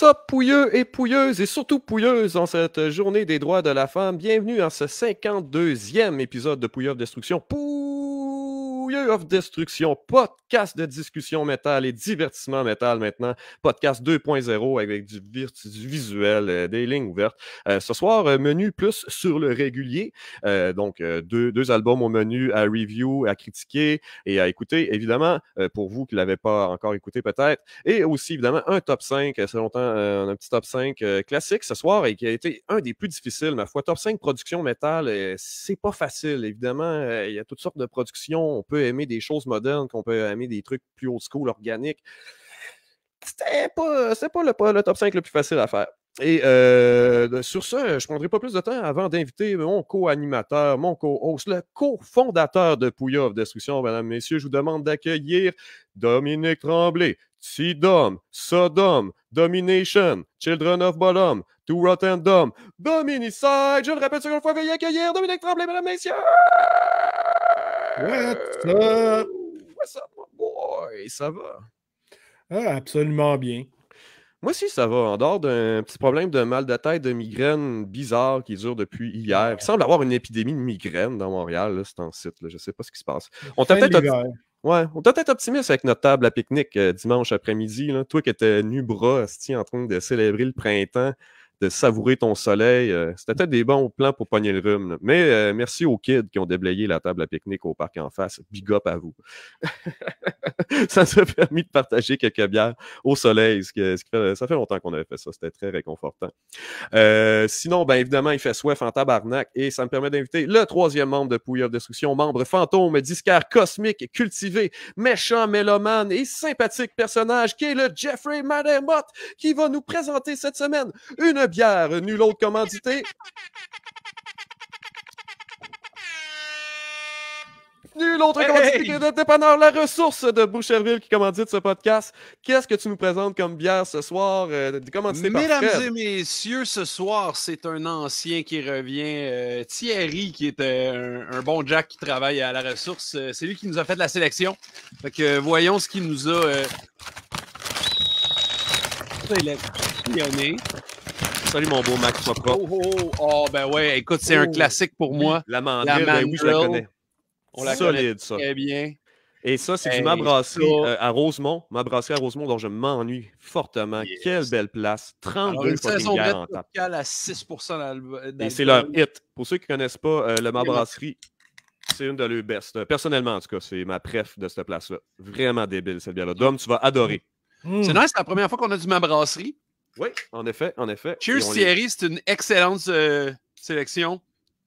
ça, pouilleux et pouilleuses, et surtout pouilleuses en cette journée des droits de la femme? Bienvenue à ce 52e épisode de Pouilleur Destruction. Pou of destruction, podcast de discussion métal et divertissement métal maintenant, podcast 2.0 avec du, visuel, euh, des lignes ouvertes. Euh, ce soir, euh, menu plus sur le régulier, donc deux, albums au menu à review, à critiquer et à écouter, évidemment, pour vous qui ne l'avez pas encore écouté peut-être, et aussi évidemment un top 5, c'est longtemps un petit top 5 classique ce soir et qui a été un des plus difficiles, ma foi, top 5 production métal, c'est pas facile, évidemment, il y a toutes sortes de productions, on peut aimer des choses modernes, qu'on peut aimer des trucs plus old school, organiques. C'était pas, pas le, le top 5 le plus facile à faire. Et euh, sur ce, je ne prendrai pas plus de temps avant d'inviter mon co-animateur, mon co-host, le co-fondateur de Pouya of Destruction. Mesdames, Messieurs, je vous demande d'accueillir Dominique Tremblay, C-Dom, Sodom, Domination, Children of Bottom, To Rotten Dom, Dominicide. Je le répète une fois, veuillez accueillir Dominique Tremblay, Mesdames, Messieurs! Euh, What's up? What's boy? Ça va? Ah, absolument bien. Moi aussi, ça va. En dehors d'un petit problème de mal de tête, de migraine bizarre qui dure depuis hier. Il semble avoir une épidémie de migraine dans Montréal, là, c'est en site. Je ne sais pas ce qui se passe. On t'a peut-être on être optimiste avec notre table à pique-nique euh, dimanche après-midi. Toi qui étais nu bras, en train de célébrer le printemps de savourer ton soleil. Euh, c'était des bons plans pour pogner le rhume. Mais euh, merci aux kids qui ont déblayé la table à pique-nique au parc en face. Big up à vous. ça nous a permis de partager quelques bières au soleil. Ce ça fait longtemps qu'on avait fait ça. C'était très réconfortant. Euh, sinon, bien évidemment, il fait soif en tabarnak et ça me permet d'inviter le troisième membre de Pouille of Destruction, membre fantôme, disquaire cosmique, cultivé, méchant mélomane et sympathique personnage qui est le Jeffrey Madermott qui va nous présenter cette semaine une bière. autre commandité. nulle autre commandité que pas dépanneur La Ressource de Boucherville qui commandite ce podcast. Qu'est-ce que tu nous présentes comme bière ce soir? Euh, Mesdames par et messieurs, ce soir, c'est un ancien qui revient, euh, Thierry, qui est euh, un, bon Jack qui travaille à La Ressource. c'est lui qui nous a fait de la sélection. Fait voyons ce qu'il nous a sélectionné. Salut, mon beau Max Oh, oh, oh. Ah, ben ouais, écoute, c'est un oh. classique pour moi. La mandrille, ben oui, je la connais. On la Solide, connaît ça. très bien. Et ça, c'est du mabrasserie euh, à Rosemont. Mabrasserie à Rosemont, dont je m'ennuie fortement. Quelle belle place. 32 Alors, une saison en à 6 Et c'est leur hit. Pour ceux qui ne connaissent pas euh, le Mabrasserie, c'est une de leurs best. Personnellement, en tout cas, c'est ma préf de cette place-là. Vraiment débile, cette bière-là. Dom, tu vas adorer. C'est nice, c'est la première fois qu'on a du brasserie. Oui, en effet, en effet. Cheers, Thierry, c'est une excellente euh, sélection.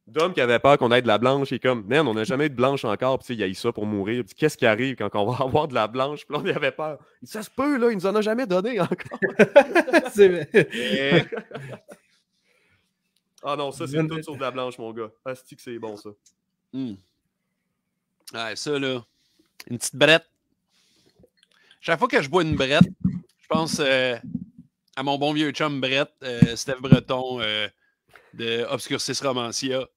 Dom qui avait peur qu'on ait de la blanche, il est comme, man, on n'a jamais de blanche encore. Puis il y a eu ça pour mourir. qu'est-ce qui arrive quand on va avoir de la blanche? Puis on y avait peur. ça se peut, là, il nous en a jamais donné encore. Ah non, ça, c'est tout sur de la blanche, mon gars. Asti c'est bon, ça. Hmm. ça, là, une petite brette. Chaque fois que je bois une brette, je pense euh, à mon bon vieux chum Brett, euh, Steph Breton euh, de Obscurcis Romancia,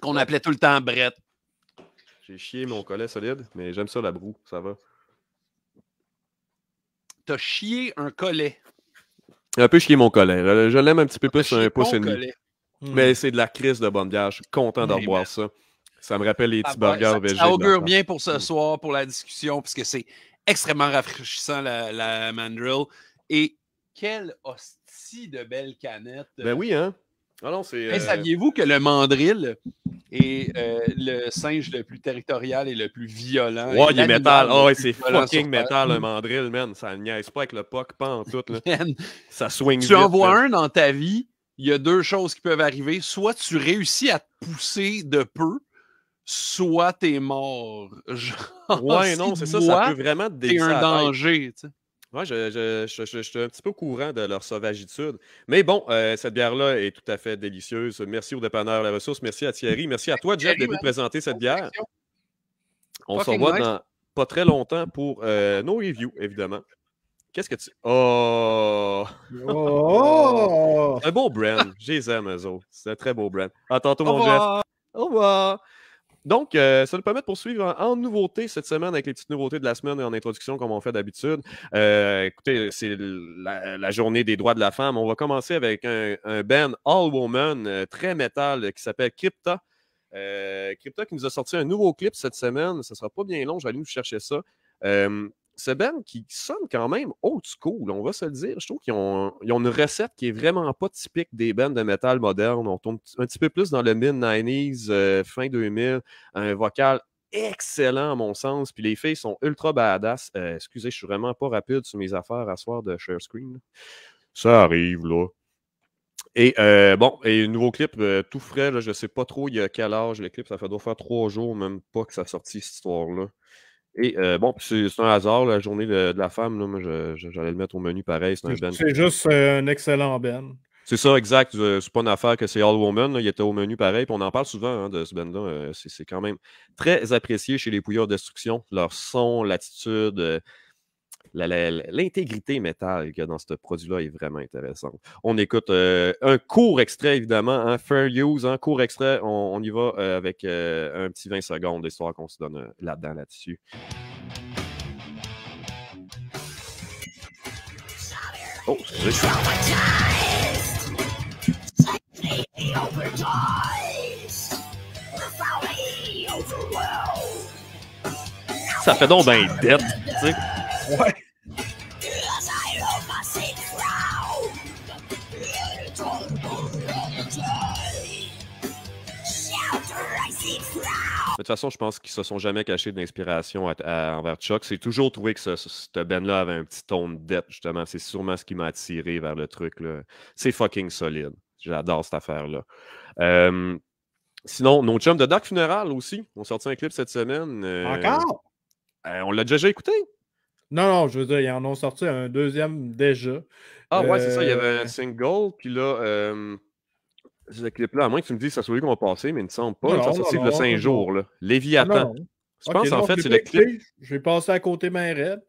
qu'on appelait tout le temps Brett. J'ai chié mon collet solide, mais j'aime ça la broue, ça va. T'as chié un collet. Un peu chié mon collet. Je l'aime un petit peu plus un pouce et demi. Hmm. Mais c'est de la crise de bonne bière. content d'en boire ça. Ça me rappelle les petits burgers végétaux. Ça, augure bien pour ce hmm. soir, pour la discussion, puisque c'est extrêmement rafraîchissant, la, la mandrill. Et quelle hostie de belle canette. Ben oui, hein? Ah non, c'est. Euh, saviez-vous que le mandril est euh, le singe le plus territorial et le plus violent? Ouais, il est métal. Oh, c'est fucking métal, le mandrill, man. Ça niaise pas avec le puck, pas en tout. ça swing Tu en vois un dans ta vie, il y a deux choses qui peuvent arriver. Soit tu réussis à te pousser de peu, soit t'es mort. ouais, non, c'est ça. Ça peut vraiment te T'es un danger, tu sais. Oui, je, suis un petit peu au courant de leur sauvagitude. Mais bon, euh, cette bière-là est tout à fait délicieuse. Merci au dépanneur La Ressource. Merci à Thierry. Merci à toi, Jeff, de nous présenter cette bière. On se revoit dans pas très longtemps pour euh, nos reviews, évidemment. Qu'est-ce que tu. Oh! oh! un beau brand. Je les aime, C'est un très beau brand. À tantôt, mon Jeff. Au revoir. Donc, euh, ça nous permet de poursuivre en, nouveauté cette semaine avec les petites nouveautés de la semaine et en introduction comme on fait d'habitude. Euh, écoutez, c'est la, journée des droits de la femme. On va commencer avec un, band All Woman euh, très métal qui s'appelle Crypta. Crypta qui nous a sorti un nouveau clip cette semaine. Ce ne sera pas bien long, j'allais nous chercher ça ce band qui sonne quand même old school, on va se le dire. Je trouve qu'ils ont, une recette qui est vraiment pas typique des bands de métal moderne. On tombe un petit peu plus dans le mid-90s, euh, fin 2000, un vocal excellent à mon sens. Puis les filles sont ultra badass. Euh, excusez, je suis vraiment pas rapide sur mes affaires à soir de share screen. Ça arrive, là. Et euh, bon, et nouveau clip tout frais, je ne sais pas trop il y a quel âge le clip, ça fait doit faire trois jours, même pas que ça a sorti cette histoire-là. Et euh, bon, c'est un hasard, la journée de, la femme. J'allais le mettre au menu pareil. Ben. C'est juste un excellent Ben. C'est ça, exact. Euh, c'est pas une affaire que c'est All Woman. Il était au menu pareil. on en parle souvent hein, de ce Ben-là. Euh, c'est quand même très apprécié chez les Pouilleurs Destruction. Leur son, l'attitude, l'intégrité métal qu'il y a dans ce produit-là est vraiment intéressante. On écoute euh, un court extrait, évidemment, un hein, Fair Use, un hein, court extrait. On, y va euh, avec euh, un petit 20 secondes, histoire qu'on se donne là-dedans, là-dessus. Oh, ça fait donc ben dette, tu sais. De toute façon, je pense qu'ils se sont jamais cachés d'inspiration envers Chuck. C'est toujours trouvé que ce, ben là avait un petit ton de dette, justement. C'est sûrement ce qui m'a attiré vers le truc. C'est fucking solide. J'adore cette affaire-là. Euh, sinon, nos chums de Dark Funeral aussi On sorti un clip cette semaine. Euh, Encore? Euh, on l'a déjà écouté? Non, non, je veux dire, ils en ont sorti un deuxième déjà. Ah ouais, c'est ça, il y avait un euh, single, puis là, euh, clips clip-là, à moins que tu me dises que soit lui qu'on va passer, mais il ne semble pas, non, le 5 jours, là. Léviathan. Je pense, en fait, c'est le clip. Je vais passer à côté main raide.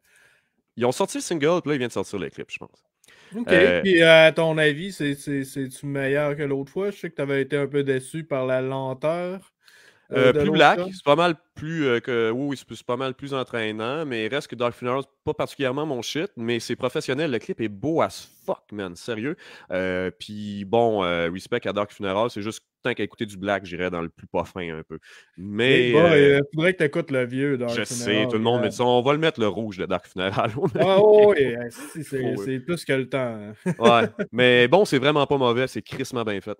Ils ont sorti le single, puis là, ils viennent de sortir le clip, je pense. OK. Euh, puis euh, à ton avis, c'est-tu meilleur que l'autre fois? Je sais que tu avais été un peu déçu par la lenteur. Euh, euh, plus black, c'est pas mal plus euh, que oui, c'est pas mal plus entraînant, mais il reste que Dark Funeral, pas particulièrement mon shit, mais c'est professionnel. Le clip est beau as fuck, man, sérieux. Puis bon, respect à Dark Funeral, c'est juste tant qu'à écouter du black, j'irais dans le plus pas fin un peu. Mais. Il faudrait que tu écoutes le vieux Dark Je sais, tout le monde me dit on va le mettre le rouge de Dark Funeral. ah ouais, oui, oh, c'est plus que le temps. Hein. ouais, mais bon, c'est vraiment pas mauvais, c'est crissement bien fait.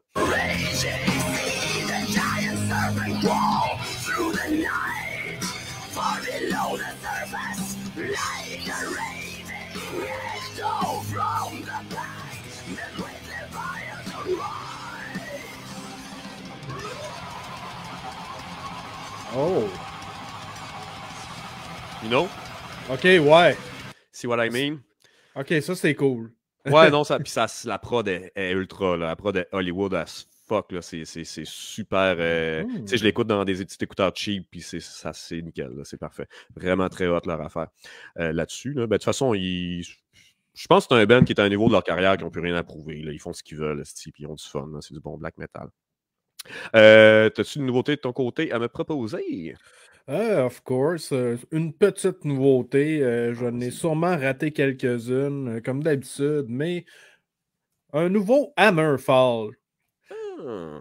Oh! You know? OK, ouais. See what I mean? OK, ça, c'est cool. ouais, non, ça, puis ça, la prod est, ultra, La prod est Hollywood as fuck, là. C'est super... Euh, mm. Tu sais, je l'écoute dans des petits écouteurs cheap, puis ça, c'est nickel, C'est parfait. Vraiment très hot, leur affaire. Euh, là-dessus, ben, de toute façon, je pense que c'est un band qui est à un niveau de leur carrière qui n'ont plus rien à prouver. Ils font ce qu'ils veulent, ce Ils ont du fun. C'est du bon black metal. Euh, tas tu une nouveauté de ton côté à me proposer? Euh, of course. Euh, une petite nouveauté. je ah, n'ai sûrement raté quelques-unes, comme d'habitude, mais un nouveau Hammerfall. Ah,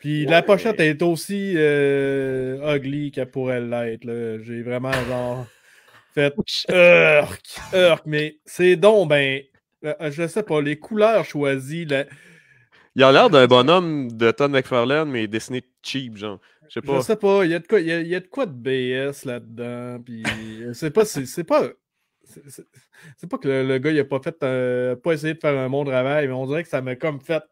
Puis la pochette est aussi ugly qu'elle pourrait l'être. J'ai vraiment genre fait urk, urk, mais c'est donc ben. Je sais pas, les couleurs choisies, il a l'air d'un bonhomme de Todd McFarlane, mais dessiné cheap, genre. Je sais pas. Je pas, il y a de quoi, de, BS là-dedans, puis euh, c'est pas, c'est pas... C'est pas que le, gars il pas fait euh, pas essayé de faire un bon travail, mais on dirait que ça m'a comme fait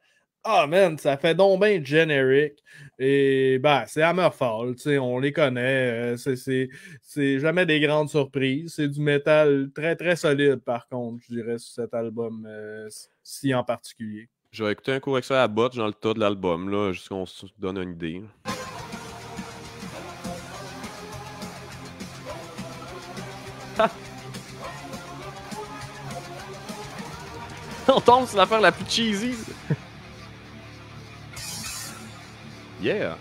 Ah man, ça fait donc bien générique. Et ben, c'est Hammerfall, tu on les connaît. Euh, c'est jamais des grandes surprises. C'est du métal très très solide par contre, je dirais, sur cet album ci en particulier vais écouté un cours ça à botte, dans le tas de l'album, là, juste qu'on se donne une idée. On tombe sur l'affaire la plus cheesy. yeah.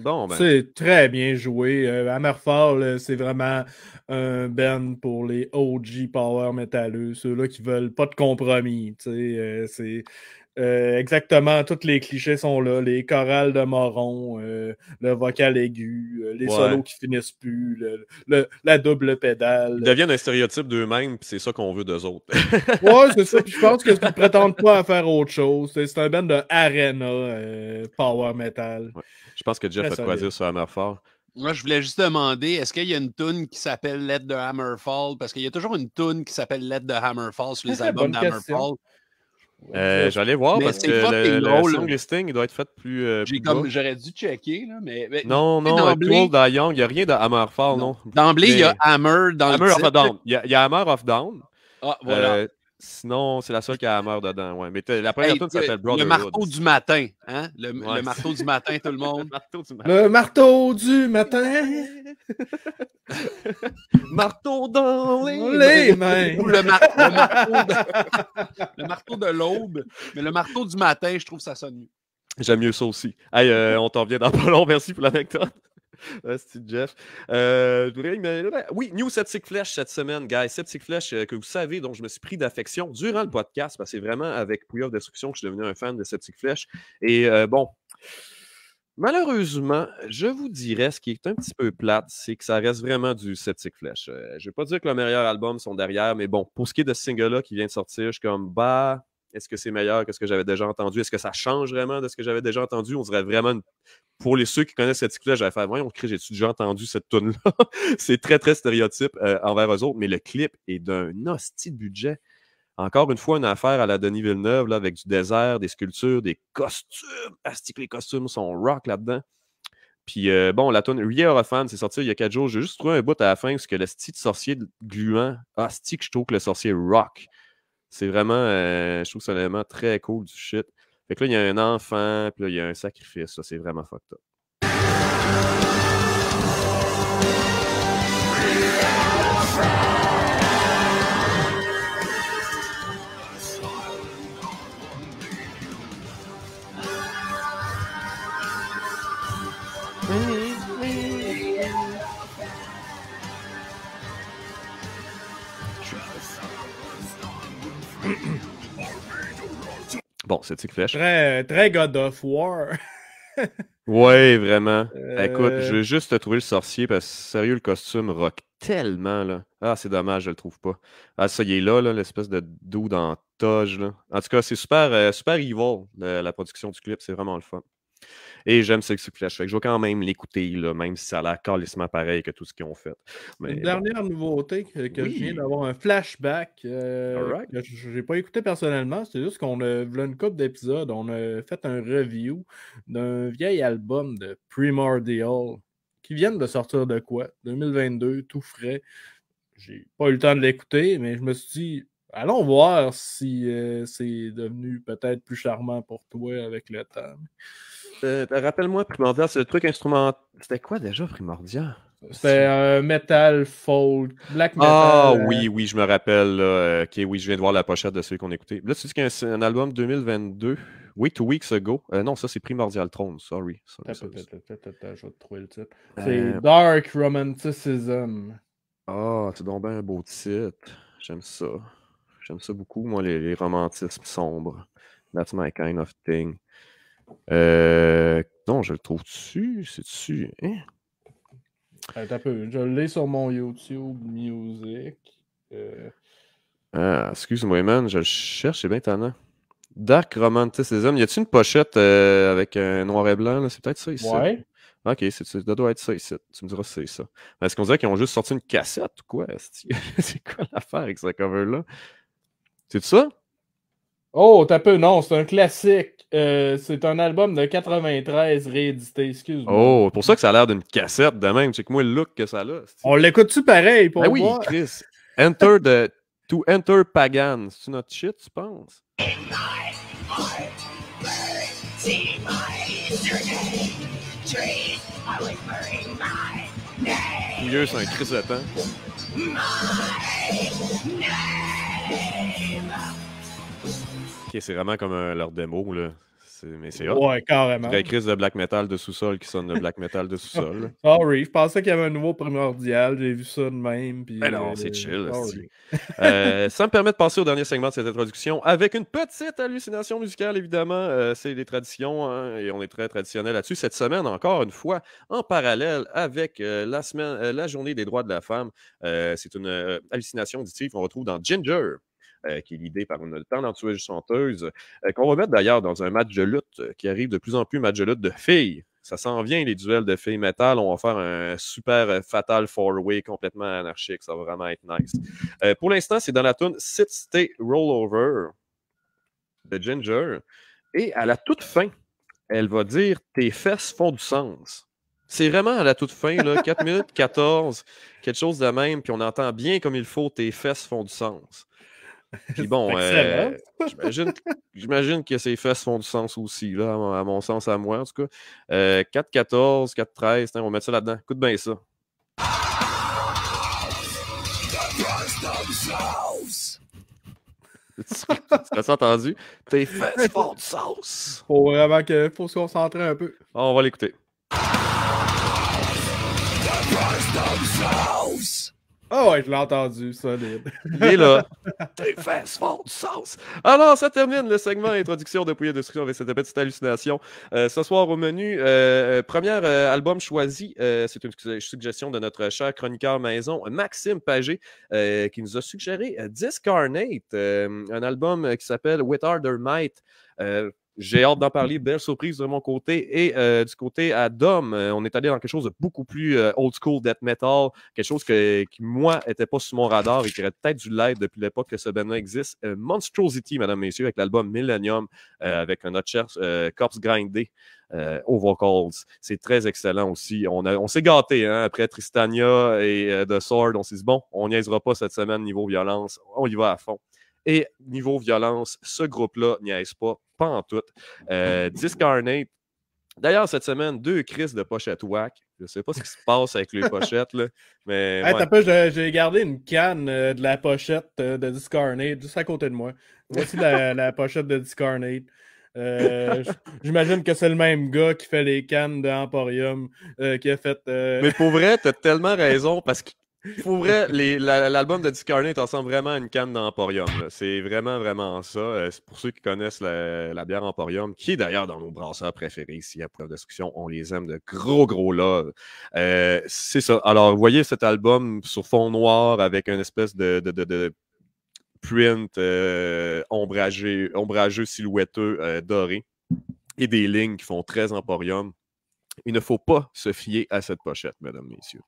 Ben. C'est très bien joué. Euh, Hammerfall, c'est vraiment un ben pour les OG power métalleux, ceux-là qui veulent pas de compromis. sais, euh, c'est euh, exactement, tous les clichés sont là. Les chorales de moron, euh, le vocal aigu, euh, les solos qui finissent plus, la double pédale. Ils deviennent un stéréotype d'eux-mêmes, puis c'est ça qu'on veut d'eux autres. ouais, c'est ça. je pense qu'ils ne prétendent pas à faire autre chose. C'est un band de arena power metal. Je pense que Jeff a quoi sur Hammerfall. Moi, je voulais juste demander, est-ce qu'il y a une toune qui s'appelle Let de Hammerfall? Parce qu'il y a toujours une toune qui s'appelle Let de Hammerfall sur les albums d'Hammerfall. Euh, j'allais voir parce que le, long, listing doit être fait plus. Euh, j'aurais dû checker, là, mais, Non, non, Young, il n'y a rien de Hammerfall, non. non. D'emblée, il y a Hammer dans Down. Il y, a Hammer of Down. Ah, voilà. Euh, Sinon, c'est la seule qui a la mort dedans. Mais la première s'appelle Le marteau du matin. Hein? Le, marteau du matin, tout le monde. le marteau du matin. marteau dans les, mains. Ou le, le, marteau de l'aube. Mais le marteau du matin, je trouve que ça sonne mieux. J'aime mieux ça aussi. Hey, euh, on t'en revient dans pas long. Merci pour l'anecdote c'est Jeff. Euh, ben, oui, New Septic Flesh cette semaine, guys. Septic Flesh, euh, que vous savez, dont je me suis pris d'affection durant le podcast, parce que c'est vraiment avec Pouille Destruction que je suis devenu un fan de Septic Flesh. Et euh, bon, malheureusement, je vous dirais, ce qui est un petit peu plate, c'est que ça reste vraiment du Septic Flesh. je ne vais pas dire que le meilleur album sont derrière, mais bon, pour ce qui est de ce single-là qui vient de sortir, je suis comme, bah, est-ce que c'est meilleur que ce que j'avais déjà entendu? Est-ce que ça change vraiment de ce que j'avais déjà entendu? On dirait vraiment. Pour les ceux qui connaissent cette clip là j'avais fait Voyons, crie, j'ai-tu déjà entendu cette tune-là? c'est très, très stéréotype euh, envers eux autres, mais le clip est d'un de budget. Encore une fois, une affaire à la Denis Villeneuve, là, avec du désert, des sculptures, des costumes. Asti les costumes sont rock là-dedans. Puis euh, bon, la tune of Fan c'est sorti il y a quatre jours. J'ai juste trouvé un bout à la fin parce que le style sorcier gluant, ah, je trouve que le sorcier rock. C'est vraiment, euh, je trouve que c'est très cool du shit. Fait que là, il y a un enfant, puis là, il y a un sacrifice. C'est vraiment fucked up. Bon, c'est que flèche. Euh, très, God of War. Oui, vraiment. Ben, écoute, euh. je vais juste te trouver le sorcier parce que sérieux, le costume rock tellement là. Ah, c'est dommage, je le trouve pas. Ah, ça, y est là, l'espèce de doux dans toge. Là. En tout cas, c'est super, euh, super evil, la production du clip. C'est vraiment le fun. Et j'aime ça Flash. je vais quand même l'écouter, même si ça a l'air calissement pareil que tout ce qu'ils ont fait. Mais, Une dernière nouveauté que, je viens d'avoir un flashback euh, que je n'ai pas écouté personnellement. C'est juste qu'on a, voulu une couple d'épisodes, on a fait un review d'un vieil album de Primordial qui vient de sortir de quoi 2022, tout frais. J'ai pas eu le temps de l'écouter, mais je me suis dit, allons voir si euh, c'est devenu peut-être plus charmant pour toi avec le temps. Euh, ben, rappelle-moi, Primordial, c'est le truc instrumental. C'était quoi déjà, Primordial? C'était un euh, metal fold, black metal. Ah euh, oui, oui, je me rappelle. Ok, oui, je viens de voir la pochette de celui qu'on écoutait. Là, tu dis qu'un un album 2022. Oui, Two Weeks Ago. non, ça, c'est Primordial Throne. Sorry. Je vais te trouver le titre. C'est Dark Romanticism. Ah, tu c'est donc un beau titre. J'aime ça. J'aime ça beaucoup, moi, les romantismes sombres. That's my kind of thing. Euh, non, je le trouve dessus. C'est dessus. Hein? Euh, Attends un peu. Je l'ai sur mon YouTube Music. Euh. Ah, excuse-moi, man. Je le cherche. C'est bien tannant. Dark Romanticism. Y a-t-il une pochette euh, avec un noir et blanc? C'est peut-être ça ici. Ouais. Ok, ça doit être ça ici. Tu me diras c'est ça. Est-ce qu'on dirait qu'ils ont juste sorti une cassette ou quoi? c'est quoi l'affaire avec ce cover-là? C'est ça? Oh, t'as peu, non, c'est un classique. Euh, c'est un album de 93 réédité, excuse-moi. Oh, pour ça que ça a l'air d'une cassette de même. Check-moi le look que ça a. On l'écoute-tu pareil pour ben oui, Chris. Enter the... To Enter Pagan. C'est notre shit, tu penses? Mieux, c'est un Chris de temps. My name. Ok, c'est vraiment comme leur démo, là. Mais c'est Ouais, carrément. La crise de black metal de sous-sol qui sonne de black metal de sous-sol. Sorry, je pensais qu'il y avait un nouveau primordial, j'ai vu ça de même. Puis, ben c'est euh, chill. Euh, ça me permet de passer au dernier segment de cette introduction avec une petite hallucination musicale, évidemment. Euh, c'est des traditions hein, et on est très traditionnel là-dessus. Cette semaine, encore une fois, en parallèle avec la, semaine, la journée des droits de la femme, c'est une hallucination auditive qu'on retrouve dans Ginger. Euh, qui est l'idée par une talentueuse chanteuse, euh, qu'on va mettre d'ailleurs dans un match de lutte euh, qui arrive de plus en plus, match de lutte de filles. Ça s'en vient, les duels de filles métal. On va faire un super fatal four-way complètement anarchique. Ça va vraiment être nice. pour l'instant, c'est dans la tune Sit Stay Rollover de Ginger. Et à la toute fin, elle va dire Tes fesses font du sens. C'est vraiment à la toute fin, là, 4 minutes 14, quelque chose de même, puis on entend bien comme il faut Tes fesses font du sens. Puis bon, euh, j'imagine que ses fesses font du sens aussi, là, à, mon, sens, à moi, en tout cas. 4-14, euh, 4-13, on va mettre ça là-dedans. Écoute bien ça. as entendu? Tes fesses font du sens. Faut vraiment que, faut se concentrer un peu. Ah, on va l'écouter. Ah oh ouais, je l'ai entendu, solide. Il est là. Tes fesses font du sens. Alors, ça termine le segment introduction de Pouillet Destruction avec cette petite hallucination. Euh, ce soir au menu, euh, euh, premier album choisi, c'est une suggestion de notre cher chroniqueur maison, Maxime Pagé, qui nous a suggéré Discarnate, un album qui s'appelle With Harder Might. J'ai hâte d'en parler. Belle surprise de mon côté. Et euh, du côté à Dom, euh, on est allé dans quelque chose de beaucoup plus euh, old school death metal, quelque chose que, qui, moi, n'était pas sur mon radar et qui aurait peut-être dû l'être depuis l'époque que ce band existe. Monstrosity, mesdames, messieurs, avec l'album Millennium, avec un autre cher Corpse Grindé. au vocals. C'est très excellent aussi. On, a, on s'est gâté hein, après Tristania et The Sword. On s'est dit, bon, on niaisera pas cette semaine niveau violence. On y va à fond. Et niveau violence, ce groupe-là n'y niaise pas, pas en tout. Euh, Discarnate. D'ailleurs, cette semaine, deux crises de pochette whack. Je sais pas ce qui se passe avec les pochettes, là, mais... j'ai gardé une canne euh, de la pochette euh, de Discarnate juste à côté de moi. Voici la, pochette de Discarnate. J'imagine que c'est le même gars qui fait les cannes de Emporium qui a fait. Mais pour vrai, t'as tellement raison parce que... Pour vrai, l'album de Discarnate ressemble vraiment à une canne d'Emporium. C'est vraiment, vraiment ça. Euh, pour ceux qui connaissent la, bière Emporium, qui est d'ailleurs dans nos brasseurs préférés ici à Preuve de Discussion, on les aime de gros, gros love. Euh, c'est ça. Alors, vous voyez cet album sur fond noir avec une espèce de, print euh, ombragé, ombrageux, silhouetteux, doré et des lignes qui font très Emporium. Il ne faut pas se fier à cette pochette, mesdames, messieurs.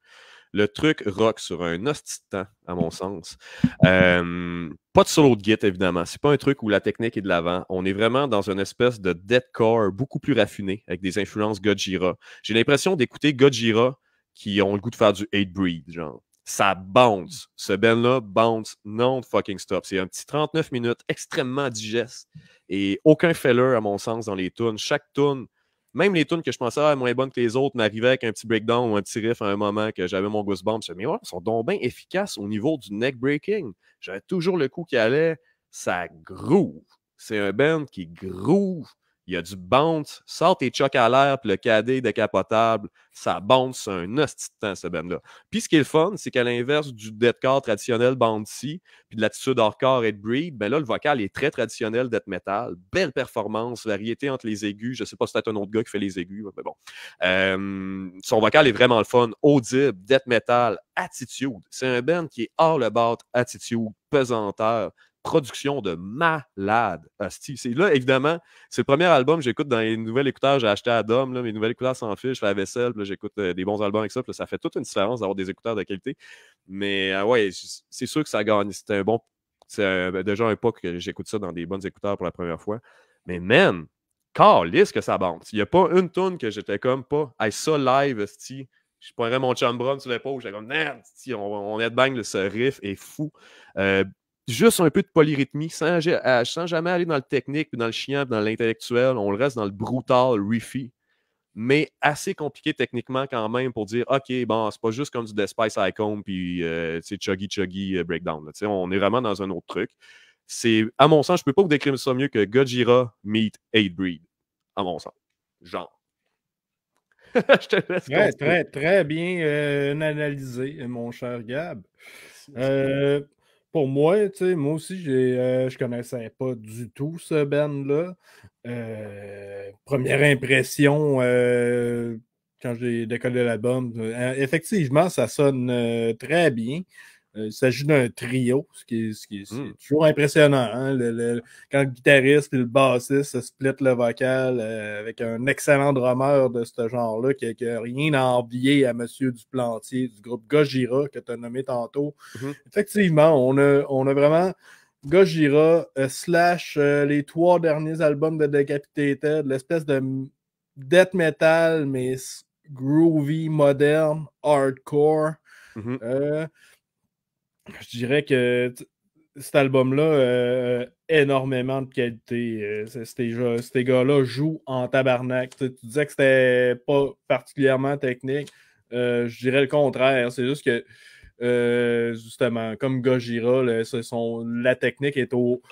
Le truc rock sur un ostitan, à mon sens. Euh, pas de solo de git, évidemment. C'est pas un truc où la technique est de l'avant. On est vraiment dans une espèce de deadcore beaucoup plus raffiné, avec des influences Gojira. J'ai l'impression d'écouter Gojira qui ont le goût de faire du hate breed, genre. Ça bounce. Ce ben-là bounce non fucking stop. C'est un petit 39 minutes extrêmement digeste et aucun feller, à mon sens, dans les tunes. Chaque tune même les tunes que je pensais moins bonnes que les autres m'arrivaient avec un petit breakdown ou un petit riff à un moment que j'avais mon goosebump. Je me mais ouais, sont donc bien efficaces au niveau du neck breaking. J'avais toujours le coup qui allait. Ça groove. C'est un bend qui groove. Il y a du bounce. sort tes chocs à l'air, puis le cadet décapotable, ça bounce un ostitant ce band-là. Puis ce qui est le fun, c'est qu'à l'inverse du deathcore traditionnel bouncy, puis de l'attitude hardcore et de breed, ben là, le vocal est très traditionnel death metal. Belle performance, variété entre les aigus. Je sais pas si c'est un autre gars qui fait les aigus, mais bon. Euh, son vocal est vraiment le fun. Audible, death metal, attitude. C'est un band qui est hors le bat, attitude, pesanteur production de malade. C'est là, évidemment, c'est le premier album que j'écoute dans les nouvelles écouteurs. J'ai acheté à Dom, mes nouvelles écouteurs s'en fichent, je fais la vaisselle, j'écoute euh, des bons albums avec ça. ça fait toute une différence d'avoir des écouteurs de qualité. Mais euh, ouais, c'est sûr que ça gagne. C'était un bon. C'est ben, déjà un pas que j'écoute ça dans des bons écouteurs pour la première fois. Mais man, calisse que ça bande. Il n'y a pas une tune que j'étais comme pas. I saw live, Steve je prendrais mon chambron sur l'épaule, j'étais comme, merde, on, est bang. ce riff est fou. Euh, juste un peu de polyrythmie, sans, sans jamais aller dans le technique, dans le chien dans l'intellectuel. On reste dans le brutal, riffy, mais assez compliqué techniquement quand même pour dire OK, bon, c'est pas juste comme du despice Icon, puis c'est euh, chuggy chuggy euh, breakdown breakdown. on est vraiment dans un autre truc. C'est, à mon sens, je peux pas vous décrire ça mieux que Gojira meet eight Breed, à mon sens. Genre. je te laisse. Très, très, très bien euh, analysé, mon cher Gab. Euh, pour moi, tu sais, moi aussi, je euh, je connaissais pas du tout ce band-là. Euh, première impression, euh, quand j'ai décollé l'album, effectivement, ça sonne très bien. Euh, il s'agit d'un trio, ce qui est, hmm. toujours impressionnant. Hein. quand le guitariste et le bassiste split le vocal euh, avec un excellent drummer de ce genre-là qui n'a rien à envier à Monsieur Duplantier du groupe Gojira que tu as nommé tantôt. Mm-hmm. Effectivement, on a, vraiment Gojira euh, slash les trois derniers albums de Decapitated, l'espèce de death metal, mais groovy, moderne, hardcore. Mm-hmm je dirais que cet album-là, euh, énormément de qualité. Euh, ces, gars-là jouent en tabarnak. tu disais que c'était pas particulièrement technique. Euh, je dirais le contraire. C'est juste que, justement, comme Gojira, la technique est au,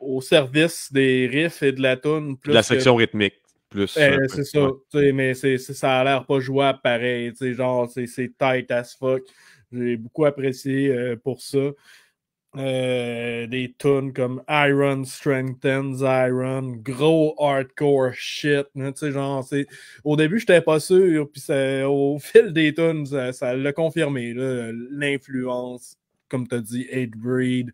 au, service des riffs et de la tune. Plus la section rythmique. Plus, eh, c'est ça, mais ça a l'air pas jouable pareil. Genre, c'est tight as fuck. J'ai beaucoup apprécié euh, pour ça. Euh, des tunes comme Iron Strengthens Iron, gros hardcore shit. genre, au début, je j'étais pas sûr, puis au fil des tunes, ça l'a confirmé. L'influence, comme tu as dit, Hate Breed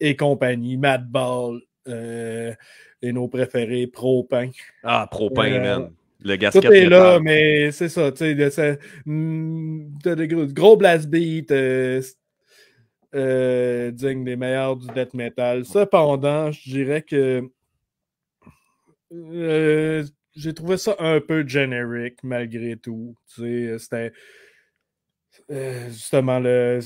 et compagnie, Madball, euh, et nos préférés, Propain. Ah, Propin, man. Le gasket. est là, mais c'est ça. Tu sais, mm, t'as des gros, gros blast beats euh, euh des meilleurs du death metal. Cependant, je dirais que euh, j'ai trouvé ça un peu generic malgré tout. Tu sais, euh, c'était euh, justement, le,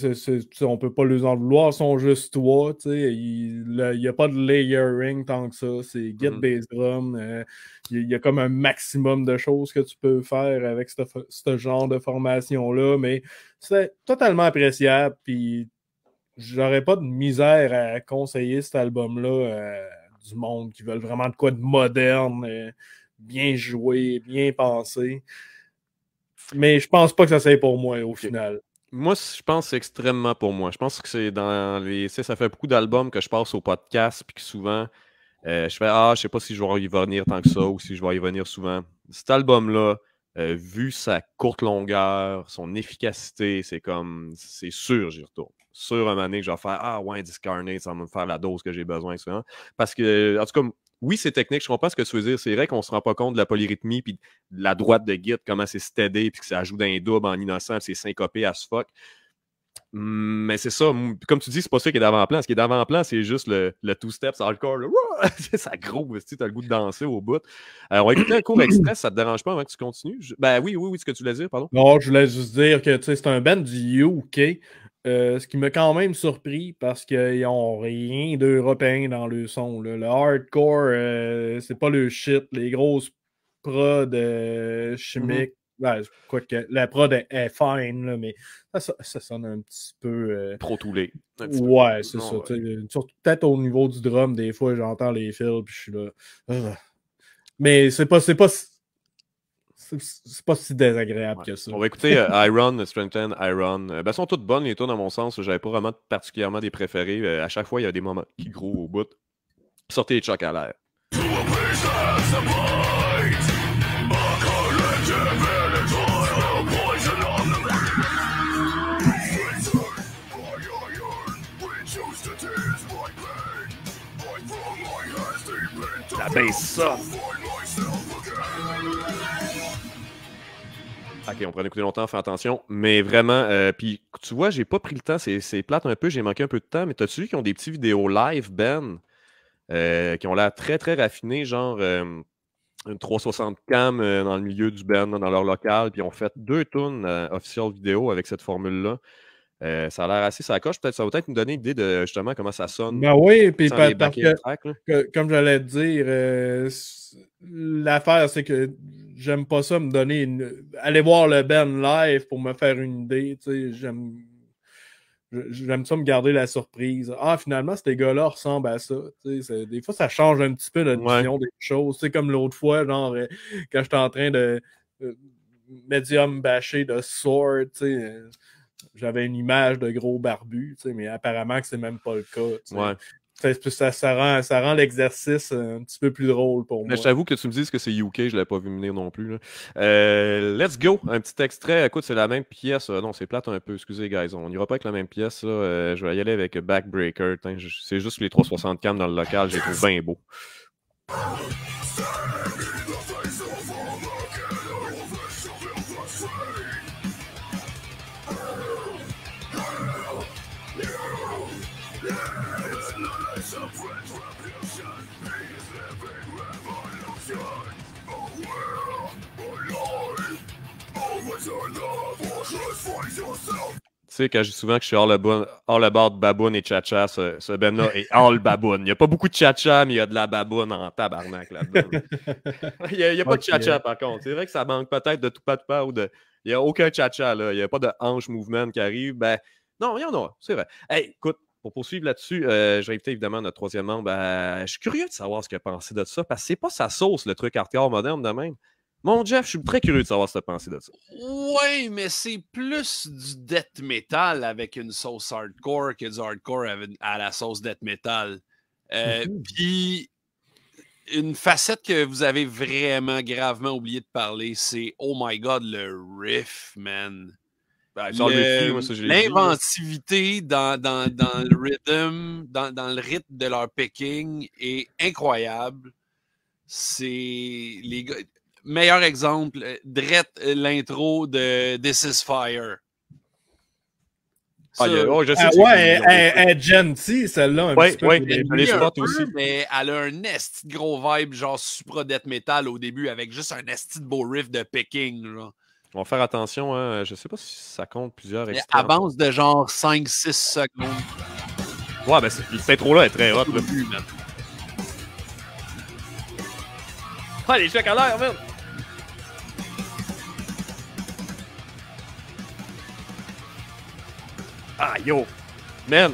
on peut pas les en vouloir, sont juste toi. Il n'y a pas de layering tant que ça. C'est get mm-hmm. drum. Euh, il y, a comme un maximum de choses que tu peux faire avec ce genre de formation-là, mais c'est totalement appréciable. Puis j'aurais pas de misère à conseiller cet album-là euh, du monde qui veulent vraiment de quoi de moderne, bien joué, bien pensé. Mais je pense pas que ça c'est pour moi au final. Moi, je pense extrêmement pour moi. Je pense que c'est dans les. Ça fait beaucoup d'albums que je passe au podcast, puis que souvent, euh, je fais Ah, je sais pas si je vais y venir tant que ça ou si je vais y venir souvent. Cet album-là, euh, vu sa courte longueur, son efficacité, c'est comme. C'est sûr, j'y retourne. Sûr, un moment donné, que je vais faire Ah, ouais, Discarnate, ça va me faire la dose que j'ai besoin. Hein. Parce que, en tout cas, oui, c'est technique, je comprends ce que tu veux dire. C'est vrai qu'on ne se rend pas compte de la polyrythmie puis de la droite de guide, comment c'est stédé, puis que ça ajoute un double en innocent, c'est syncopé à ce fuck. Mais c'est ça, comme tu dis, c'est pas ça qui est d'avant-plan. Ce qui est d'avant-plan, c'est juste le, le two-step hardcore. le ça groove, tu as le goût de danser au bout. Alors, on va écouter un cours express, ça te dérange pas avant que tu continues? Ben oui, oui, oui, ce que tu voulais dire, pardon. Non, je voulais juste dire que c'est un band du UK. Euh, ce qui m'a quand même surpris parce qu'ils n'ont rien d'européen dans le son. Le hardcore, euh, c'est pas le shit. Les grosses prod euh, mm-hmm. chimiques, la prod est, fine, mais ça, sonne un petit peu. Trop toulé. Ouais, c'est ça. Surtout peut-être au niveau du drum, des fois j'entends les fils puis je suis là. Mais c'est pas. C'est pas c'est pas si désagréable que ça. On va écouter euh, Iron, euh, Strengthen, Iron. Euh, ben, elles sont toutes bonnes, les tunes, dans mon sens. J'avais pas vraiment particulièrement des préférés. À chaque fois, il y a des moments qui grouent au bout. Sortez les chocs à l'air. La baisse ça. OK, on pourrait écouter longtemps, fais attention. Mais vraiment, euh, puis tu vois, j'ai pas pris le temps, c'est plate un peu, j'ai manqué un peu de temps, mais t'as-tu vu qui ont des petits vidéos live, Ben, euh, qui ont l'air très, très raffinées, genre euh, une 360 cam dans le milieu du Ben, dans leur local, puis ont fait deux tonnes officielles vidéo avec cette formule-là. ça a l'air assez sacoche. Peut-être ça va peut-être nous donner une idée de justement comment ça sonne. Ben oui, puis parce que, comme j'allais te dire, l'affaire, c'est que j'aime pas ça me donner une. Aller voir le Ben live pour me faire une idée. tu J'aime. J'aime ça me garder la surprise. Ah, finalement, ces gars-là ressemblent à ça. Des fois, ça change un petit peu la notion vision des choses. C'est comme l'autre fois, genre, euh, quand j'étais en train de euh, médium bâché de sword, euh, j'avais une image de gros barbu, mais apparemment que c'est même pas le cas ça, rend, ça rend l'exercice euh, un petit peu plus drôle pour moi. Mais je t'avoue que tu me dises que c'est UK, je ne l'avais pas vu venir non plus. Euh, let's go, un petit extrait. Écoute, c'est la même pièce. Euh, non, c'est plate un peu, excusez, guys. On n'ira pas avec la même pièce. je vais y aller avec Backbreaker. C'est juste les 360 cam dans le local, j'ai trouvé bien beau. Tu sais, quand je dis souvent que je suis hors le, bord de baboune et chacha, ce, ce ben-là est hors le baboune. Il n'y a pas beaucoup de chacha, mais il y a de la baboune en tabarnak là-dedans. il n'y a, pas de chacha, par contre. C'est vrai que ça manque peut-être de tout pas de ou de. Il n'y a aucun chacha, là. Il n'y a pas de hanche mouvement qui arrive. Ben, non, il y en a, c'est vrai. Hey, écoute, pour poursuivre là-dessus, euh, je vais éviter évidemment notre troisième membre. ben je suis curieux de savoir ce qu'il a pensé de ça, parce que c'est pas sa sauce, le truc hardcore moderne de même. Mon Jeff, je suis très curieux de savoir ce que tu pensé de ça. Oui, mais c'est plus du death metal avec une sauce hardcore que du hardcore à la sauce death metal. Euh, mhm. Puis, une facette que vous avez vraiment gravement oublié de parler, c'est Oh my god, le riff, man. Ben, l'inventivité dans, le rhythm, dans le rythme de leur picking est incroyable c'est les gars meilleur exemple, euh, drette euh, l'intro de This is Fire. ah, oh, je sais ah, ouais, elle, est gentille, celle-là. Oui, elle est aussi. Mais elle a un esti de gros vibe, genre supra death metal au début, avec juste un esti de beau riff de Peking. On va faire attention, hein. je sais pas si ça compte plusieurs avance de genre 5-6 secondes. Ouais, mais cette intro-là est très hot. Là. Ah, les chèques à l'air, merde! Ah, yo! Man!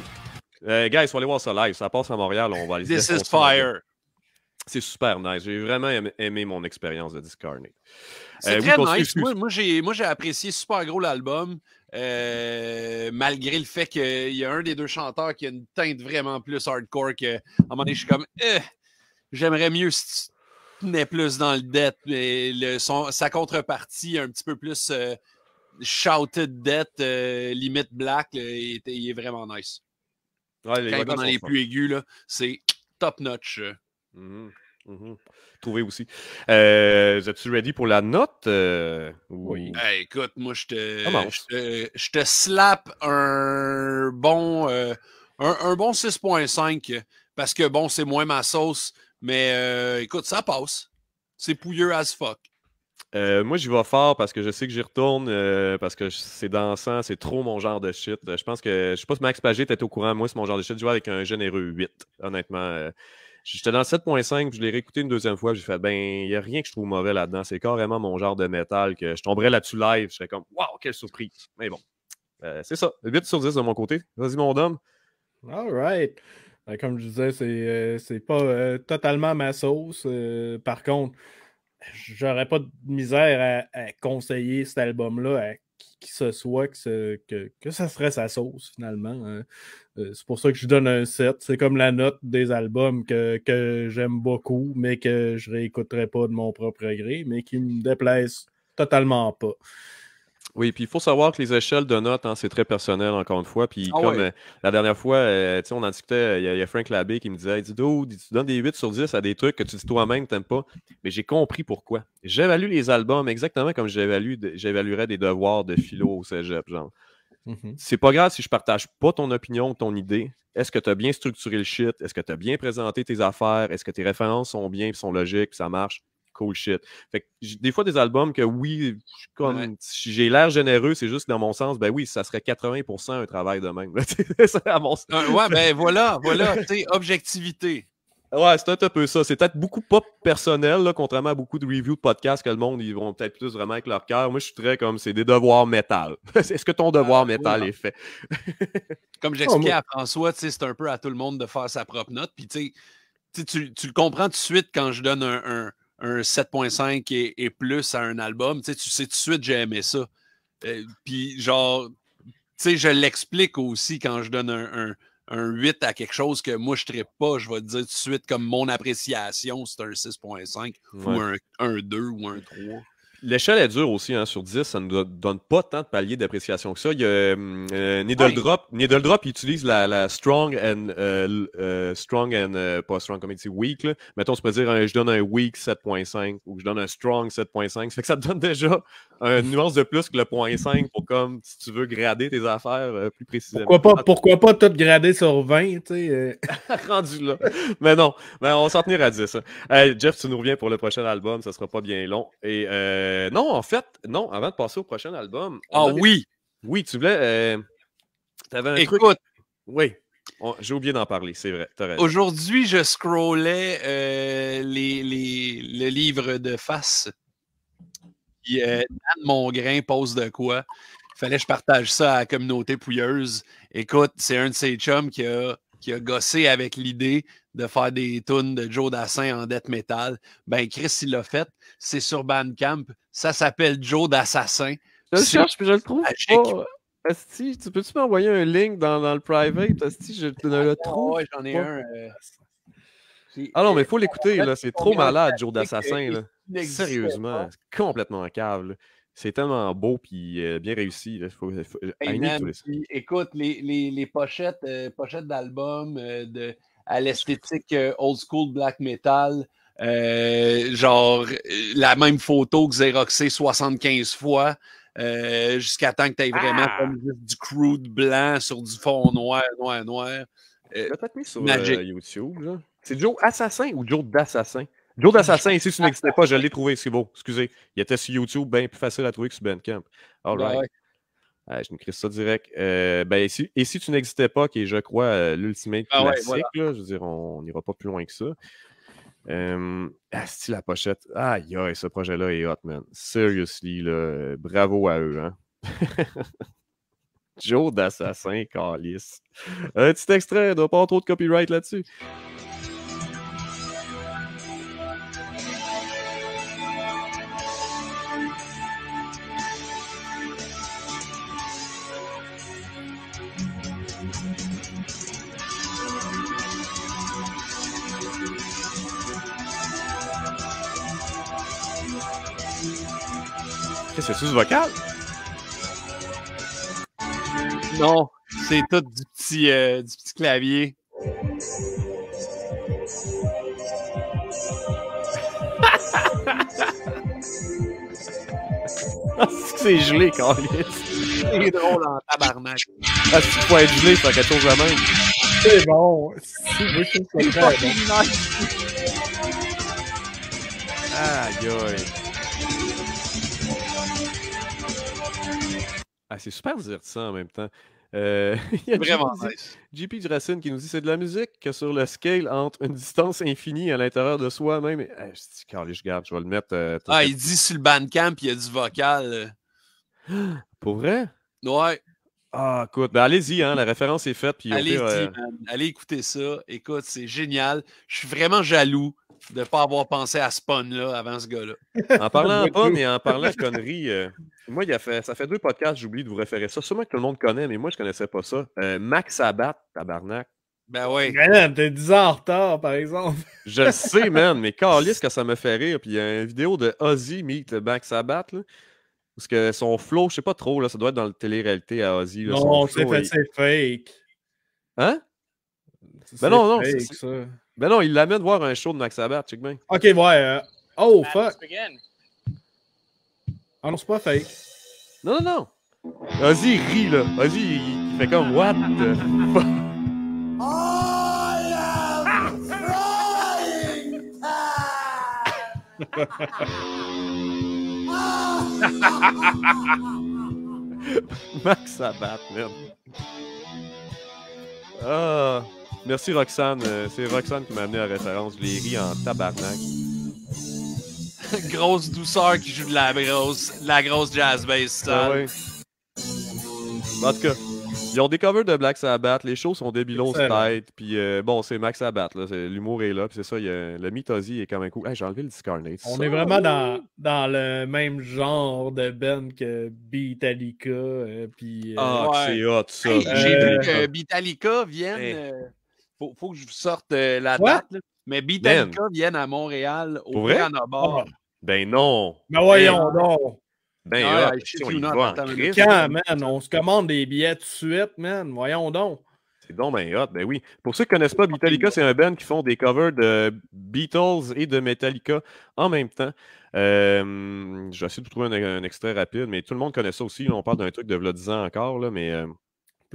Euh, guys, faut aller voir ça live. Ça passe à Montréal. On va aller This is fire! C'est super nice. J'ai vraiment aimé, mon expérience de Discarnate. C'est euh, très nice. Moi, j'ai apprécié super gros l'album, euh, malgré le fait qu'il y a un des deux chanteurs qui a une teinte vraiment plus hardcore que, à un moment donné, je suis comme, eh, j'aimerais mieux si tu tenais plus dans le dette, mais le, son, sa contrepartie un petit peu plus shouted death, Limit euh, limite black, il, est, vraiment nice. Quand il va dans les plus aigus, c'est top notch. Euh. Mhm, mhm. Trouvé aussi. Euh, vous êtes-tu ready pour la note? Euh, oui. écoute, moi, je te, je te, slap un bon, un, bon 6.5 parce que, bon, c'est moins ma sauce, mais écoute, ça passe. C'est pouilleux as fuck. Euh, moi, j'y vais fort parce que je sais que j'y retourne, euh, parce que c'est dansant, c'est trop mon genre de shit. Je pense que, je sais pas si Max Paget était au courant, moi, c'est mon genre de shit. Je jouais avec un généreux 8, honnêtement. Euh. J'étais dans 7.5, je l'ai réécouté une deuxième fois, j'ai fait, ben, il n'y a rien que je trouve mauvais là-dedans. C'est carrément mon genre de métal que je tomberais là-dessus live, je serais comme, waouh, quelle surprise. Mais bon, c'est ça. 8 sur 10 de mon côté. Vas-y, mon homme. All right. Ben, comme je disais, c'est pas totalement ma sauce. par contre, j'aurais pas de misère à, conseiller cet album-là à qui, que ce soit, que, ce, que, ça serait sa sauce finalement. Hein. Euh, c'est pour ça que je donne un 7. C'est comme la note des albums que, que j'aime beaucoup, mais que je réécouterai pas de mon propre gré, mais qui me déplaisent totalement pas. Oui, puis il faut savoir que les échelles de notes, hein, c'est très personnel, encore une fois. Puis ah comme euh, la dernière fois, euh, tu sais, on en discutait, euh, il y, a Frank Labbé qui me disait Dido, tu donnes des 8 sur 10 à des trucs que tu dis toi-même, t'aimes pas. Mais j'ai compris pourquoi. J'évalue les albums exactement comme j'évaluerais des devoirs de philo au cégep, mm-hmm. C'est pas grave si je partage pas ton opinion, ou ton idée. Est-ce que tu as bien structuré le shit? Est-ce que tu as bien présenté tes affaires? Est-ce que tes références sont bien, sont logiques, ça marche? cool shit. Fait que, des fois, des albums que oui, comme j'ai l'air généreux, c'est juste que dans mon sens, ben oui, ça serait 80% un travail de même. ouais, ben voilà, voilà, objectivité. Ouais, c'est un peu ça. C'est peut-être beaucoup pas personnel, contrairement à beaucoup de reviews de podcasts que le monde, ils vont peut-être plus vraiment avec leur cœur. Moi, je suis très comme, c'est des devoirs métal. Est-ce que ton ah, devoir métal est fait? comme j'expliquais à François, c'est un peu à tout le monde de faire sa propre note. Puis, tu, tu le comprends tout de suite quand je donne un un 7.5 et, plus à un album, tu sais, tu sais tout de suite, j'ai aimé ça. Euh, puis genre, tu sais, je l'explique aussi quand je donne un, 8 à quelque chose que moi, je ne pas, je vais te dire tout de suite comme mon appréciation, c'est un 6.5 ou un, un 2 ou un 3. L'échelle est dure aussi, hein, sur 10, ça ne donne pas tant de paliers d'appréciation que ça. Il y a, euh, euh, Needle, Drop, utilise la, strong and, euh, strong and pas strong comme il dit, weak. Mettons, on peut dire, je donne un weak 7.5 ou je donne un strong 7.5. Ça fait que ça te donne déjà une nuance de plus que le point 5 pour comme, si tu veux grader tes affaires plus précisément. Pourquoi pas, pourquoi pas tout grader sur 20, tu Rendu là. Mais non, ben, on s'en tenir à 10. Jeff, tu nous reviens pour le prochain album, ça sera pas bien long. Et... Euh, non, en fait, non, avant de passer au prochain album. Ah oui! Oui, tu voulais. Euh, Écoute. Oui. J'ai oublié d'en parler, c'est vrai. Aujourd'hui, je scrollais euh, les, les, le livre de face. Puis, mon mm. Mongrain pose de quoi? Fallait que je partage ça à la communauté pouilleuse. Écoute, c'est un de ces chums qui a qui a gossé avec l'idée de faire des tunes de Joe Dassin en death metal, ben Chris, il l'a fait. C'est sur Bandcamp. Ça s'appelle Joe d'Assassin. Je le cherche, je le trouve Asti, tu peux-tu m'envoyer un link dans, dans le private? Asti, je te le trouve. Ouais, j'en ai un. Euh, ah non, mais il faut l'écouter, là. C'est trop malade, Joe d'Assassin, là. Sérieusement, complètement un câble. c'est tellement beau puis euh, bien réussi. Là. Euh, écoute, les, les, les pochettes, pochettes d'albums à l'esthétique old school black metal, euh, genre, euh, la même photo que Xeroxé 75 fois. Euh, jusqu'à temps que tu aies vraiment ah! comme du crude blanc sur du fond noir, noir, noir. Euh, mis sur YouTube. Là. C'est Joe Assassin ou Joe d'Assassin? Joe d'Assassin, ici, si tu n'existais pas, je l'ai trouvé, c'est beau. Excusez. Il était sur YouTube, bien plus facile à trouver que sur Bandcamp. All je me ça direct. Ben, et, si, tu n'existais pas, qui est, je crois, l'ultimate ah classique, je veux dire, on n'ira pas plus loin que ça. Euh, Asti, la pochette. Aïe, aïe, ce projet-là est hot, man. Seriously, là, euh, bravo à eux. Hein? Joe d'Assassin, Calice. Un petit extrait, il doit pas avoir trop de copyright là-dessus. c'est processus vocal? Non, c'est tout du petit, euh, du petit clavier. Ah, c'est gelé, quand C'est drôle en tabarnak. Ah, tu peux être gelé, c'est quelque chose de même. C'est bon. C'est bon. c'est bon. Aïe, Ah, c'est super divertissant en même temps. Euh, y Vraiment JP, nice. JP qui nous dit c'est de la musique que sur le scale entre une distance infinie à l'intérieur de soi-même. je je garde, je vais le mettre. Euh, ah, il dit sur le bandcamp, il y a du vocal. Euh. Pour vrai? Ouais. Ah, écoute, ben, allez-y, hein, la référence est faite. Puis allez, pire, allez écouter ça. Écoute, c'est génial. Je suis vraiment jaloux de ne pas avoir pensé à ce pun-là avant ce gars-là. En parlant pun et en parlant de conneries, euh, moi, il a fait, ça fait deux podcasts, j'oublie de vous référer ça. Sûrement que tout le monde connaît, mais moi, je ne connaissais pas ça. Euh, Max Sabat, tabarnak. Ben oui. Man, t'es 10 ans en retard, par exemple. je sais, man, mais calisse que ça me fait rire. Puis il y a une vidéo de Ozzy meet Max Sabat, là. Parce que son flow, je sais pas trop, là, ça doit être dans le télé-réalité à Ozzy. non, c'est fake. Hein? Ben non, non, c'est ça. Ben non, il l'amène voir un show de Max Sabat, check bien. Ok, ouais. Euh, oh, fuck. Ah non, c'est pas fake. Non, non, non. Vas-y, il rit, là. Vas-y, il, fait comme What the fuck? Max Sabat, man. Ah. Merci Roxane. Euh, c'est Roxane qui m'a amené à référence. Je les ris en tabarnak. grosse douceur qui joue de la grosse, la grosse jazz bass. Ah ouais. En tout cas, ils ont des covers de Black Sabbath. Les shows sont débiles de tête. Puis euh, bon, c'est Max Sabbath. L'humour est là. Puis c'est ça, le mythosie est quand même cool. J'ai enlevé le Discarnate. On est vraiment dans, dans, le même genre de band que Beatallica. Euh, puis, ah, c'est hot ça. J'ai vu que Beatallica vienne faut, faut que je vous sorte euh, la date. Mais Metallica viennent à Montréal au vrai? Ah. Ben non. Mais ben voyons ben, donc. Ben, non, ah, ah, ben, on y va Quand, on se commande des billets tout de suite, man. Voyons donc. C'est donc ben hot, ben oui. Pour ceux qui ne connaissent pas, Metallica, c'est un band qui font des covers de Beatles et de Metallica en même temps. Euh, je vais essayer de trouver un, extrait rapide, mais tout le monde connaît ça aussi. on parle d'un truc de Vladisan encore, là, mais euh,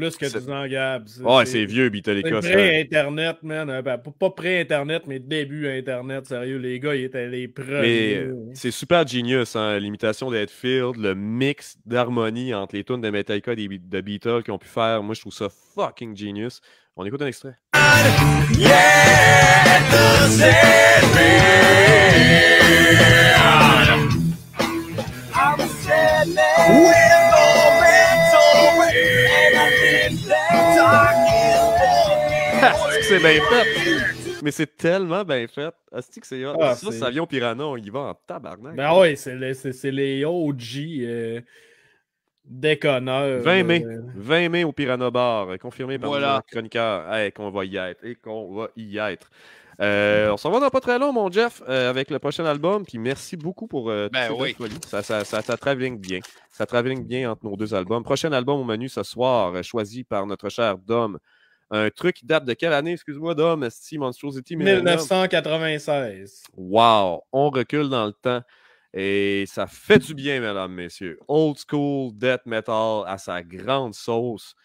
plus que 10 Gab. Ouais, c'est vieux, Pré-Internet, man. Euh, ben, pas pré-Internet, mais début Internet, sérieux. Les gars, ils étaient les premiers. Euh, c'est super genius, hein, l'imitation d'Edfield, le mix d'harmonie entre les tunes de Metallica et de Beatles qu'ils ont pu faire. Moi, je trouve ça fucking genius. On écoute un extrait. Yeah, c'est bien fait. Mais c'est tellement bien fait. Ah, c'est ça, ça, au Piranha, on y va en tabarnak. Ben oui, c'est les, les, OG euh, déconneurs. 20 mai. 20 mai au Piranha Bar, euh, confirmé par le chroniqueur. qu'on va y être et qu'on va y être. Euh, on s'en va dans pas très long, mon Jeff, avec le prochain album. Puis merci beaucoup pour euh, ben ça, ça, ça, ça bien. Ça travaille bien entre nos deux albums. Prochain album au menu ce soir, choisi par notre cher Dom un truc qui date de quelle année, excuse-moi, Dom, si Monstrosity 1996. Wow, on recule dans le temps. Et ça fait du bien, mesdames, messieurs. Old school death metal à sa grande sauce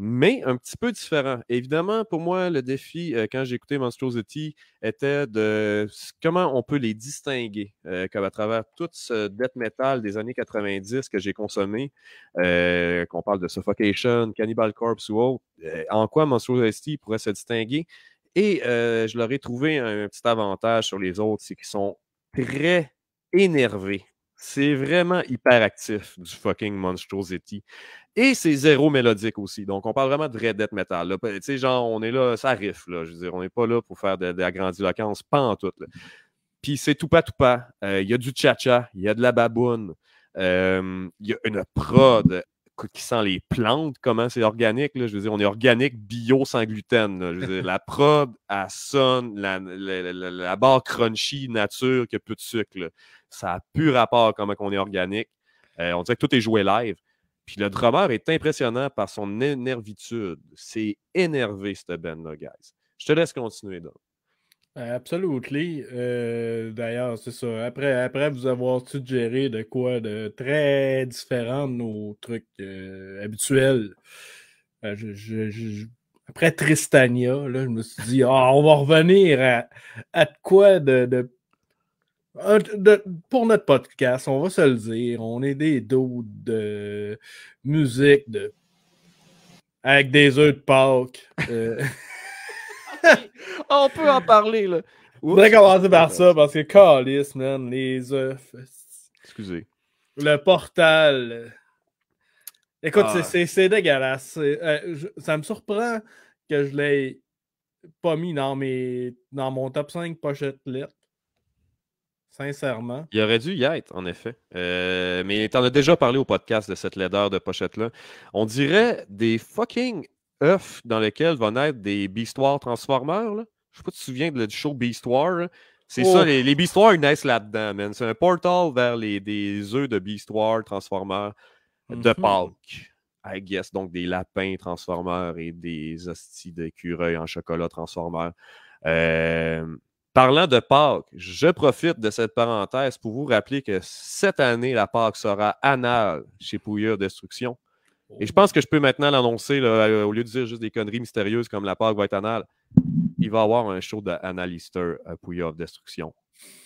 mais un petit peu différent. Évidemment, pour moi, le défi, euh, quand j'ai écouté Monstrosity, était de comment on peut les distinguer, euh, comme à travers tout ce death metal des années 90 que j'ai consommé, euh, qu'on parle de Suffocation, Cannibal Corpse ou autre, en quoi Monstrosity pourrait se distinguer. Et je leur ai trouvé un, un petit avantage sur les autres, c'est qu'ils sont très énervés c'est vraiment hyperactif du fucking Monstrosity. Et c'est zéro mélodique aussi. Donc, on parle vraiment de Red Dead metal. Tu sais, genre, on est là, ça riff, là. Je veux dire, on n'est pas là pour faire de, la grandiloquence, pas en tout. Puis c'est tout pas tout pas. Euh, il y a du cha-cha, il y a de la baboune, il y a une prod qui sent les plantes, comment c'est organique. Là. Je veux dire, on est organique, bio, sans gluten. Je veux dire, la prod, elle sonne, la, barre crunchy, nature, qui a peu de sucre. Ça a plus rapport comment on est organique. Euh, on dirait que tout est joué live. Puis le drummer est impressionnant par son énervitude. C'est énervé, cette band-là, guys. Je te laisse continuer, donc. Absolument. Euh, d'ailleurs, c'est ça. Après, après vous avoir suggéré de quoi de très différent de nos trucs euh, habituels, euh, après Tristania, je me suis dit, ah, on va revenir à, de quoi de euh, de, pour notre podcast, on va se le dire, on est des dos de musique de avec des œufs de Pâques. Euh. On peut en parler là. On va commencer par ça parce que Calis, man, les œufs. Excusez. Le portal. Écoute, c'est ah. dégueulasse. Euh, ça me surprend que je l'ai pas mis dans, mes, dans mon top 5 pochettes lettres. Sincèrement. Il aurait dû y être, en effet. Euh, mais t'en as déjà parlé au podcast de cette laideur de pochette-là. On dirait des fucking œufs dans lesquels vont naître des Bistoires Transformers. Là. Je sais pas si tu te souviens du show Bistoire. C'est ça, oh. les, Bistoires naissent là-dedans, man. C'est un portal vers les, des œufs de Beastoirs Transformers de mm-hmm. Pâques. I guess, donc des lapins transformeurs et des hosties d'écureuils en chocolat transformeurs. Euh, Parlant de Pâques, je profite de cette parenthèse pour vous rappeler que cette année, la Pâques sera anale chez Pouilleur Destruction. Et je pense que je peux maintenant l'annoncer, au lieu de dire juste des conneries mystérieuses comme la Pâques va être anale, il va y avoir un show d'Analister à euh, Pouilleur Destruction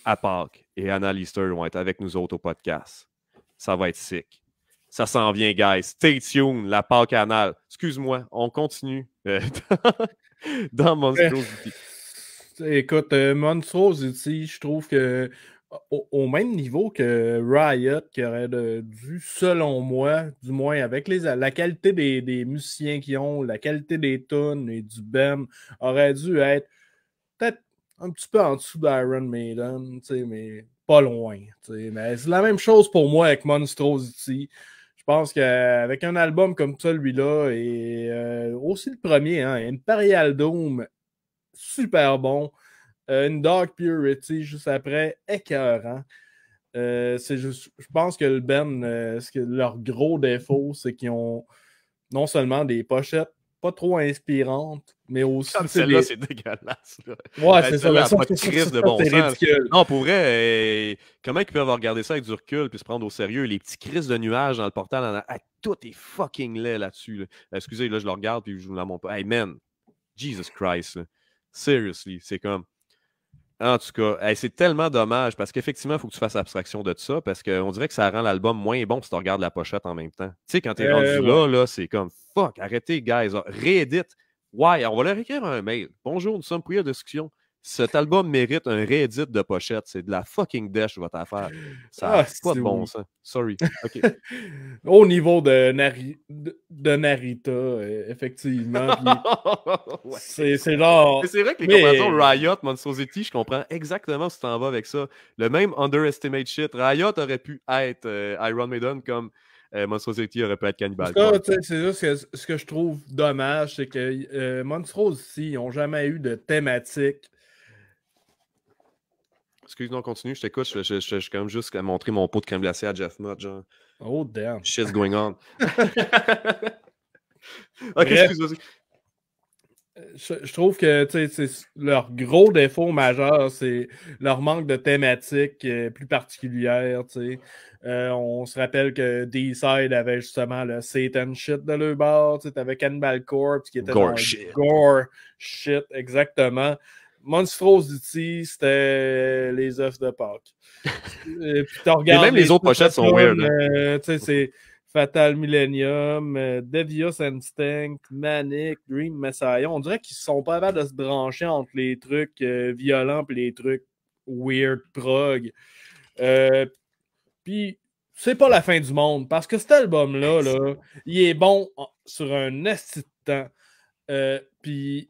à Pâques. Et Analister vont être avec nous autres au podcast. Ça va être sick. Ça s'en vient, guys. Stay tuned, la Pâques anale. Excuse-moi, on continue euh, dans, dans Monstrosity. Écoute, euh, Monstrosity, je trouve que au, même niveau que Riot, qui aurait dû, selon moi, du moins avec la qualité des, musiciens qui ont, la qualité des tunes et du BEM, aurait dû être peut-être un petit peu en dessous d'Iron Maiden, mais pas loin. Mais c'est la même chose pour moi avec Monstrosity. Je pense qu'avec un album comme celui-là et euh, aussi le premier, une hein, Imperial Dome super bon. Euh, une Dark Purity juste après, écœurant. Euh, je pense que le Ben, euh, ce que leur gros défaut, c'est qu'ils ont non seulement des pochettes pas trop inspirantes, mais aussi. Comme celle-là, c'est dégueulasse. Ouais, ben, c'est ça. Non, pour vrai, comment ils peuvent avoir regardé ça avec du recul puis se prendre au sérieux? Les petits crises de nuages dans le portal, tout est fucking laid là-dessus. Excusez, là, je le regarde puis je vous la montre pas. Hey, Jesus Christ. Seriously, c'est comme. En tout cas, c'est tellement dommage parce qu'effectivement, il faut que tu fasses abstraction de ça parce qu'on dirait que ça rend l'album moins bon si tu regardes la pochette en même temps. Tu sais, quand t'es rendu eh là, là, c'est comme fuck, arrêtez, guys, ah, réédite. Ouais, on va leur écrire un mail. Bonjour, nous sommes pour à discussion. Cet album mérite un réédit de pochette. C'est de la fucking dash votre affaire. Ça n'a ah, pas de bon ça. Sorry. OK. Au niveau de, Narita, euh, effectivement. c'est genre. C'est vrai que les comparaisons Riot, Monstrosity, je comprends exactement ce tu t'en va avec ça. Le même underestimate shit. Riot aurait pu être euh, Iron Maiden comme. Euh, Monstrosity aurait pu être Cannibal. C'est ça, ce que je trouve dommage, c'est que Monstrosity, ils n'ont jamais eu de thématique excuse, moi continue, je t'écoute. Je, suis quand même juste à montrer mon pot de crème glacée à Jeff Mott, Oh, damn. Shit's going on. ok, excuse-moi. Je, trouve que leur gros défaut majeur, c'est leur manque de thématique euh, plus particulière Euh, on se rappelle que D-Side avait justement le Satan shit de leur bord. Tu avais Cannibal qui était gore shit. gore shit, exactement. Monstrosity, c'était les œufs de Pâques. Et même les, autres pochettes sont weird. Hein. Euh, tu sais, c'est Fatal Millennium, euh, Devious Instinct, Manic, Dream Messiah. On dirait qu'ils sont pas capables de se brancher entre les trucs euh, violents et les trucs weird prog. Euh, puis c'est pas la fin du monde parce que cet album-là, là, il est bon sur un assis de temps. puis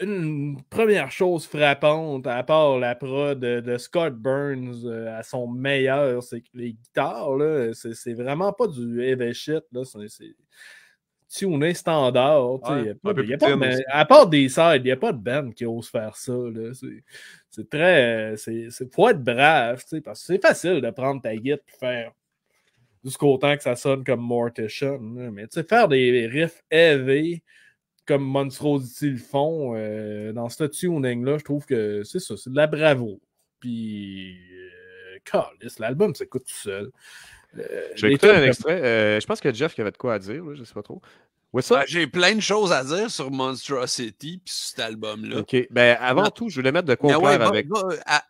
une, première chose frappante, à part la prod de, Scott Burns euh, à son meilleur, c'est que les guitares, c'est, vraiment pas du heavy shit. Là, c'est, c'est standard. à part des sides, il n'y a pas de band qui ose faire ça. Là, c'est, très. faut être brave, parce que c'est facile de prendre ta guide et faire jusqu'au temps que ça sonne comme Mortician. mais faire des riffs heavy comme Monstrosity le font, euh, dans ce tuning-là, je trouve que c'est ça, c'est de la bravo. Puis, euh, l'album s'écoute tout seul. Euh, je vais écouter un extrait. Euh, je pense que Jeff avait de quoi à dire, là, je sais pas trop. ça... Ben, j'ai plein de choses à dire sur Monstrosity puis cet album-là. OK. Ben, avant tout, je voulais mettre de quoi ben avec.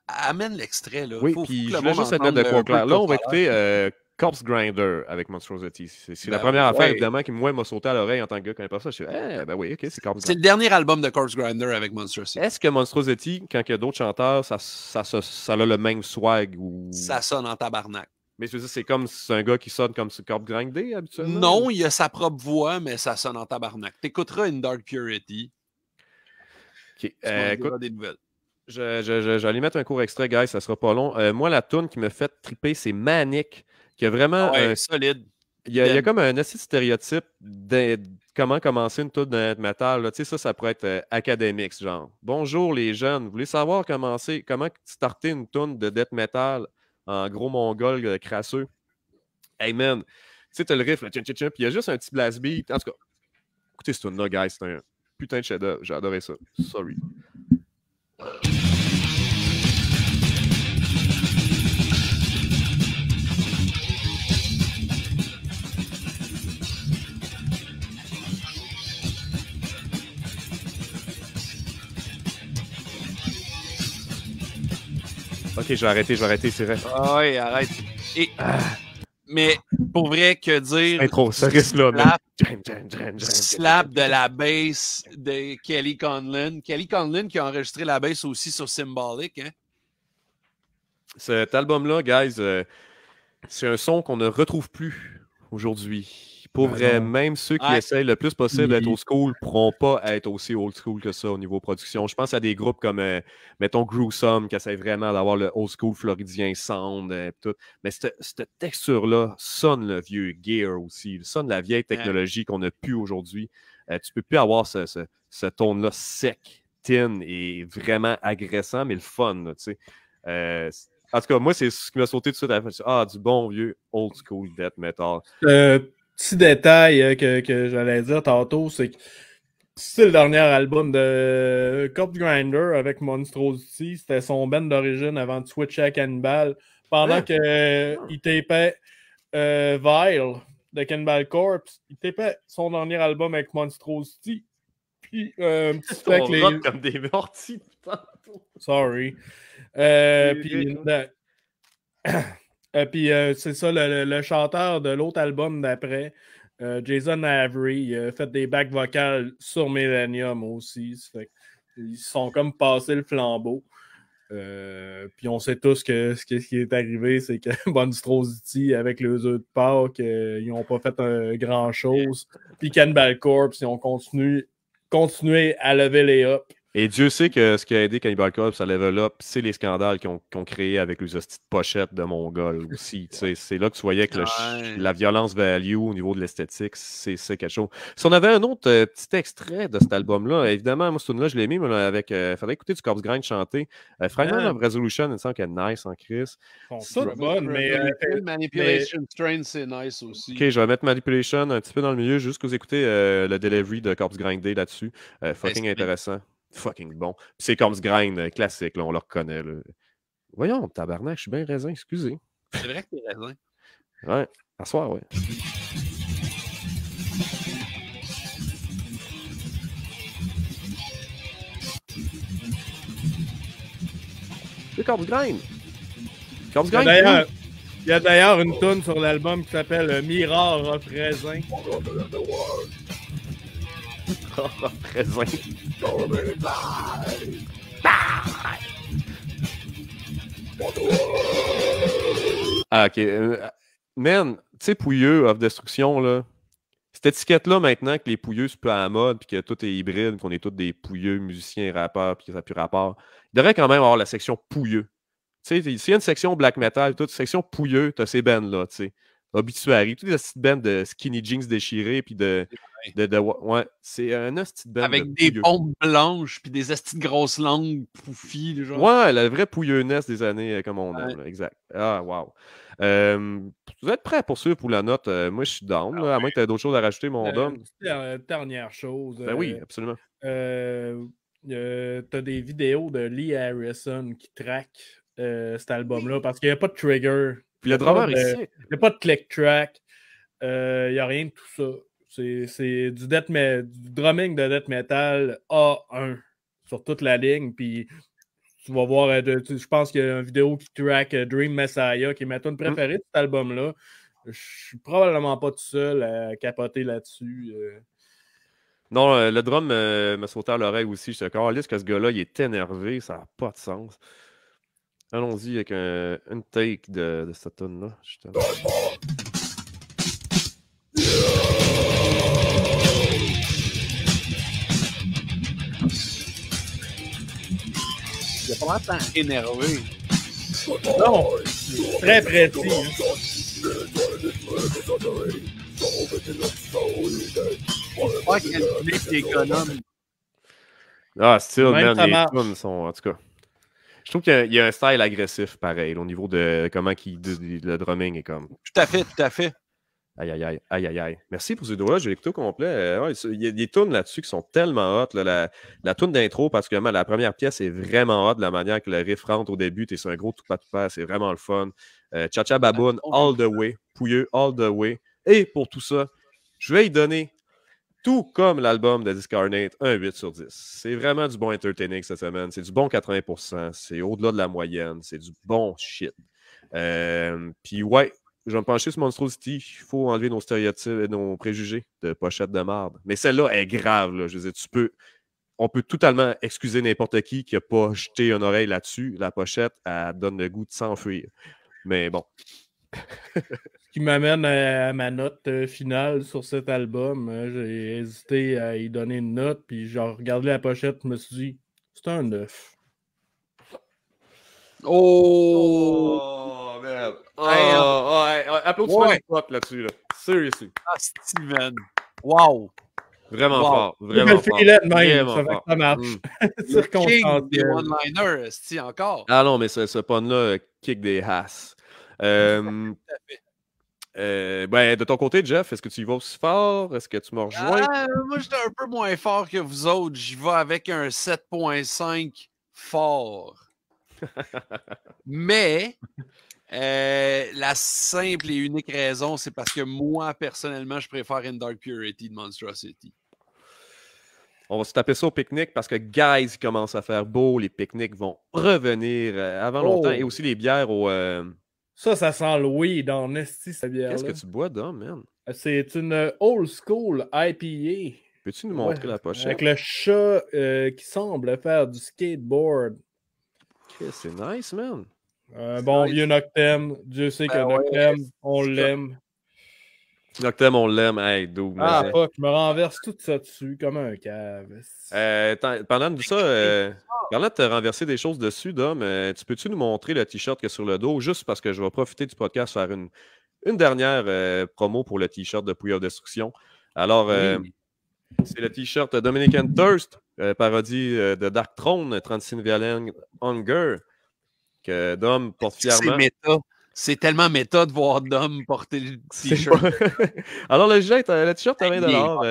amène l'extrait. là. Oui, puis je voulais juste mettre de quoi Là, on va écouter Corpse Grinder avec Monstrosity. C'est la ben première affaire, évidemment, qui moi, m'a sauté à l'oreille en tant que gars qui connaît pas ça. Je suis eh, ben oui, ok, c'est C'est le dernier album de Corpse Grinder avec Monstrosity. Est-ce que Monstrosity, quand il y a d'autres chanteurs, ça, ça, ça, a le même swag ou. Ça sonne en tabarnak. Mais c'est comme c'est un gars qui sonne comme Corpse Grinder habituellement? Non, il a sa propre voix, mais ça sonne en tabarnak. T'écouteras une Dark Purity. Ok, euh, écoute. Des nouvelles. J'allais je, mettre un court extrait, guys, ça sera pas long. Euh, moi, la tune qui me fait triper, c'est Manic y a vraiment ah un solide. Il y, a, comme un assez stéréotype de comment commencer une toute de metal. Tu sais, ça, ça pourrait être euh, académique, genre. Bonjour les jeunes, vous voulez savoir commencer, comment starter une tune de death metal en gros mongol euh, crasseux? Hey man, tu sais, t'as le riff, puis il y a juste un petit blast beat. En tout cas, écoutez ce tune-là, guys, c'est un putain de chef J'ai adoré ça. Sorry. Ok, je vais arrêter, je vais arrêter, c'est vrai. Ah oui, arrête. mais pour vrai, que dire. Intro, ça là, slap, slap de la bass de Kelly Conlon. Kelly Conlon qui a enregistré la bass aussi sur Symbolic. Hein? Cet album-là, guys, euh, c'est un son qu'on ne retrouve plus aujourd'hui. Pour ben vrai, même ceux qui ah, essayent le plus possible d'être old school ne pourront pas être aussi old school que ça au niveau production. Je pense à des groupes comme, euh, mettons, Gruesome, qui essayent vraiment d'avoir le old school floridien sound et euh, tout. Mais cette, texture-là sonne le vieux gear aussi, sonne la vieille technologie qu'on a plus aujourd'hui. Euh, tu peux plus avoir ce, ce, tone-là sec, thin et vraiment agressant, mais le fun, tu sais. en tout cas, moi, c'est ce qui m'a sauté tout de suite Ah, du bon vieux old school death metal petit détail euh, que, j'allais dire tantôt, c'est que c'est le dernier album de Cop Grinder avec Monstrosity. C'était son band d'origine avant de switcher à Cannibal. Pendant que qu'il tapait euh, Vile de Cannibal Corpse, il tapait son dernier album avec Monstrosity. Puis euh, un petit les... comme des mortis, Sorry. puis, et euh, puis euh, c'est ça, le, chanteur de l'autre album d'après, euh, Jason Avery, il a fait des bacs vocales sur Millennium aussi. Fait ils sont comme passé le flambeau. puis on sait tous que ce, qui est arrivé, c'est que Bon avec les œufs de Pâques, ils n'ont pas fait grand chose. Puis Cannibal Corpse, ils ont continué, à lever les hops et Dieu sait que ce qui a aidé Cannibal Corpse à level up, c'est les scandales qu'on qu avec les hosties de pochettes de Mongol aussi. c'est là que tu voyais que la violence value au niveau de l'esthétique, c'est quelque chose. Si on avait un autre euh, petit extrait de cet album-là, évidemment, moi, ce là je l'ai mis, mais avec. Euh, fallait écouter du Corpse Grind chanter. Euh, Resolution, il me semble qu'elle est nice en Chris. Euh, mais. Manipulation Strain, c'est nice aussi. Ok, je vais mettre Manipulation un petit peu dans le milieu, juste que vous écoutez le delivery de Corpse Grind là-dessus. Ben, fucking intéressant fucking bon. C'est comme ce grain classique, là, on le reconnaît. Voyons, tabarnak, je suis bien raisin, excusez. C'est vrai que t'es raisin. Ouais, à soir, ouais. C'est Comme Grind. Grind. Il y a d'ailleurs une tune sur l'album qui s'appelle euh, Mirror of Raisin. Ah, ok. Euh, man, tu sais, pouilleux, Off destruction, là. Cette étiquette-là, maintenant, que les pouilleux, c'est plus à la mode, puis que tout est hybride, qu'on est tous des pouilleux, musiciens, rappeurs, puis ça n'a plus rapport, il devrait quand même avoir la section pouilleux. Tu sais, s'il y a une section black metal, toute section pouilleux, t'as ces bands-là, tu sais. Obituary, toutes les petites bandes de skinny jeans déchirés, puis de. de, ouais, c'est un petite de Avec des pompes blanches, puis des hosties grosses langues poufies. Genre. Ouais, la vraie pouillonesse des années, euh, comme on aime, exact. Ah, wow. vous êtes prêts à poursuivre pour la note euh, Moi, je suis down, ah à moins que tu aies d'autres choses à rajouter, mon euh, dom. Dernière chose. Ben oui, absolument. T'as des vidéos de Lee Harrison qui traque cet album-là parce qu'il n'y a pas de trigger puis le drummer ici. Il n'y a pas de click track. Euh, il n'y a rien de tout ça. C'est du, du drumming de death metal A1 sur toute la ligne. Puis tu vas voir, euh, je pense qu'il y a une vidéo qui track euh, Dream Messiah, qui est ma tune hum. préférée de cet album-là. Je suis probablement pas tout seul à capoter là-dessus. Non, le drum me sautait à l'oreille aussi. Je d'accord, liste que ce gars-là, il est énervé, ça n'a pas de sens. Allons-y avec un, une take de, de cette tune-là, justement. Il a pas tant énervé. Non, très précis. Je crois qu'il y a une économe. Ah, still, man, les tunes sont, en tout cas. Je trouve qu'il y, a un style agressif pareil au niveau de comment qui, le drumming est comme. Tout à fait, tout à fait. Aïe, aïe, aïe, aïe, aïe, Merci pour ce doigt, j'ai l'écouté au complet. Euh, il y a des tunes là-dessus qui sont tellement hot. La, la tune d'intro, que la première pièce, est vraiment hot. La manière que le riff rentre au début, c'est sur un gros tout pas de pas, c'est vraiment le fun. Euh, cha cha Baboon, all the way. Pouilleux, all the way. Et pour tout ça, je vais y donner tout comme l'album de Discarnate, un 8 sur 10. C'est vraiment du bon entertaining cette semaine. C'est du bon 80 C'est au-delà de la moyenne. C'est du bon shit. Euh, puis ouais, je vais me pencher sur Monstrosity. Il faut enlever nos stéréotypes et nos préjugés de pochette de marde. Mais celle-là est grave. Je veux tu peux. On peut totalement excuser n'importe qui qui n'a pas jeté une oreille là-dessus. La pochette, elle donne le goût de s'enfuir. Mais bon. qui m'amène à, ma note euh, finale sur cet album. Euh, j'ai hésité à y donner une note, puis j'ai regardé la pochette, je me suis dit, c'est un 9. Oh! oh merde! Oh, hey, oh, hey, euh, applaudissements là-dessus. Là. Seriously. Ah, Steven. Wow! Vraiment fort. Vraiment fort. Même, ça, que ça marche. Mm. King des one-liners, encore. Ah non, mais ce, ce pun-là kick des has. Euh, euh, ben, de ton côté, Jeff, est-ce que tu y vas aussi fort? Est-ce que tu m'as rejoint? Moi, euh, moi, j'étais un peu moins fort que vous autres. J'y vais avec un 7.5 fort. Mais euh, la simple et unique raison, c'est parce que moi, personnellement, je préfère une Dark Purity de Monstrosity. On va se taper ça au pique-nique parce que, guys, il commence à faire beau. Les pique-niques vont revenir avant longtemps. Oh! Et aussi les bières au... Ça, ça sent le weed en esti, cette bière Qu'est-ce que tu bois dedans, man? C'est une euh, old school IPA. Peux-tu nous montrer la pochette? Avec le chat euh, qui semble faire du skateboard. c'est nice, man. Euh, un bon vieux Noctem. Dieu sait ben que Noctem, on l'aime. Noctem, on l'aime. Hey, doux. Ah, fuck, je me renverse tout ça dessus comme un cave. Euh, parlant de ça, euh, parlant de te renverser des choses dessus, Dom, euh, tu peux-tu nous montrer le t-shirt que sur le dos, juste parce que je vais profiter du podcast faire une, une dernière euh, promo pour le t-shirt de of Destruction. Alors, euh, c'est le t-shirt Dominican Thirst, parodie de Dark Throne, 36 Violent Hunger, que Dom porte fièrement. C'est méta. C'est tellement méta de voir d'hommes porter le t-shirt. Alors, le euh, t-shirt à 20 dollars.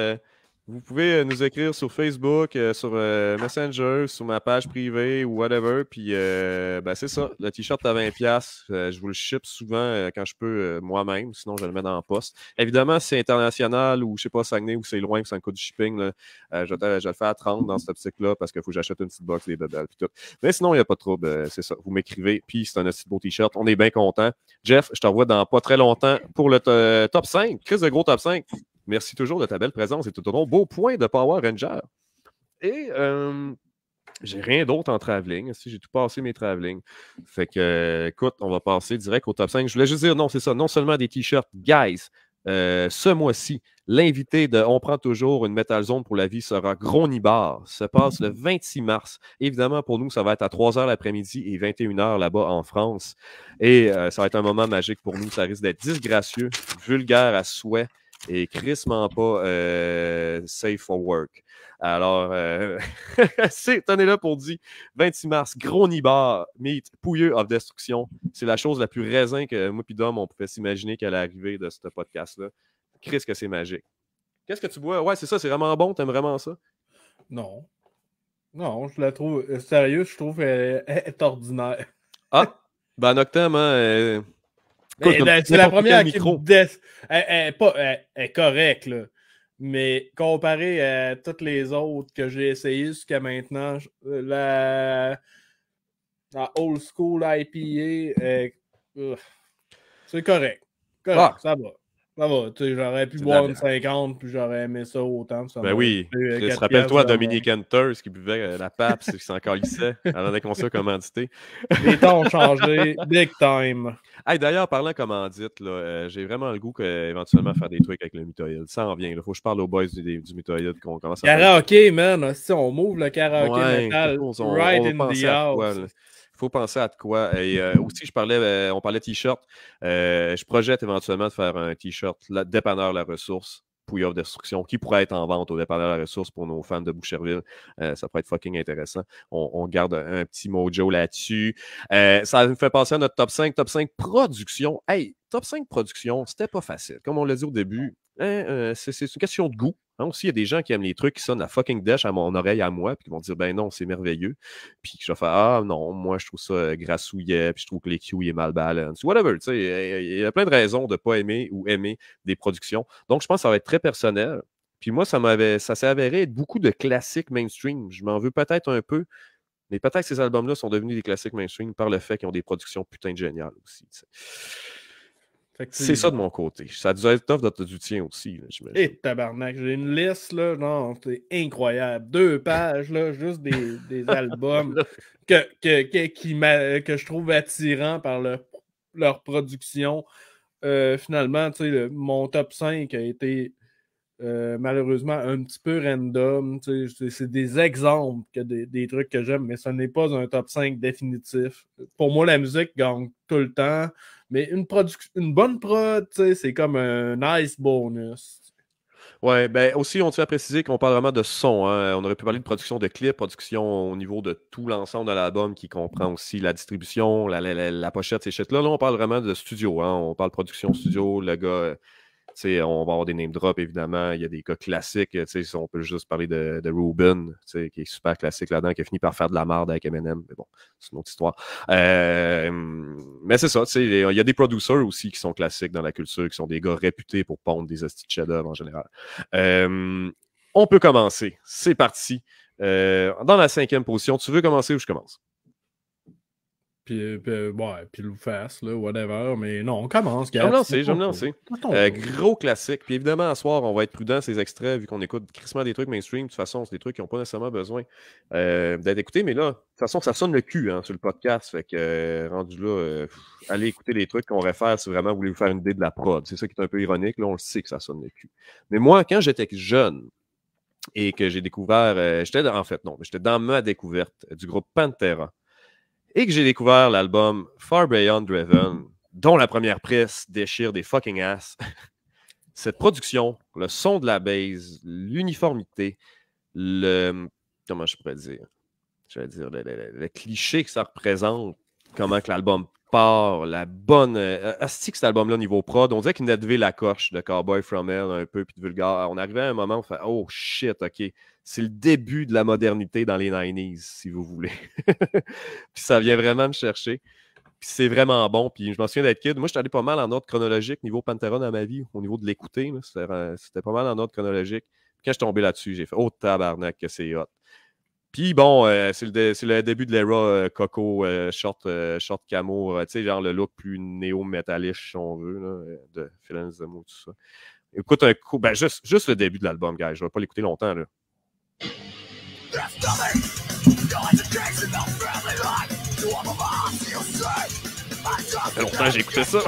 Vous pouvez euh, nous écrire sur Facebook, euh, sur euh, Messenger, sur ma page privée ou whatever. Puis ben, c'est ça, le t-shirt à 20$. je vous le ship souvent quand je peux moi-même, sinon je le mets dans poste. Évidemment, si c'est international ou je sais pas, Saguenay ou c'est loin, que c'est un de du shipping, je, je, le fais à 30 dans cette optique-là parce qu'il faut que j'achète une petite box les Mais sinon, il n'y a pas de trouble, c'est ça. Vous m'écrivez, puis c'est un petit beau t-shirt. On est bien content. Jeff, je t'envoie dans pas très longtemps pour le top 5. Chris de gros top 5. Merci toujours de ta belle présence et tout ton beau point de Power Ranger. Et euh, j'ai rien d'autre en traveling. Si j'ai tout passé mes travelling. Fait que, écoute, on va passer direct au top 5. Je voulais juste dire, non, c'est ça, non seulement des t-shirts, guys, euh, ce mois-ci, l'invité de On prend toujours une Metal Zone pour la vie sera Gronibar. Se passe le 26 mars. Évidemment, pour nous, ça va être à 3h l'après-midi et 21h là-bas en France. Et euh, ça va être un moment magique pour nous. Ça risque d'être disgracieux, vulgaire à souhait et ment pas euh, safe for work. Alors, euh, c'est, tenez là pour dit, 26 mars, gros Nibar, meet, pouilleux of destruction. C'est la chose la plus raisin que moi puis Dom, on pouvait s'imaginer qu'elle arrivée de ce podcast-là. Chris, que c'est magique. Qu'est-ce que tu bois? Ouais, c'est ça, c'est vraiment bon, t'aimes vraiment ça? Non. Non, je la trouve, euh, sérieux, je trouve extraordinaire. Euh, est, ordinaire. ah, ben, Noctem, hein, euh, ben, c'est la première qui est correcte, Mais comparé à toutes les autres que j'ai essayées jusqu'à maintenant, euh, la, old school IPA, euh, c'est correct. Ah. ça va. Ça va, tu sais, j'aurais pu boire une 50, puis j'aurais aimé ça autant. ben oui. Rappelle-toi Dominique ce qui buvait euh, la pape, c'est qu'il s'en calissait. Attendait qu'on en commandité. Les temps ont changé, big time. Hey, D'ailleurs, parlant commandite, euh, j'ai vraiment le goût qu'éventuellement faire des trucs avec le mutoïde. Ça en vient. Il faut que je parle aux boys du, qu'on commence à. Karaoké, man. Ah, si on move le karaoké ouais, right in the house faut penser à de quoi. Et euh, mmh. aussi, je parlais, euh, on parlait t-shirt. Euh, je projette éventuellement de faire un t-shirt dépanneur la ressource Pouille Destruction qui pourrait être en vente au dépanneur la ressource pour nos fans de Boucherville. ça pourrait être fucking intéressant. On, garde un, petit mojo là-dessus. ça me fait penser à notre top 5, top 5 production. Hey, top 5 production, c'était pas facile. Comme on l'a dit au début, hein, c'est une question de goût. Hein, aussi, il y a des gens qui aiment les trucs qui sonnent à fucking dash à mon oreille à moi, puis qui vont dire ben non, c'est merveilleux, puis je vais faire ah non, moi je trouve ça euh, grassouillet, puis je trouve que les Q est mal balance, whatever. Tu sais, il y a plein de raisons de ne pas aimer ou aimer des productions. Donc je pense que ça va être très personnel. Puis moi, ça m'avait, ça s'est avéré être beaucoup de classiques mainstream. Je m'en veux peut-être un peu, mais peut-être que ces albums-là sont devenus des classiques mainstream par le fait qu'ils ont des productions putain de géniales aussi. Tu c'est ça de mon côté. Ça doit être tough de, du tien aussi. Et eh, tabarnak, j'ai une liste, là, non, c'est incroyable. Deux pages, là, juste des, albums que, qui que je trouve attirants par leur, production. Euh, finalement, tu mon top 5 a été euh, malheureusement un petit peu random. C'est des exemples que des, des trucs que j'aime, mais ce n'est pas un top 5 définitif. Pour moi, la musique gagne tout le temps. Mais une, une bonne prod, c'est comme un nice bonus. Ouais, ben aussi, on te fait préciser qu'on parle vraiment de son. Hein. On aurait pu parler de production de clips, production au niveau de tout l'ensemble de l'album qui comprend aussi la distribution, la, pochette, ces là Là, on parle vraiment de studio. Hein. On parle production studio, le gars on va avoir des name drops, évidemment. Il y a des cas classiques. On peut juste parler de, de Ruben, qui est super classique là-dedans, qui a fini par faire de la merde avec Eminem. Mais bon, c'est une autre histoire. Euh, mais c'est ça. Il y a des producers aussi qui sont classiques dans la culture, qui sont des gars réputés pour pondre des hosties de chef en général. Euh, on peut commencer. C'est parti. Euh, dans la cinquième position, tu veux commencer ou je commence? Puis, euh, puis, euh, ouais, puis là, whatever. Mais non, on commence, J'aime lancer, j'aime lancer. Euh, gros classique. Puis évidemment, à soir, on va être prudent ces extraits, vu qu'on écoute crissement des trucs mainstream. De toute façon, c'est des trucs qui n'ont pas nécessairement besoin d'être écoutés. Mais là, de toute façon, ça sonne le cul hein, sur le podcast. Fait que, rendu là, allez écouter les trucs qu'on réfère si vraiment vous voulez vous faire une idée de la prod. C'est ça qui est un peu ironique. Là, on le sait que ça sonne le cul. Mais moi, quand j'étais jeune, et que j'ai découvert, j'étais en fait, non, mais j'étais dans ma découverte du groupe Pantera et que j'ai découvert l'album Far Beyond Driven, dont la première presse déchire des fucking ass. Cette production, le son de la base, l'uniformité, le. Comment je pourrais dire Je vais dire le, cliché que ça représente, comment que l'album part, la bonne. Euh, astique cet album-là niveau prod, on dirait qu'il venait de la coche de Cowboy From Hell un peu, puis de vulgaire. On arrivait à un moment où on fait Oh shit, ok, c'est le début de la modernité dans les 90s, si vous voulez. puis ça vient vraiment me chercher. Puis c'est vraiment bon. Puis je m'en souviens d'être kid. Moi, je suis allé pas mal en ordre chronologique niveau Pantera à ma vie, au niveau de l'écouter. C'était pas mal en ordre chronologique. Quand je suis tombé là-dessus, j'ai fait Oh tabarnak, que c'est hot. Puis bon, euh, c'est le, début de l'era euh, Coco, euh, short, short camo, tu sais, genre le look plus néo métalliste si on veut, de Phil tout ça. Écoute un coup, ben juste, le début de l'album, gars. Je vais pas l'écouter longtemps, là. Ça j'ai écouté ça.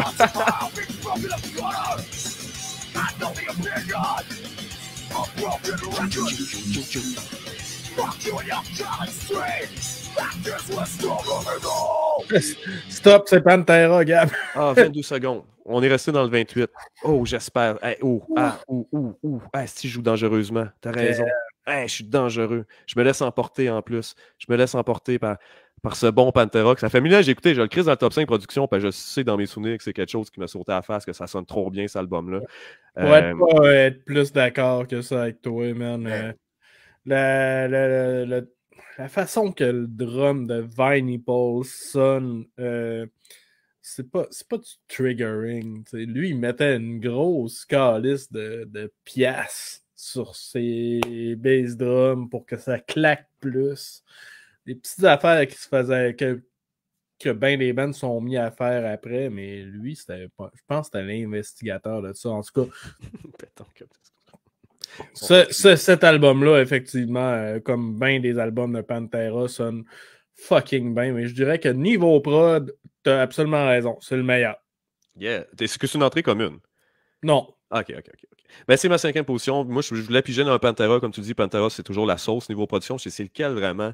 Stop, c'est Pantera, Gab. Ah, 22 secondes. On est resté dans le 28. Oh, j'espère. oh, ah, oh, oh, oh. Ah, si je joue dangereusement. T'as raison hey, je suis dangereux. Je me laisse emporter en plus. Je me laisse emporter par, par ce bon Pantera. » Ça fait mille ans j'ai écouté, je le crise dans le top 5 production, je sais dans mes souvenirs que c'est quelque chose qui m'a sauté à face, que ça sonne trop bien, cet album-là. Je euh, être pas être plus d'accord que ça avec toi, man. Euh, la, la, façon que le drum de Viney Paul sonne, euh, c'est pas, du triggering. Lui, il mettait une grosse calice de, de pièces sur ses bass drums pour que ça claque plus. Des petites affaires qui se faisaient que, que ben les bands sont mis à faire après, mais lui, c'était je pense que c'était l'investigateur de ça. En tout cas. cet album-là, effectivement, euh, comme bien des albums de Pantera, sonne fucking bien, mais je dirais que niveau prod, t'as absolument raison, c'est le meilleur. Yeah. Est-ce que c'est une entrée commune? Non, OK, OK, OK. Ben, c'est ma cinquième position. Moi, je, voulais piger dans un Pantera. Comme tu dis, Pantera, c'est toujours la sauce niveau production. c'est lequel vraiment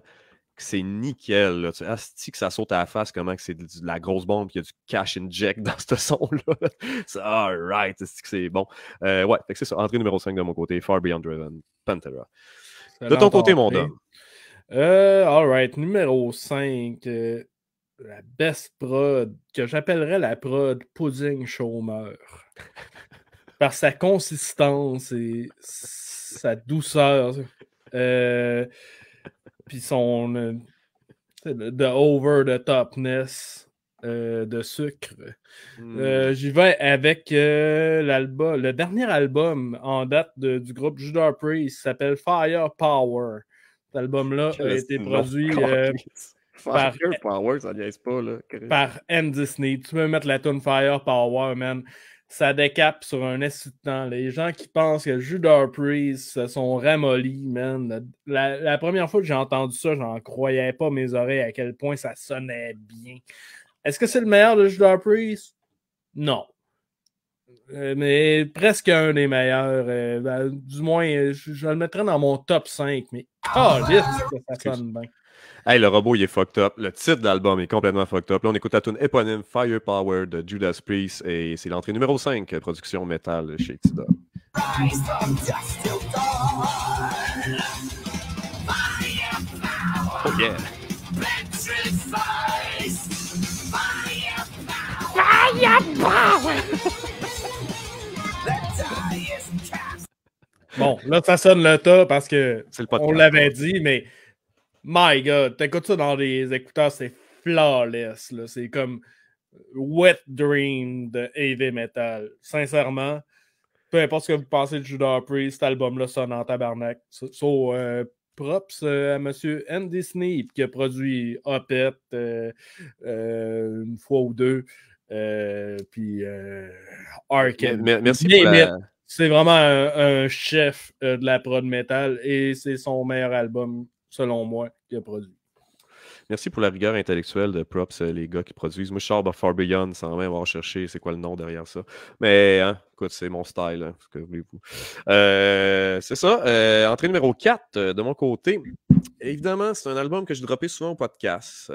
c'est nickel. Là. Tu sais, que ça saute à la face, comment que c'est de, la grosse bombe, qu'il y a du cash inject dans ce son-là. c'est alright, c'est que c'est bon. Euh, ouais, c'est ça. Entrée numéro 5 de mon côté, Far Beyond Driven, Pantera. de ton côté, mon homme. Euh, alright, numéro 5. Euh, la best prod, que j'appellerais la prod Pudding Chômeur. par sa consistance et sa douceur. Euh, puis son euh, de over the topness euh, de sucre. Hmm. J'y vais avec l'album, le dernier album en date du groupe Judas Priest s'appelle Firepower. Cet album-là a été produit oh, par, Power, ça pas Par M Disney. Tu veux mettre la tune Firepower, man ça décape sur un instant. Les gens qui pensent que Judas Priest se sont ramollis, man. La, première fois que j'ai entendu ça, j'en croyais pas mes oreilles à quel point ça sonnait bien. Est-ce que c'est le meilleur de Judas Priest? Non. Euh, mais presque un des meilleurs. Euh, ben, du moins, euh, je, le mettrais dans mon top 5. Mais oh, que ça sonne bien. Hey, le robot, il est fucked up. Le titre de l'album est complètement fucked up. Là, on écoute la tune éponyme Firepower de Judas Priest et c'est l'entrée numéro 5, production métal chez TIDA. Oh yeah! Bon, là, ça sonne le tas parce que on l'avait dit, mais My God, t'écoutes ça dans des écouteurs, c'est flawless. C'est comme Wet Dream de A.V. metal. Sincèrement, peu importe ce que vous pensez de Judas Priest, cet album-là sonne en tabarnak. So, euh, props euh, à M. Andy Sneap qui a produit Opet euh, une fois ou deux. puis Merci pour C'est vraiment un, un chef de la prod metal et c'est son meilleur album selon moi, des a produit. Merci pour la rigueur intellectuelle de props, euh, les gars qui produisent. Moi, je sors Far Beyond sans même avoir cherché c'est quoi le nom derrière ça. Mais hein, écoute, c'est mon style. Hein, que voulez-vous? Euh, c'est ça. Euh, entrée numéro 4 de mon côté. Évidemment, c'est un album que j'ai droppé souvent au podcast.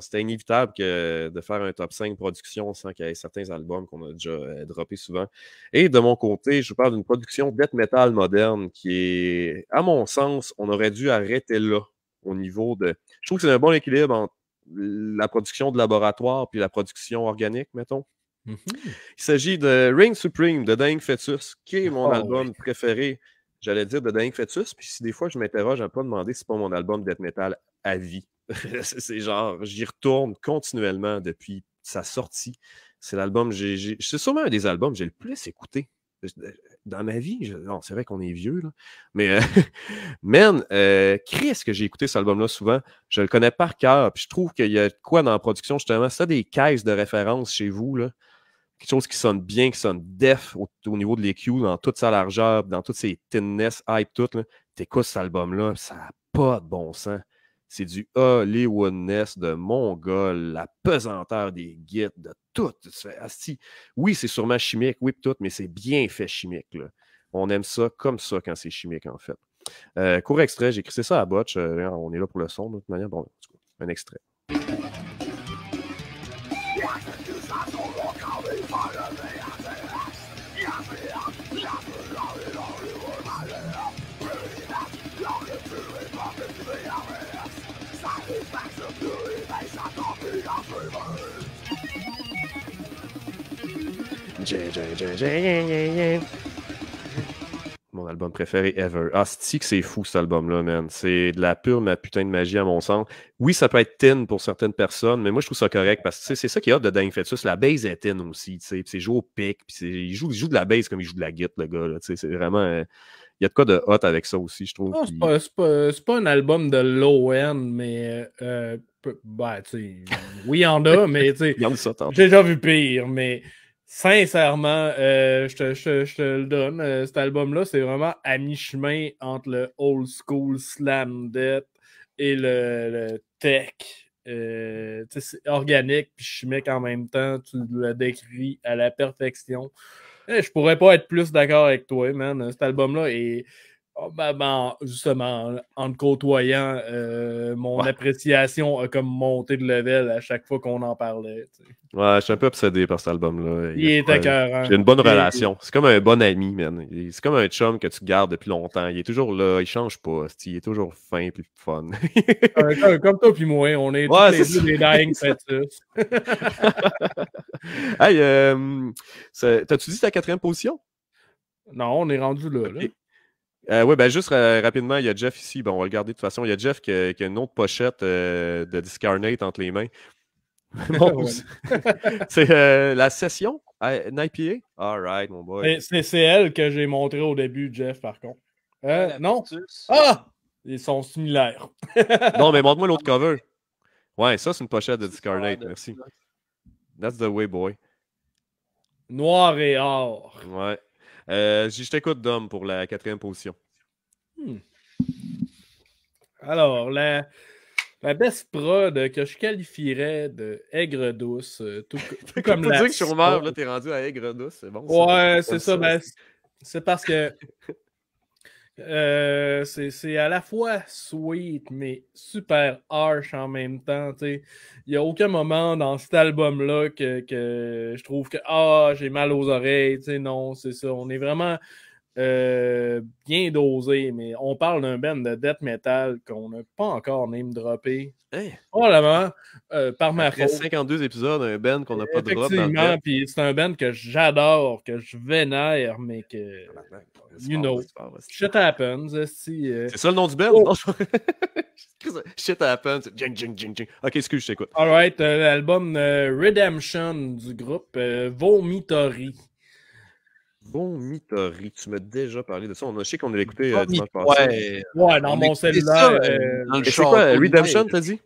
c'était inévitable que, de faire un top 5 production sans qu'il y ait certains albums qu'on a déjà droppés souvent. Et de mon côté, je vous parle d'une production death metal moderne qui est, à mon sens, on aurait dû arrêter là au niveau de je trouve que c'est un bon équilibre entre la production de laboratoire puis la production organique, mettons. Mm-hmm. Il s'agit de Ring Supreme de Dying Fetus, qui est mon oh, album préféré, j'allais dire, de Dying Fetus. Puis si des fois je m'interroge à pas demander si c'est pas mon album death metal à vie. c'est genre, j'y retourne continuellement depuis sa sortie. C'est l'album, c'est sûrement un des albums que j'ai le plus écouté dans ma vie, c'est vrai qu'on est vieux, mais euh, man, euh, Chris, que j'ai écouté cet album-là souvent, je le connais par cœur, puis je trouve qu'il y a quoi dans la production, justement, ça, des caisses de référence chez vous, là, quelque chose qui sonne bien, qui sonne def au, niveau de l'EQ, dans toute sa largeur, dans toutes ses thinness, hype, tout, t'écoutes cet album-là, ça n'a pas de bon sens. C'est du Hollywoodness de Mongol, la pesanteur des guides, de tout. Ah, oui, c'est sûrement chimique, oui, tout, mais c'est bien fait chimique. On aime ça comme ça quand c'est chimique, en fait. Euh, court extrait, j'ai écrit ça à botch. Euh, on est là pour le son, de toute manière. Bon, un extrait. Mon album préféré ever. Ah, cest c'est fou cet album-là, man. C'est de la pure ma putain de magie à mon sens. Oui, ça peut être thin pour certaines personnes, mais moi je trouve ça correct parce que c'est ça qui est hot de Dying Fetus. La base est thin aussi, tu sais. c'est au pic, puis il joue, il joue, de la base comme il joue de la guitare, le gars, tu sais. C'est vraiment. Euh, il y a de quoi de hot avec ça aussi, je trouve. c'est pas, un album de low end, mais. Euh, euh, ben, tu sais, oui, en a, mais. tu sais, J'ai déjà vu pire, mais. Sincèrement, euh, je, te, le donne. Euh, cet album-là, c'est vraiment à mi-chemin entre le old school slam death et le, tech. Euh, c'est organique puis chimique en même temps. Tu le décris à la perfection. Eh, je pourrais pas être plus d'accord avec toi, man. Cet album-là est ah, ben, ben, justement, en côtoyant, euh, mon appréciation a comme monté de level à chaque fois qu'on en parlait. Ouais, je suis un peu obsédé par cet album-là. Il, est est hein? J'ai une bonne relation. C'est comme un bon ami, man. C'est comme un chum que tu gardes depuis longtemps. Il est toujours là, il change pas. Il est toujours fin puis fun. comme toi puis moi, on est tous les dingues des dying hey, euh, t'as-tu dit ta quatrième position? Non, on est rendu là. là. Euh, oui, ben juste euh, rapidement, il y a Jeff ici. Bon, on va le garder de toute façon. Il y a Jeff qui a, une autre pochette euh, de Discarnate entre les mains. c'est la session NIPA? All right, mon boy. C'est elle que j'ai montré au début, Jeff, par contre. non? Ah! Ils sont similaires. non, mais montre-moi l'autre cover. Ouais, ça, c'est une pochette de Discarnate. Merci. That's the way, boy. Noir et or. Ouais. Euh, je t'écoute, Dom, pour la quatrième position. Hmm. Alors, la, la best prod que je qualifierais de aigre douce, euh, tout, comme la. Tu dis que je suis là, t'es rendu à aigre douce, c'est bon. Ouais, c'est ça. mais ben, c'est parce que euh, c'est à la fois sweet, mais super harsh en même temps. Il n'y a aucun moment dans cet album-là que, que, je trouve que ah, j'ai mal aux oreilles. non, c'est ça. On est vraiment euh, bien dosé, mais on parle d'un band de death metal qu'on n'a pas encore name droppé. oh, Probablement euh, par ma Après 52 épisodes, un band qu'on n'a pas dropé. Effectivement, puis c'est un band que j'adore, que je vénère, mais que. You know. Shit happens. Euh. C'est ça le nom du band? Oh. Shit happens. Jing, jing, jing, Ok, excuse, je t'écoute. Alright, euh, l'album Redemption du groupe Vomitory. Bon Mitori, tu m'as déjà parlé de ça. On a, je sais qu'on l'a écouté euh, dimanche passé. Ouais, ouais dans mon cellulaire. Euh, euh, c'est quoi, Redemption, t'as dit?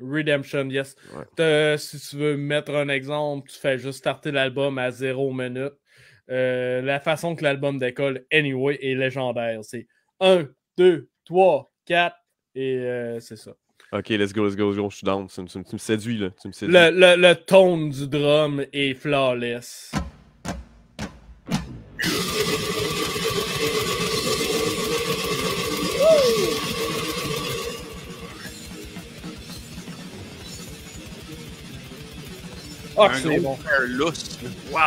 Redemption, yes. Si tu veux mettre un exemple, tu fais juste starter l'album à zéro minute. la façon que l'album décolle, anyway, est légendaire. C'est 1, 2, 3, 4, et c'est ça. Ok, let's go, let's go, let's go, je suis dans. Tu, me séduis, là. Tu me séduis. Le, le tone du drum est flawless. Oh, c'est bon. Un lousse. Wow!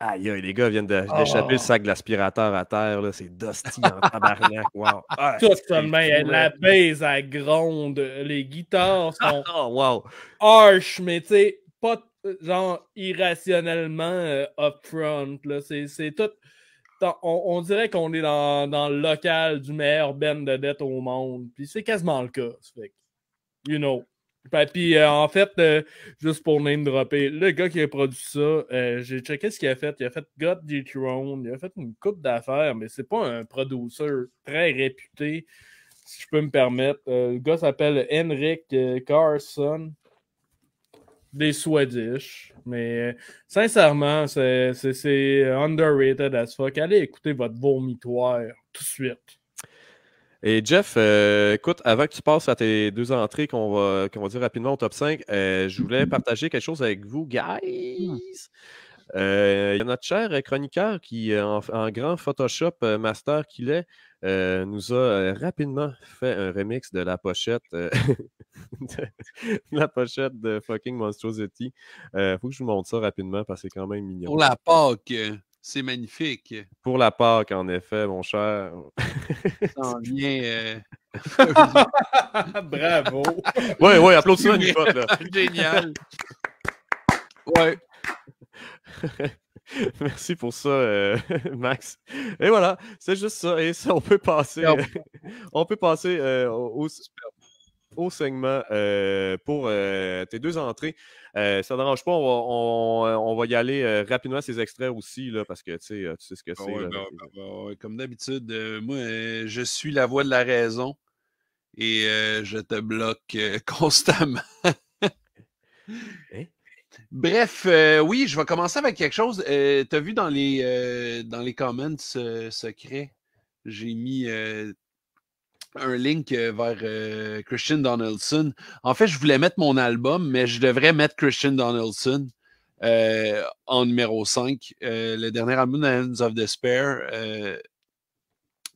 Aïe, les gars viennent oh. d'échapper le sac de l'aspirateur à terre. là. C'est dusty en tabarnak. Wow. Ah, Tout seulement, la hein. baisse, elle gronde. Les guitares sont oh, wow. harsh, mais tu sais, genre irrationnellement euh, upfront. C'est tout. On, dirait qu'on est dans, le local du meilleur ben de dette au monde. Puis c'est quasiment le cas. Fait. You know. Ben, puis euh, en fait, euh, juste pour name dropper, le gars qui a produit ça, euh, j'ai checké ce qu'il a fait. Il a fait God Dethrone, il a fait une coupe d'affaires, mais c'est pas un producteur très réputé, si je peux me permettre. le gars s'appelle Henrik Carson des Swedish. Mais euh, sincèrement, c'est, c'est, underrated as fuck. Allez écouter votre vomitoire tout de suite. Et Jeff, euh, écoute, avant que tu passes à tes deux entrées qu'on va, qu'on va dire rapidement au top 5, euh, je voulais partager quelque chose avec vous, ah. guys. Euh, il y a notre cher euh, chroniqueur qui, euh, en, grand Photoshop master qu'il est, nous a rapidement fait un remix de la pochette de, la pochette de fucking Monstrosity. Euh, faut que je vous montre ça rapidement parce que c'est quand même mignon. Pour la Pâque, c'est magnifique. Pour la Pâque, en effet, mon cher. Ça en vient. Bravo! Oui, oui, applaudissements Génial! Ouais. Merci pour ça, euh, Max. Et voilà, c'est juste ça. Et on peut passer, on peut passer euh, au, segment euh, pour tes deux entrées. ça ne dérange pas, on va, y aller rapidement ces extraits aussi, là, parce que tu sais, ce que c'est. comme d'habitude, moi, je suis la voix de la raison et je te bloque constamment. hein? Bref, euh, oui, je vais commencer avec quelque chose. Euh, t'as as vu dans les, euh, dans les comments secrets, j'ai mis un link vers Christian Donaldson. En fait, je voulais mettre mon album, mais je devrais mettre Christian Donaldson en numéro 5. le dernier album, Hands of Despair,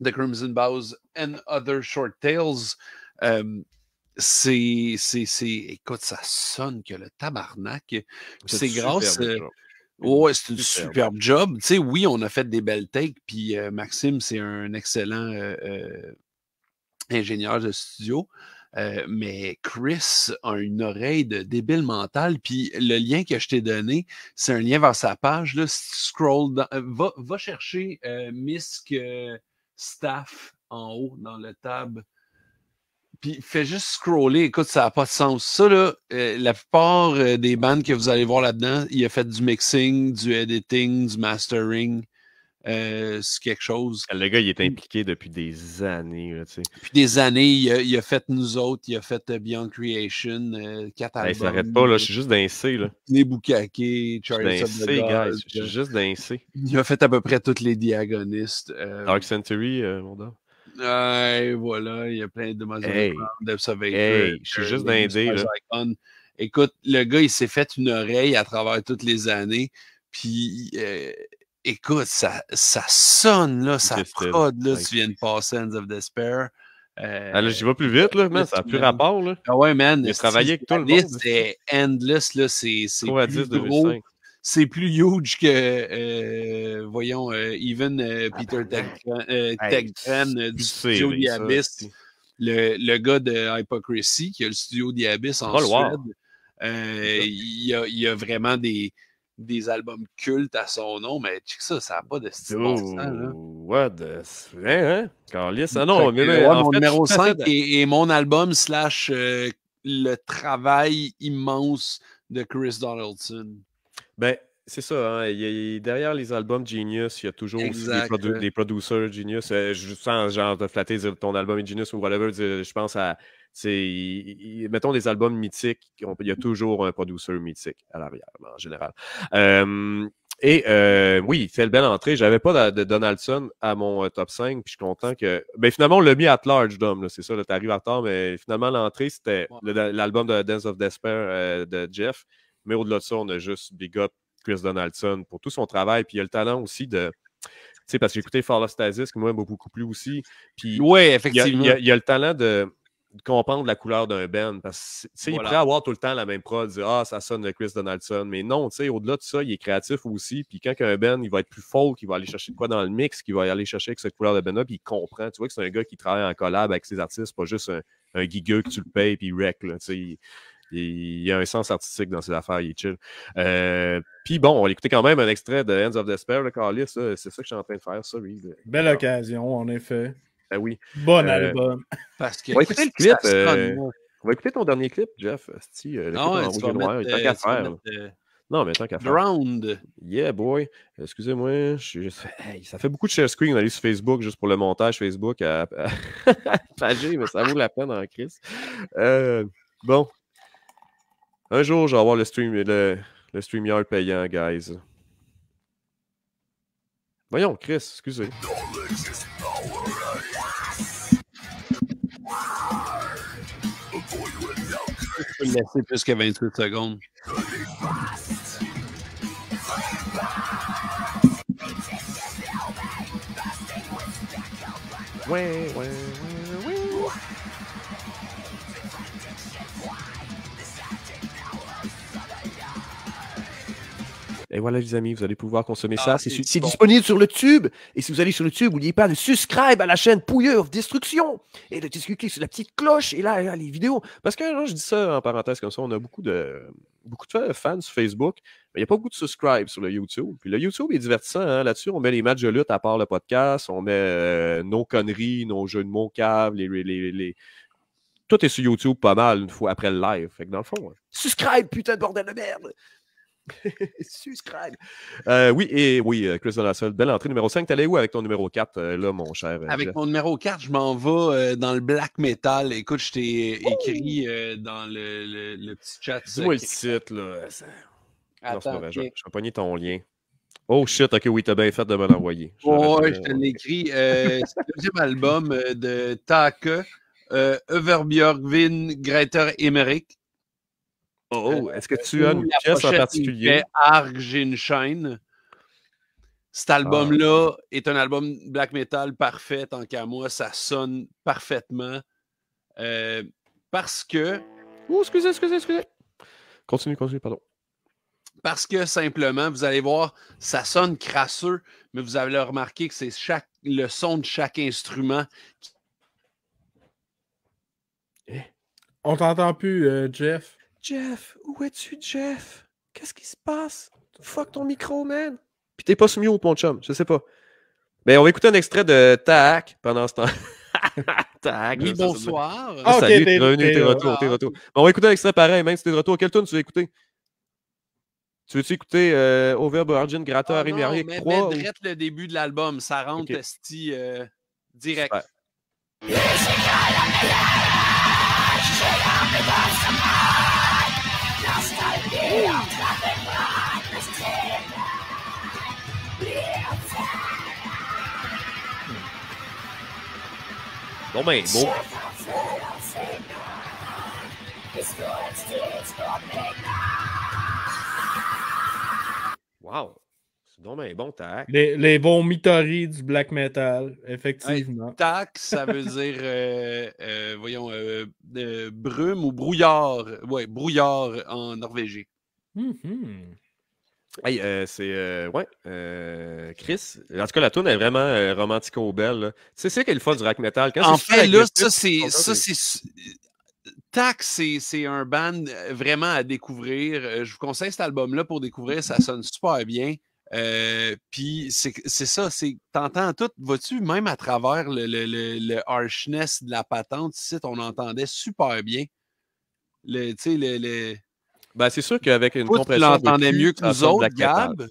The Crimson Bows and Other Short Tales c'est, c'est, c'est, écoute, ça sonne que le tabarnak. C'est grâce. Euh, ouais, c'est une superbe, job. Tu sais, oui, on a fait des belles takes, puis euh, Maxime, c'est un excellent euh, ingénieur de studio. mais Chris a une oreille de débile mentale. Puis le lien que je t'ai donné, c'est un lien vers sa page. Là, scroll va, va, chercher Misk Staff en haut dans le tab puis fait juste scroller. Écoute, ça n'a pas de sens. Ça, là, euh, la plupart euh, des bandes que vous allez voir là-dedans, il a fait du mixing, du editing, du mastering. Euh, c'est quelque chose. Le gars, il est impliqué depuis des années. Là, depuis des années, il a, fait Nous autres, il a fait Beyond Creation, Catalan. albums. Il s'arrête pas, là, je suis juste d'un C. Nebukake, Charlie Je suis Je suis juste d'un C. Il a fait à peu près toutes les diagonistes. Dark Century, mon dieu. Ah voilà, il y a plein de mauvaises hey. je euh, suis juste d'un là Écoute, le gars, il s'est fait une oreille à travers toutes les années. Puis, euh, écoute, ça, ça sonne, là, ça prod, là, tu viens de passer Ends of Despair. Ah, euh, j'y vais plus vite, là, ça n'a plus rapport, là. Ah ouais, man. J'ai travaillé avec tout le monde. C'est endless, là, c'est plus gros c'est plus huge que, euh, voyons, euh, even euh, ah, Peter ben, Tagran du studio Diabis, le, le, gars de Hypocrisy, qui a le studio Diabis en Suède. il, a, a vraiment des, des albums cultes à son nom, mais ça, ça n'a pas de style hein. oh, What the... Hein, hein? Carlis, ah non, mais, mon numéro 5 est, mon album slash le travail immense de Chris Donaldson. Ben, c'est ça. Hein, derrière les albums Genius, il y a toujours des, produ producers Genius. Euh, sans je genre de flatter, ton album est Genius ou whatever. je pense à. mettons des albums mythiques, il y a toujours un producer mythique à l'arrière, en général. et euh, oui, c'est le belle entrée. J'avais pas de, Donaldson à mon euh, top 5, puis je suis content que. Ben, finalement, on l'a mis à large, Dom, c'est ça, t'arrives à tort, mais finalement, l'entrée, c'était l'album de Dance of Despair de Jeff. Mais au-delà de ça, on a juste big up Chris Donaldson pour tout son travail. Puis il a le talent aussi de. Tu sais, parce que j'écoutais Stasis, qui moi m'a beaucoup plu aussi. Puis oui, effectivement. Il y a, le talent de, comprendre la couleur d'un Ben Parce que, tu sais, il pourrait avoir tout le temps la même prod, dire Ah, ça sonne le Chris Donaldson. Mais non, tu sais, au-delà de ça, il est créatif aussi. Puis quand un Ben il va être plus folk, il va aller chercher quoi dans le mix, qu'il va aller chercher avec cette couleur de ben là puis il comprend. Tu vois que c'est un gars qui travaille en collab avec ses artistes, pas juste un, gigueux que tu le payes, puis il wreck. Il, y a un sens artistique dans ses affaires, il est chill. Euh, puis bon, on va écouter quand même un extrait de Ends of Despair, le Carlis. C'est ça que je suis en train de faire, ça, oui. Belle occasion, en effet. Ben oui. Bon euh, album. Parce que on va écouter le clip. Euh, on va écouter ton dernier clip, Jeff. non, ah rouge Non, mais tant qu'à faire. Round. Yeah, boy. Excusez-moi. Juste... ça fait beaucoup de share screen d'aller sur Facebook juste pour le montage Facebook à, mais ça vaut la peine en crise. bon, un jour, je vais avoir le stream le, payant, guys. Voyons, Chris, excusez. Je peux le laisser plus que 28 secondes. Ouais, ouais, ouais. Et voilà, les amis, vous allez pouvoir consommer ça. Ah, c'est, disponible sur le tube. Et si vous allez sur le tube, n'oubliez pas de subscribe à la chaîne Pouilleur Destruction et de cliquer sur la petite cloche. Et là, les vidéos. Parce que je dis ça en parenthèse comme ça, on a beaucoup de, beaucoup de fans sur Facebook, mais il n'y a pas beaucoup de subscribe sur le YouTube. Puis le YouTube est divertissant. Hein. Là-dessus, on met les matchs de lutte à part le podcast. On met euh, nos conneries, nos jeux de mots caves, les, tout est sur YouTube pas mal une fois après le live. Fait que dans le fond. Subscribe, putain de bordel de merde! Suscribe. Euh, oui, et oui, euh, Chris Donaldson, belle entrée numéro 5. T'allais où avec ton numéro 4, euh, là, mon cher? Avec mon numéro 4, je m'en vais dans le black metal. Écoute, je t'ai écrit dans le, le, petit chat. Dis-moi le site, là. Attends, Je, vais ton lien. Oh shit, ok, oui, t'as bien fait de me l'envoyer. ouais, je t'ai écrit c'est le deuxième album de Take, Everbjörgvin Greater Emmerich. Euh, oh, est-ce que tu as une pièce en particulier? Arc, j'ai une Cet ah. album-là est un album black metal parfait, tant qu'à moi, ça sonne parfaitement. Euh, parce que. Oh, excusez, excusez, excusez. Continue, continue, pardon. Parce que simplement, vous allez voir, ça sonne crasseux, mais vous avez remarqué que c'est chaque, le son de chaque instrument qui... Eh. On t'entend plus, euh, Jeff. Jeff, où es-tu, Jeff? Qu'est-ce qui se passe? Fuck ton micro, man! Puis t'es pas mute, mon chum, je sais pas. Mais ben, on va écouter un extrait de Tac pendant ce temps. Tac. bonsoir. Ah, ah salut, t'es revenu, t'es retour, t'es retour. on va écouter un extrait pareil, même si t'es de retour. Quel tune tu veux écouter? Tu veux-tu écouter euh, Origin Grata oh, Mais, le début de l'album, ça rentre okay. sti, euh, direct. Bon ben, Wow! C'est donc ben bon, tac. Les, bons mythories du black metal, effectivement. tac, ça veut dire, euh, euh, voyons, euh, brume ou brouillard. Ouais, brouillard en norvégien. Mhm. Euh, c'est. Euh, euh, Chris. En tout cas, la toune est vraiment romantico-belle. C'est ça qui est du rack metal. Quand en fait, là, ça, c'est. Tax, c'est un band vraiment à découvrir. Je vous conseille cet album-là pour découvrir. Ça sonne super bien. Puis c'est ça, c'est t'entends tout, vas-tu même à travers le, le, harshness de la patente, ici, on entendait super bien. Le, tu sais, le, ben, c'est sûr qu'avec une compression. Tu l'entendais mieux que nous autres, Gab.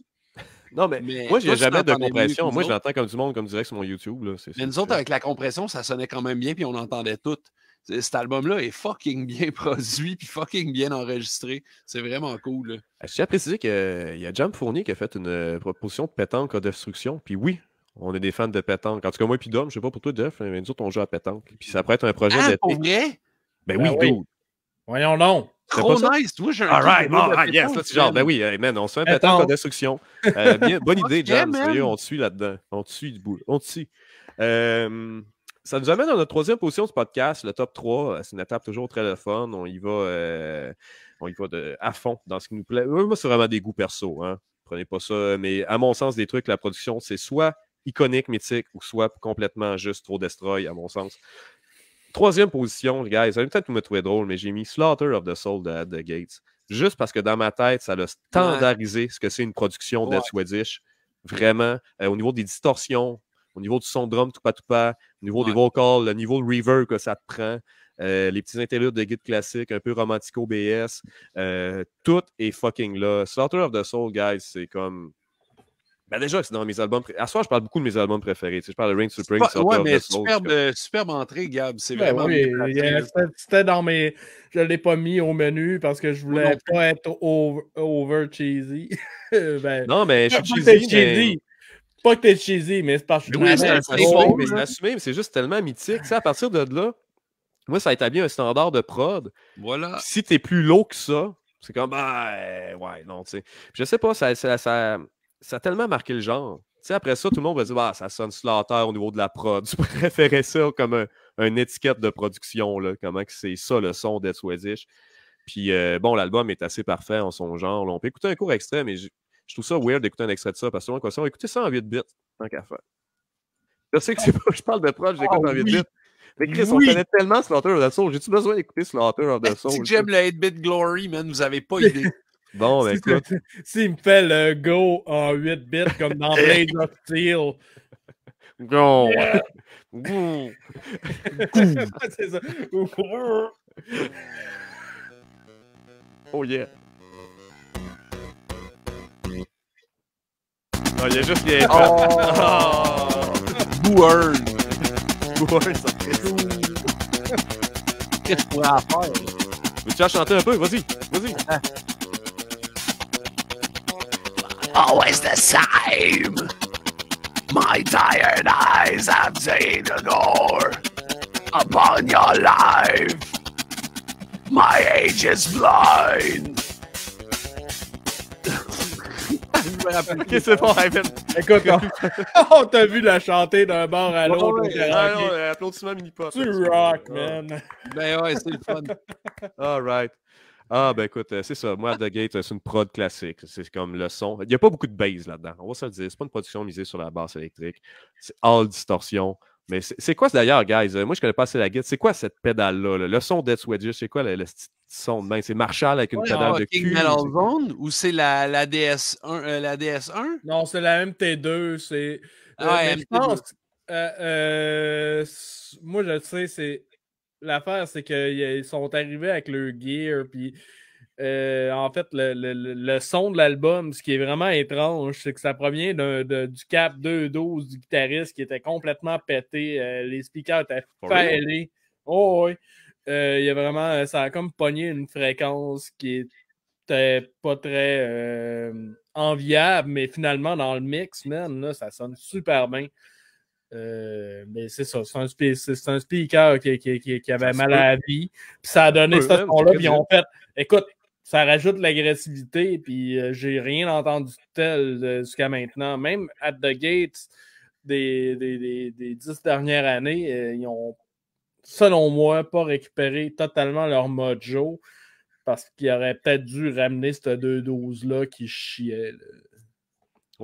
Non, mais, moi, j'ai jamais de compression. Moi, je l'entends comme du monde, comme direct sur mon YouTube. Là. Mais nous autres, avec la compression, ça sonnait quand même bien, puis on entendait tout. Cet album-là est fucking bien produit, puis fucking bien enregistré. C'est vraiment cool. Ah, je tiens à préciser qu'il euh, y a Jam Fournier qui a fait une euh, proposition de pétanque à destruction, puis oui, on est des fans de pétanque. En tout cas, moi et puis Dom, je sais pas pour toi, Jeff, mais nous autres, on joue à pétanque. Puis ça pourrait être un projet de ah, d'été. Ben, ah oui, Voyons non Trop nice, toi, j'ai All right, ah, yes, c'est genre, ben oui, euh, on se fait un pétard de destruction. Euh, bonne idée, James. on te suit là-dedans. On te suit du bout. On te suit. Euh, ça nous amène à notre troisième position du podcast, le top 3. C'est une étape toujours très le fun. On y va, on à fond dans ce qui nous plaît. Moi, c'est vraiment des goûts perso. Hein. Prenez pas ça. Mais à mon sens, des trucs, la production, c'est soit iconique, mythique, ou soit complètement juste trop destroy, à mon sens. Troisième position, les gars, Ça peut-être me trouver drôle, mais j'ai mis Slaughter of the Soul de the Gates. Juste parce que dans ma tête, ça l'a standardisé ce que c'est une production ouais. Swedish. Vraiment, euh, au niveau des distorsions, au niveau du son drum, tout pas tout pas, au niveau des vocals, le niveau de reverb que ça te prend, euh, les petits interludes de guide classique, un peu romantico BS, euh, tout est fucking là. Slaughter of the Soul, guys, c'est comme ben déjà, c'est dans mes albums. À soir, je parle beaucoup de mes albums préférés. Tu sais, je parle de Ring Supreme. Pas... mais euh, superbe, entrée, Gab. C'est ben vraiment. Euh, c'était dans mes. Je ne l'ai pas mis au menu parce que je ne voulais pas être over, cheesy. Ben, non, mais je suis cheesy. cheesy. Pas que t'es cheesy, mais c'est parce que je suis mais assumé, mais c'est juste tellement mythique. ça à partir de là, moi, ça a établi un standard de prod. Voilà. Si es plus low que ça, c'est comme, ben, ouais, non, tu sais. Je sais pas, ça, ça, ça a tellement marqué le genre. Tu sais, après ça, tout le monde va dire bah, ça sonne Slaughter au niveau de la prod. Tu préférais ça comme une étiquette de production, là, comment c'est ça le son d'Ed Swedish. Puis euh, bon, l'album est assez parfait en son genre. On peut écouter un court extrait, mais je, trouve ça weird d'écouter un extrait de ça parce que souvent, on va écouter ça en 8 bits, tant qu'à faire. Je sais que c'est pas, je parle de prod, j'écoute en 8 ah bits. Mais Chris, on connaît tellement Slaughter de the J'ai-tu besoin d'écouter Slaughter de the Si j'aime le 8-bit Glory, mais vous avez pas idée. Bon, ben écoute. S'il me fait le go en 8 bits comme dans Blade of Steel. Go! go. oh yeah! Ah, il y a juste bien. oh. ça Qu'est-ce tu faire? chanter un peu? Vas-y! Vas-y! always the same. My tired eyes have seen the door upon your life. My age is blind. qui c'est bon, Ivan. Écoute, on, on t'a vu la chanter d'un bord à l'autre. ouais, ouais, ouais, applaudissements mini-pop. Tu rock, man. Ben ouais, c'est le fun. All right. Ah, ben écoute, euh, c'est ça. Moi, The Gate, euh, c'est une prod classique. C'est comme le son. Il n'y a pas beaucoup de bass là-dedans. On va se le dire. C'est pas une production misée sur la basse électrique. C'est all distorsion. Mais c'est quoi d'ailleurs, guys? Euh, moi, je connais pas assez la guitare. C'est quoi cette pédale-là? Le son Dead wedge, c'est quoi le, son de main? C'est Marshall avec une pédale de King cul? Zone ou c'est la, la, DS1, la DS1? Non, c'est la MT2. C'est. Ah, moi, je sais, c'est l'affaire, c'est qu'ils sont arrivés avec le gear, puis euh, en fait, le, son de l'album, ce qui est vraiment étrange, c'est que ça provient du cap 2-12 du guitariste qui était complètement pété. Euh, les speakers étaient faillés. Oh oui. Euh, il a vraiment, ça a comme pogné une fréquence qui était pas très enviable, mais finalement, dans le mix, man, ça sonne super bien. Euh, mais c'est ça, c'est un, speaker qui, avait mal à la vie. Puis ça a donné ce hein, son-là, puis ils fait écoute, ça rajoute l'agressivité, puis euh, j'ai rien entendu de tel euh, jusqu'à maintenant. Même at the gates des, des, dix dernières années, ils ont, selon moi, pas récupéré totalement leur mojo parce qu'ils auraient peut-être dû ramener cette 2-12-là qui chiait.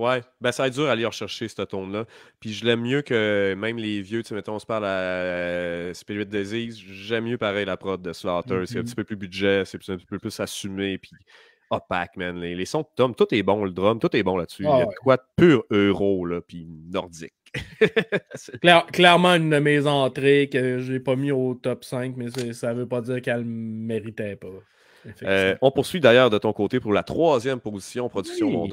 Ouais, ben ça va être dur à aller rechercher ce tome-là. Puis je l'aime mieux que même les vieux, tu sais, mettons, on se parle à euh, Spirit Disease, j'aime mieux pareil la prod de Slaughter. C'est un mm-hmm. petit peu plus budget, c'est un petit peu plus assumé, puis opaque, man. Les, sons de Tom, tout est bon, le drum, tout est bon là-dessus. Il y a ah, quoi de pur euro, là, puis nordique. clairement, une de mes entrées que je n'ai pas mis au top 5, mais ça ne veut pas dire qu'elle ne méritait pas. Euh, on poursuit d'ailleurs de ton côté pour la troisième position, production oui.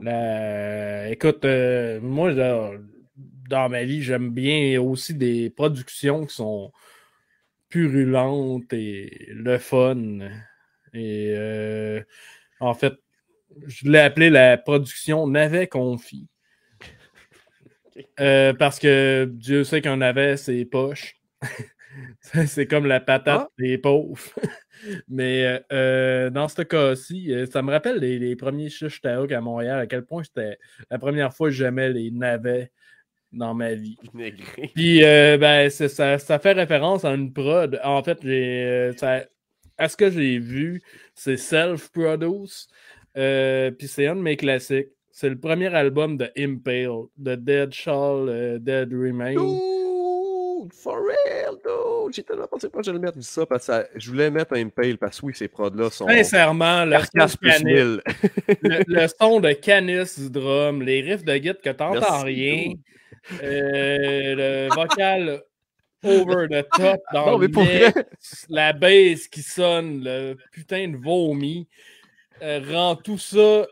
Euh, écoute, euh, moi, dans, ma vie, j'aime bien aussi des productions qui sont purulentes et le fun. Et euh, en fait, je l'ai appelé la production Navet Confit. parce que Dieu sait qu'un avait c'est poches. c'est comme la patate ah. des pauvres. Mais euh, dans ce cas-ci, euh, ça me rappelle les, les premiers j'étais à Montréal, à quel point c'était la première fois que j'aimais les navets dans ma vie. Puis euh, ben, ça, ça, fait référence à une prod. En fait, j'ai à ce que j'ai vu, c'est Self-Produce. Puis c'est un de mes classiques. C'est le premier album de Impale, de Dead Shawl, Dead Remain. for real, j'ai tellement pensé pas que j'allais mettre ça parce que je voulais mettre un Impale parce que oui, ces prods-là sont. Sincèrement, le son, le, son de Canis du drum, les riffs de guide que t'entends rien, euh, le vocal over the top dans la bass qui sonne, le putain de vomi euh, rend tout ça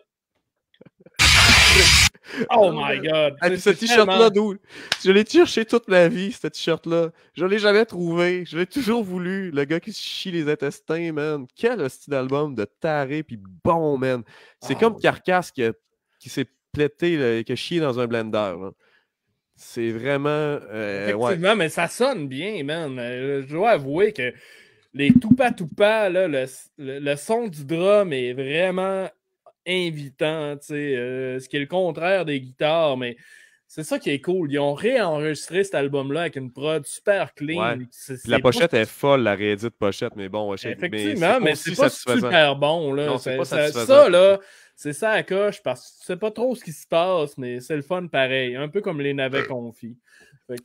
Oh my god! ce t-shirt-là, d'où? Je l'ai cherché toute ma vie, ce t-shirt-là. Je l'ai jamais trouvé. Je l'ai toujours voulu. Le gars qui chie les intestins, man. Quel style d'album de taré, puis bon, man. C'est ah, comme Carcasse qui, s'est plété, et qui a chié dans un blender. C'est vraiment. Euh, mais ça sonne bien, man. Euh, je dois avouer que les toupa toupa, le son du drum est vraiment invitant, euh, ce qui est le contraire des guitares, mais c'est ça qui est cool. Ils ont réenregistré cet album-là avec une prod super clean. la pochette est folle, la réédite pochette, mais bon, je sais, Effectivement, mais c'est, pas super bon. Là. Non, ça, là, c'est ça à coche parce que tu sais pas trop ce qui se passe, mais c'est le fun pareil. Un peu comme les navets confits.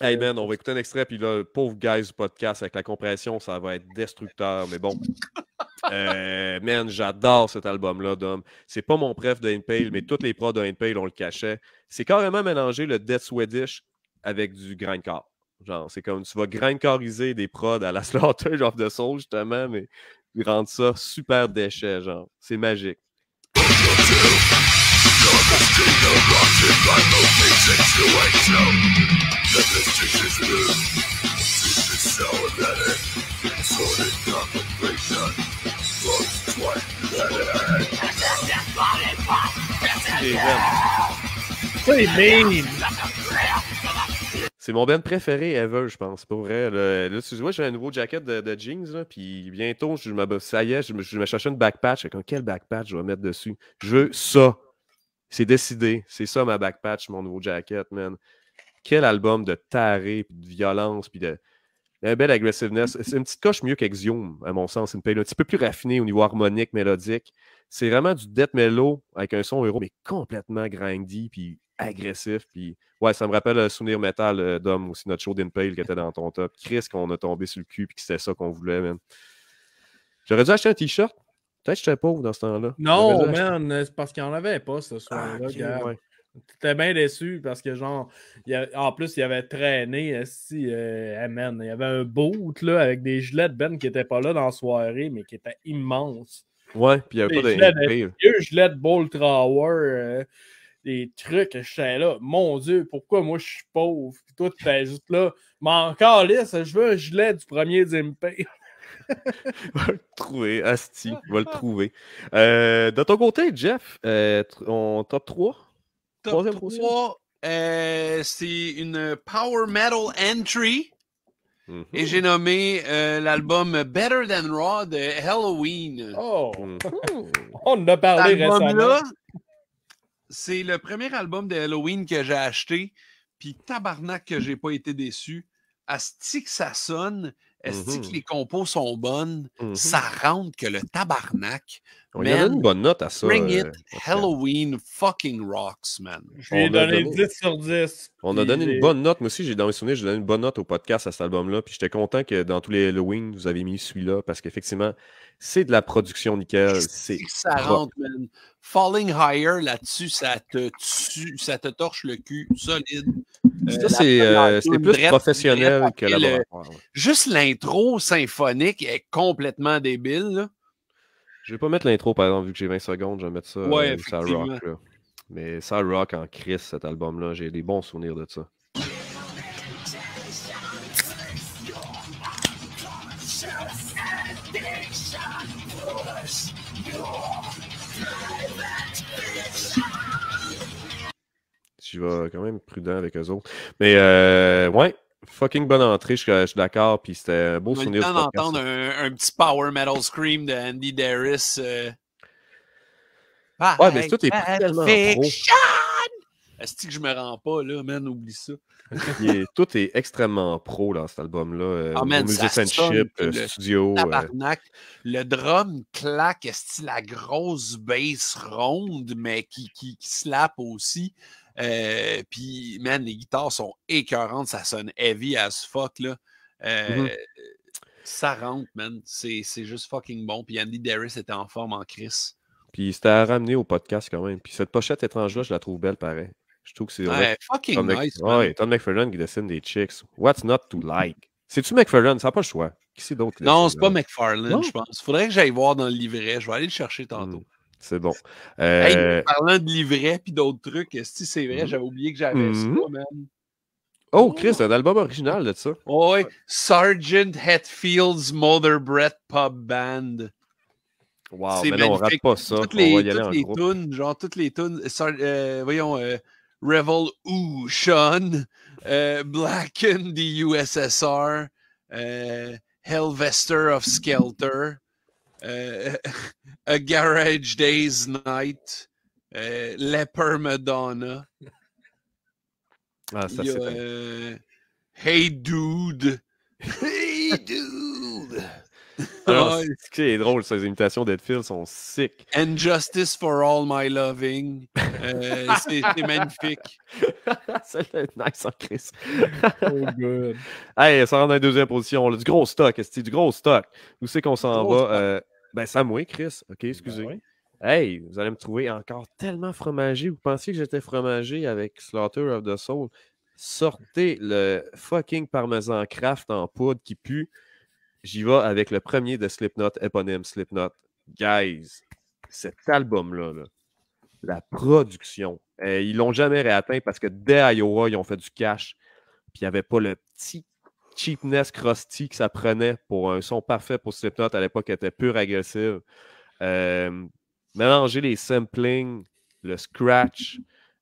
Hey man, on va écouter un extrait, puis là, pauvre guys podcast avec la compression, ça va être destructeur, mais bon. Euh, man, j'adore cet album-là, Dom. C'est pas mon préf de Impale, mais toutes les prods de Impale, on le cachait. C'est carrément mélanger le Death Swedish avec du grindcore. Genre, c'est comme tu vas grindcoriser des prods à la Slaughter of the Soul, justement, mais rendre ça super déchet, genre. C'est magique. C'est mon band préféré ever, je pense, pour vrai. là, tu vois, j'ai un nouveau jacket de, jeans, là, puis bientôt, je ça y est, je me, me cherchais une backpatch. Avec quel backpatch je vais mettre dessus? Je veux ça. C'est décidé. C'est ça ma backpatch, mon nouveau jacket, man quel album de taré, puis de violence, puis de, belle aggressiveness. C'est une petite coche mieux qu'Exium, à mon sens. C'est une paye un petit peu plus raffinée au niveau harmonique, mélodique. C'est vraiment du death mellow avec un son euro, mais complètement grindy, puis agressif. Puis ouais, ça me rappelle le souvenir métal euh, d'homme aussi, notre show d'Inpale, qui était dans ton top. Chris, qu'on a tombé sur le cul, puis que c'était ça qu'on voulait, même. J'aurais dû acheter un t-shirt. Peut-être que j'étais pauvre dans ce temps-là. Non, man, euh, c'est parce qu'il n'y en avait pas ce ah, soir-là. T'étais bien déçu parce que, genre, en plus, il y avait traîné, si, euh, amen, il y avait un boot là, avec des gilets de Ben qui n'étaient pas là dans la soirée, mais qui étaient immense Ouais, puis il y avait pas de. Des vieux gilets de Bolt euh, des trucs, j'étais là, mon Dieu, pourquoi moi je suis pauvre? Puis toi, étais juste là, mais encore là, je veux un gilet du premier Zimpé. va le trouver, Asti, va le trouver. Euh, de ton côté, Jeff, on top 3? Top 3, euh, c'est une power metal entry. Et mhm. j'ai nommé euh, l'album Better Than Raw de Halloween. Oh! Mhm. On a parlé récemment. C'est le premier album de Halloween que j'ai acheté. Puis tabarnak que j'ai pas été déçu. Est-ce que ça sonne. Est-ce que mhm. les compos sont bonnes. Ça rentre que le tabarnak. On a donné une bonne note à ça. Bring it, euh, Halloween fucking rocks, man. donné, 10 sur 10. On a donné une bonne note. Moi aussi, j'ai dans mes souvenirs, j'ai donné une bonne note au podcast à cet album-là. Puis j'étais content que dans tous les Halloween, vous avez mis celui-là parce qu'effectivement, c'est de la production nickel. C'est ça rentre, man. Falling Higher là-dessus, ça te ça te torche le cul solide. Euh, c'est euh, plus professionnel que la le... Juste l'intro symphonique est complètement débile. Là. Je vais pas mettre l'intro, par exemple, vu que j'ai 20 secondes, je vais mettre ça, euh, ouais, ça rock. Là. Mais ça rock en crise, cet album-là. J'ai des bons souvenirs de ça. Tu vas quand même prudent avec eux autres. Mais euh, ouais, fucking bonne entrée, je, suis d'accord, puis c'était un beau souvenir. On a d'entendre un, petit power metal scream de Andy Deris. Euh. Ah, ouais, mais tout est tellement Est-ce que je me rends pas, là, man, oublie ça. tout est extrêmement pro dans cet album-là. Euh, ah, music and Chip, euh, studio. Euh. Le drum claque, est ce que la grosse bass ronde, mais qui, qui, qui slappe aussi. Euh, puis, man, les guitares sont écœurantes, ça sonne heavy as fuck, là. Mmh euh, ça rentre, man. C'est juste fucking bon. Puis Andy Darris était en forme en crise. Puis c'était à ramener au podcast quand même. Puis cette pochette étrange-là, je la trouve belle pareil. Je trouve que c'est. Ouais, fucking nice. Ouais, Tom McFerrin qui dessine des chicks. What's not to like? C'est-tu McFerrin? Ça n'a pas le choix. Qui c'est d'autre? Non, c'est pas McFarlane, je pense. Faudrait que j'aille voir dans le livret. Je vais aller le chercher mmh. tantôt. C'est bon. Euh, parlant de livret puis d'autres trucs, si c'est vrai, mhm. j'avais oublié que j'avais ça, mhm. Oh, Chris, un album original de ça. oui, Sergeant Hatfield's Mother Breath Pub Band. Wow, mais on rate pas ça. Toutes les, tunes, genre toutes les tunes, euh, euh, voyons, euh, Revel Sean, Blacken the USSR, Hellvester of Skelter. A Garage Days Night, euh, Leper Madonna. Ah, ça, euh, hey Dude. Hey Dude! Ah, c'est drôle, ces imitations d'Edfield sont sick. And Justice for All My Loving. Euh, c'est magnifique. C'est nice en Chris. oh, good. Hey, ça rentre dans la deuxième position. On a du gros stock, c'est du gros stock. Où c'est qu'on s'en va? Ben, Samoué, Chris. OK, ben excusez. Hey, vous allez me trouver encore tellement fromagé. Vous pensiez que j'étais fromagé avec Slaughter of the Soul? Sortez le fucking parmesan craft en poudre qui pue. J'y vais avec le premier de Slipknot, éponyme Slipknot. Guys, cet album-là, la production, eh, ils l'ont jamais réatteint parce que dès Iowa, ils ont fait du cash. Puis il n'y avait pas le petit cheapness crusty que ça prenait pour un son parfait pour note à l'époque était pure agressive. Euh, mélanger les samplings, le scratch,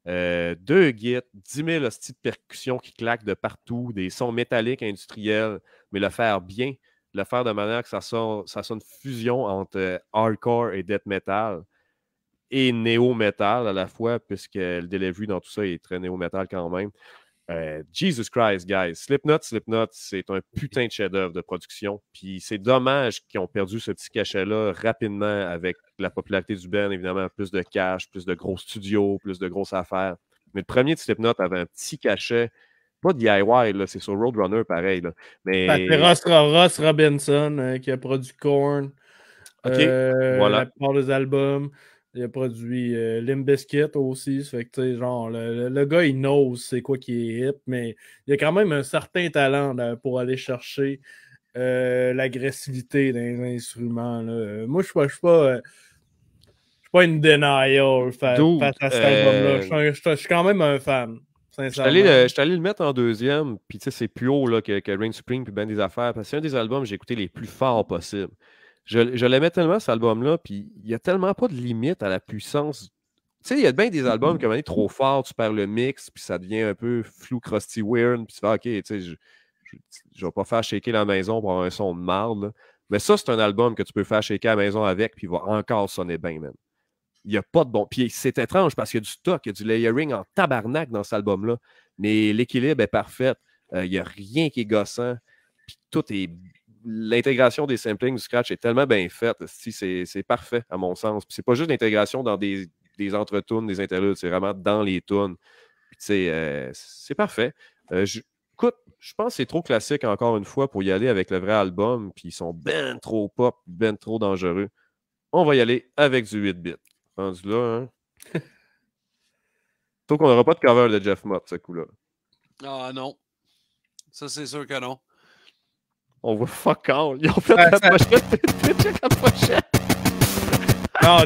euh, deux gits, 10 000 hosties de percussions qui claquent de partout, des sons métalliques industriels, mais le faire bien, le faire de manière que ça sonne, ça sonne fusion entre euh, hardcore et death metal et néo-metal à la fois, puisque le delivery dans tout ça est très néo-metal quand même. Euh, Jesus Christ, guys. Slipknot, Slipknot, c'est un putain de chef-d'œuvre de production. Puis c'est dommage qu'ils ont perdu ce petit cachet-là rapidement avec la popularité du Ben, évidemment, plus de cash, plus de gros studios, plus de grosses affaires. Mais le premier de Slipknot avait un petit cachet. Pas DIY, c'est sur Roadrunner pareil. C'est Ross, Robinson euh, qui a produit Korn. OK. voilà. Euh, la plupart des albums. Il a produit euh, aussi. fait que, genre, le, gars, il knows c'est quoi qui est hip, mais il a quand même un certain talent pour aller chercher euh, l'agressivité d'un instruments. Là. Moi, je ne suis pas. Je euh, pas une denial face à cet album-là. Euh, je suis quand même un fan. Je suis allé, le mettre en deuxième, puis c'est plus haut là, que, que Rain Supreme, puis Ben des Affaires, parce que c'est un des albums que j'ai écouté les plus forts possibles. Je, l'aimais tellement cet album-là, puis il n'y a tellement pas de limite à la puissance. Tu sais, il y a bien des mm-hmm. albums qui, est trop fort, tu perds le mix, puis ça devient un peu flou, crusty, weird, puis tu fais OK, tu sais, je, ne vais pas faire shaker la maison pour avoir un son de marde. Mais ça, c'est un album que tu peux faire shaker la maison avec, puis il va encore sonner bien, même. Il n'y a pas de bon. Puis c'est étrange parce qu'il y a du stock, il y a du layering en tabarnak dans cet album-là. Mais l'équilibre est parfait. Euh, il y n'y a rien qui est gossant. Puis tout est l'intégration des samplings du scratch est tellement bien faite. C'est parfait, à mon sens. c'est pas juste l'intégration dans des, des entre des interludes, c'est vraiment dans les tunes. Euh, c'est parfait. Euh, je, écoute, je pense que c'est trop classique encore une fois pour y aller avec le vrai album, puis ils sont bien trop pop, ben trop dangereux. On va y aller avec du 8 bit Rendu là, hein? qu'on n'aura pas de cover de Jeff Mott ce coup-là. Ah non. Ça, c'est sûr que non on voit fuck all. Ils ont fait la pochette. la pochette. Non,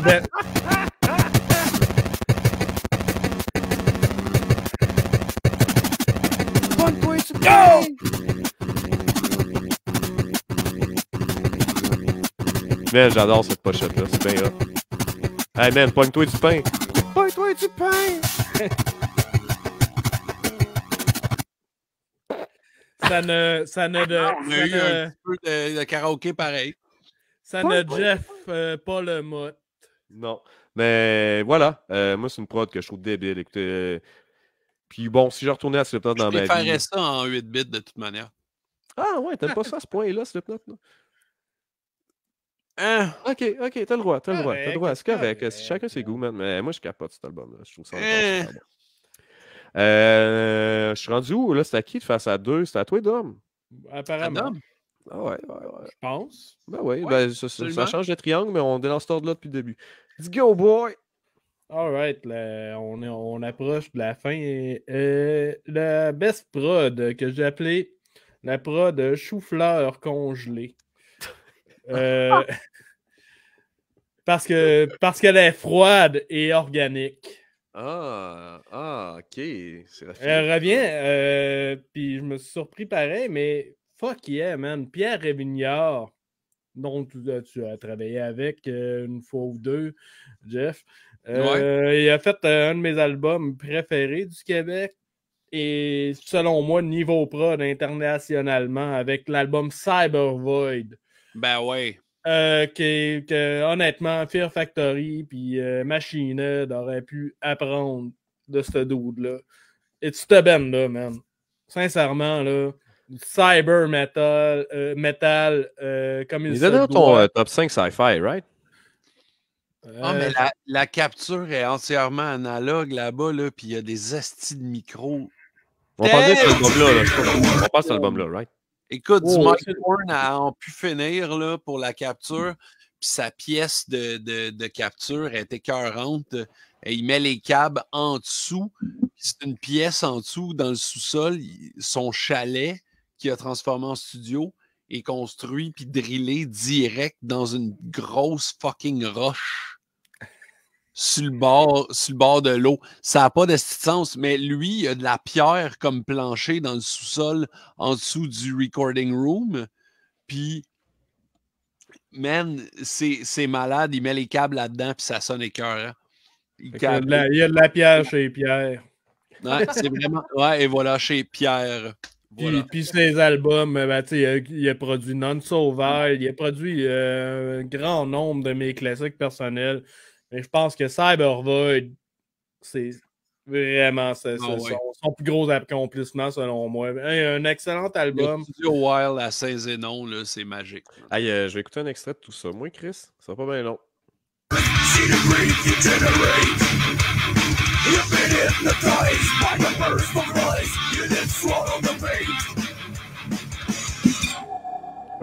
Mais j'adore cette pochette-là, c'est bien là. Hey man, pogne-toi du pain! Pogne-toi du pain! Ça ne. de, on a eu un petit peu de, karaoké pareil. Ça ne Jeff, euh, pas le mot. Non. Mais voilà. Euh, moi, c'est une prod que je trouve débile. Écoutez. Euh, puis bon, si je retournais à Slipknot dans ma vie. Je ferais ça en 8 bits de toute manière. Ah ouais, t'aimes pas ça à ce point-là, Slipknot? Hein? Ok, ok, t'as le droit, t'as le droit, t'as le droit. C'est correct, chacun ses goûts, man. Mais moi, je capote cet album Je trouve ça. Euh, je suis rendu où? Là, c'est à qui de face à deux? C'est à toi, Dom? Apparemment. Ah ouais, ouais, ouais. Je pense. Ben oui, ben, ça, change de triangle, mais on dénonce dans cet de là depuis le début. Let's go, boy! Alright, on, on approche de la fin. Euh, la best prod que j'ai appelée la prod chou-fleur congelée. Euh, parce que parce qu'elle est froide et organique. Ah, ah, ok. Elle revient euh, puis je me suis surpris pareil, mais fuck yeah, man. Pierre Révignard, dont tu, euh, as travaillé avec euh, une fois ou deux, Jeff. Euh, il a fait un de mes albums préférés du Québec et selon moi, niveau prod internationalement avec l'album Cyber Void. Ben ouais. Euh, que, honnêtement, Fear Factory puis euh, Machine auraient pu apprendre de ce dude-là. Et tu te là, man. Sincèrement, là. Cyber metal, euh, metal comme il, il est dans ton top 5 sci-fi, right? Ah, mais la, capture est entièrement analogue là-bas, là, puis il y a des astis de micro. On parle de ce album-là, là. On passe de cet album-là, right? Écoute, oh, a pu finir là, pour la capture. Puis sa pièce de, de, capture est écœurante. Et il met les câbles en dessous. C'est une pièce en dessous, dans le sous-sol. Son chalet qu'il a transformé en studio est construit puis drillé direct dans une grosse fucking roche sur le bord, bord de l'eau. Ça n'a pas de sens, mais lui, il a de la pierre comme plancher dans le sous-sol en dessous du recording room. Puis, man, c'est malade. Il met les câbles là-dedans, puis ça sonne écœurant. Il, y a de la pierre chez Pierre. Ouais, c'est vraiment. Ouais, et voilà, chez Pierre. Puis, puis, ses albums, euh, ben, il, a, il, a, produit Non Sauveur, il a produit euh, un grand nombre de mes classiques personnels. Mais je pense que Cybervoid, c'est vraiment ah son, plus gros accomplissement, selon moi. un, excellent album. studio Wild à 16 et non, c'est magique. Aïe, euh, je vais écouter un extrait de tout ça. Moi, Chris, ça va pas bien long.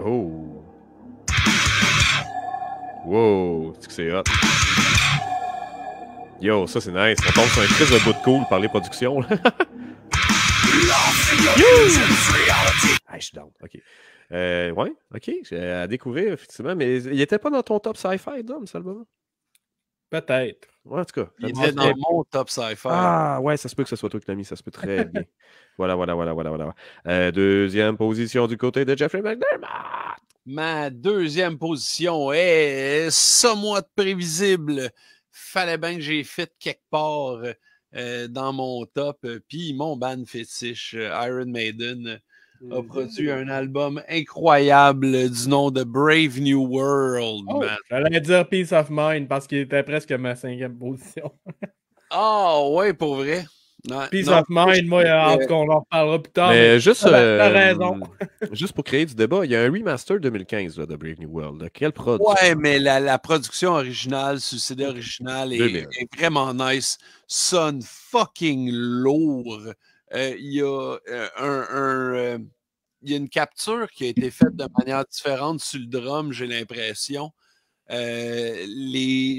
Oh. Wow, c'est hot. Yo, ça c'est nice. On tombe sur un crise de bout de cool par les productions. ah, je OK. Euh, ouais, OK. À découvrir, effectivement. Mais il n'était pas dans ton top sci-fi, Dom, ça, le Peut-être. Ouais, en tout cas. Il était dans mon top sci-fi. Ah, ouais, ça se peut que ce soit toi qui l'as mis. Ça se peut très bien. Voilà, voilà, voilà, voilà. voilà. Euh, deuxième position du côté de Jeffrey McDermott. Ma deuxième position est somewhat prévisible fallait bien que j'ai fait quelque part euh, euh, dans mon top. Euh, puis mon band fétiche, Iron Maiden, a mmh. produit un album incroyable du nom de Brave New World. Oh, j'allais dire Peace of Mind parce qu'il était presque ma cinquième position. Ah, oh, ouais, pour vrai. Peace of mind, moi, en tout cas, on en reparlera plus tard. Mais, juste, euh, juste pour créer du débat, il y a un remaster 2015 de Brave New World. Quel produit Ouais, mais la, production originale, sur CD original, est, vraiment nice. Sonne fucking lourd. Euh, il y a euh, un. une capture qui a été faite de manière différente sur le drum, j'ai l'impression. les,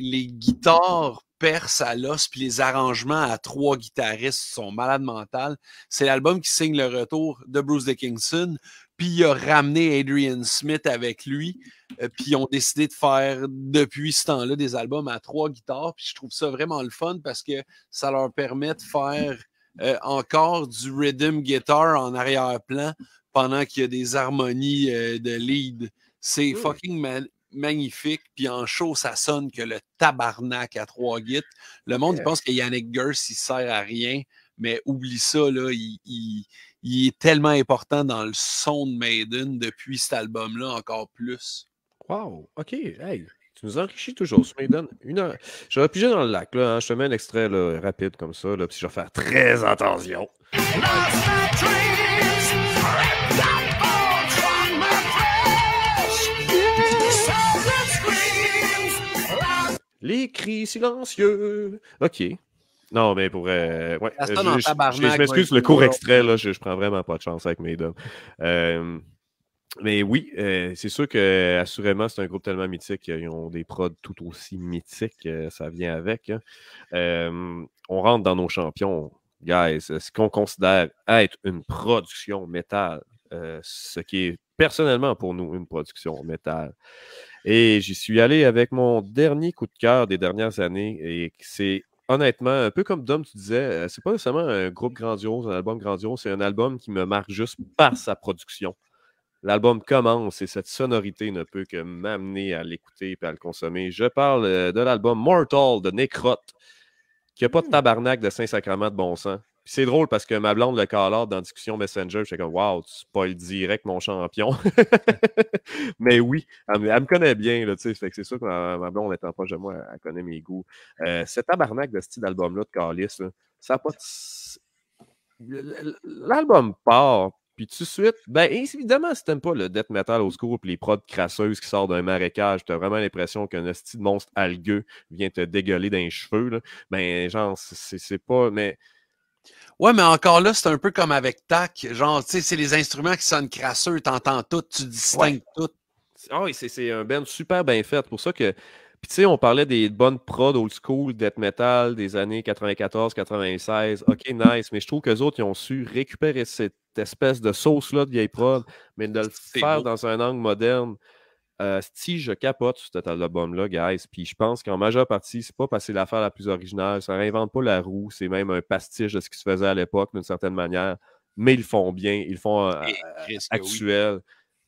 les, guitares perce à l'os, puis les arrangements à trois guitaristes sont malades mentales. C'est l'album qui signe le retour de Bruce Dickinson, puis il a ramené Adrian Smith avec lui, euh, puis ils ont décidé de faire depuis ce temps-là des albums à trois guitares, puis je trouve ça vraiment le fun parce que ça leur permet de faire euh, encore du rhythm guitar en arrière-plan pendant qu'il y a des harmonies euh, de lead. C'est fucking man magnifique, puis en show, ça sonne que le tabarnak à trois guides. Le monde, pense que Yannick Gers, il sert à rien, mais oublie ça, il, est tellement important dans le son de Maiden depuis cet album-là, encore plus. Wow, OK, hey, tu nous enrichis toujours Maiden. Une heure. Je vais piger dans le lac, là, hein. je te mets un extrait rapide comme ça, là, puis je vais faire très attention. Les cris silencieux. OK. Non, mais pour. Euh, je, m'excuse, le court extrait, là, je, ne prends vraiment pas de chance avec mes dames. Euh, mais oui, euh, c'est sûr que assurément, c'est un groupe tellement mythique. Ils ont des prods tout aussi mythiques. ça vient avec. Hein. on rentre dans nos champions. Guys, ce qu'on considère être une production métal, ce qui est personnellement pour nous une production métal. Et j'y suis allé avec mon dernier coup de cœur des dernières années. Et c'est honnêtement, un peu comme Dom, tu disais, euh, c'est pas nécessairement un groupe grandiose, un album grandiose, c'est un album qui me marque juste par sa production. L'album commence et cette sonorité ne peut que m'amener à l'écouter et à le consommer. Je parle euh, de l'album Mortal de Necrot, qui n'a pas de mmh. tabarnak de Saint-Sacrement de bon sens c'est drôle parce que ma blonde le call dans discussion Messenger. J'étais comme, Wow, tu spoil direct mon champion. mais oui, elle, me connaît bien, tu sais. c'est sûr que ma, blonde étant proche de moi, elle connaît mes goûts. Cet euh, ce tabarnak de style album là de Carlis, ça n'a pas. L'album part, puis tout de suite, ben évidemment, si t'aimes pas le death metal au secours puis les prods crasseuses qui sortent d'un marécage, t'as vraiment l'impression qu'un style monstre algueux vient te dégueuler d'un cheveu, là. Ben genre, c'est pas... Mais Ouais, mais encore là, c'est un peu comme avec TAC. Genre, tu sais, c'est les instruments qui sonnent crasseux, t'entends tout, tu distingues tout. Ah oui, c'est un band super bien fait. pour ça que. Puis tu sais, on parlait des bonnes prod old school, death metal des années 94-96. Ok, nice. Mais je trouve qu'eux autres, ils ont su récupérer cette espèce de sauce-là de vieille prod, mais de le faire dans un angle moderne. Euh, si je capote sur cet album-là, guys, puis je pense qu'en majeure partie, c'est pas passé l'affaire la plus originale, ça réinvente pas la roue, c'est même un pastiche de ce qui se faisait à l'époque d'une certaine manière, mais ils font bien, ils font euh, euh, actuel.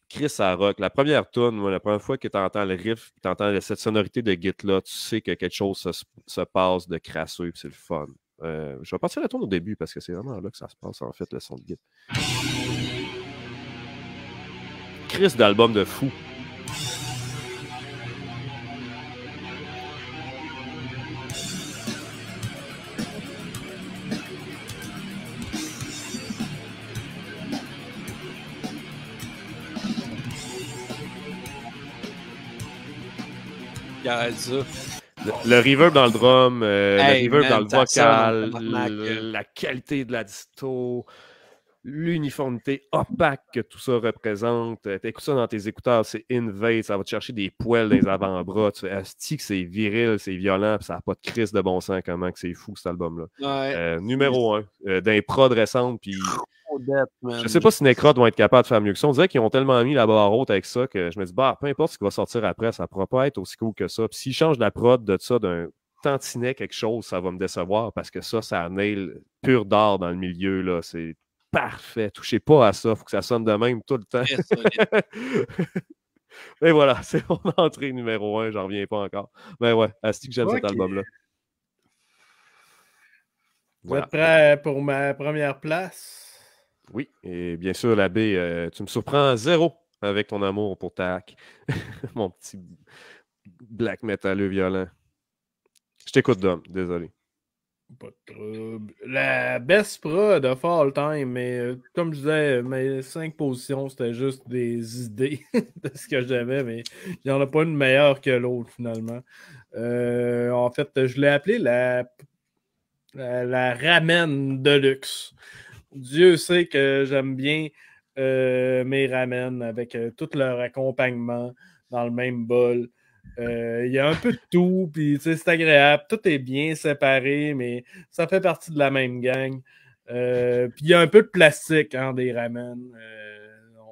Chris à Rock, la première tune, la première fois que tu entends le riff, tu entends cette sonorité de git-là, tu sais que quelque chose se, passe de crasseux, c'est le fun. je vais partir la tourne au début parce que c'est vraiment là que ça se passe en fait, le son de git. Chris d'album de fou. Le, reverb dans le drum, euh, le reverb dans le vocal, la qualité de la disto, l'uniformité opaque que tout ça représente. Euh, t'écoutes ça dans tes écouteurs, c'est invade, ça va te chercher des poils dans les avant-bras. Tu c'est viril, c'est violent, ça n'a pas de crise de bon sens, comment que c'est fou cet album-là. Euh, numéro un, d'un prod puis je sais pas si Necrot vont être capables de faire mieux que ça. On dirait qu'ils ont tellement mis la barre haute avec ça que je me dis, bah, peu importe ce qui va sortir après, ça pourra pas être aussi cool que ça. Puis s'ils changent la prod de ça d'un tantinet quelque chose, ça va me décevoir parce que ça, ça a un nail pur d'or dans le milieu. là. C'est parfait. Touchez pas à ça. Faut que ça sonne de même tout le temps. Mais voilà, c'est mon entrée numéro un. J'en reviens pas encore. Mais ouais, ce que j'aime cet album-là. vous êtes prêt pour ma première place. Oui, et bien sûr, l'abbé, euh, tu me surprends à zéro avec ton amour pour ta Mon petit black metal violent. Je t'écoute, Dom, désolé. Pas La best pro de fall time, mais euh, comme je disais, mes cinq positions, c'était juste des idées de ce que j'avais, mais il n'y en a pas une meilleure que l'autre finalement. Euh, en fait, je l'ai appelée la, la, la, ramène de luxe. Dieu sait que j'aime bien euh, mes ramen avec euh, tout leur accompagnement dans le même bol. Euh, il y a un peu de tout, puis c'est agréable. Tout est bien séparé, mais ça fait partie de la même gang. puis il y a un peu de plastique dans hein, des ramen.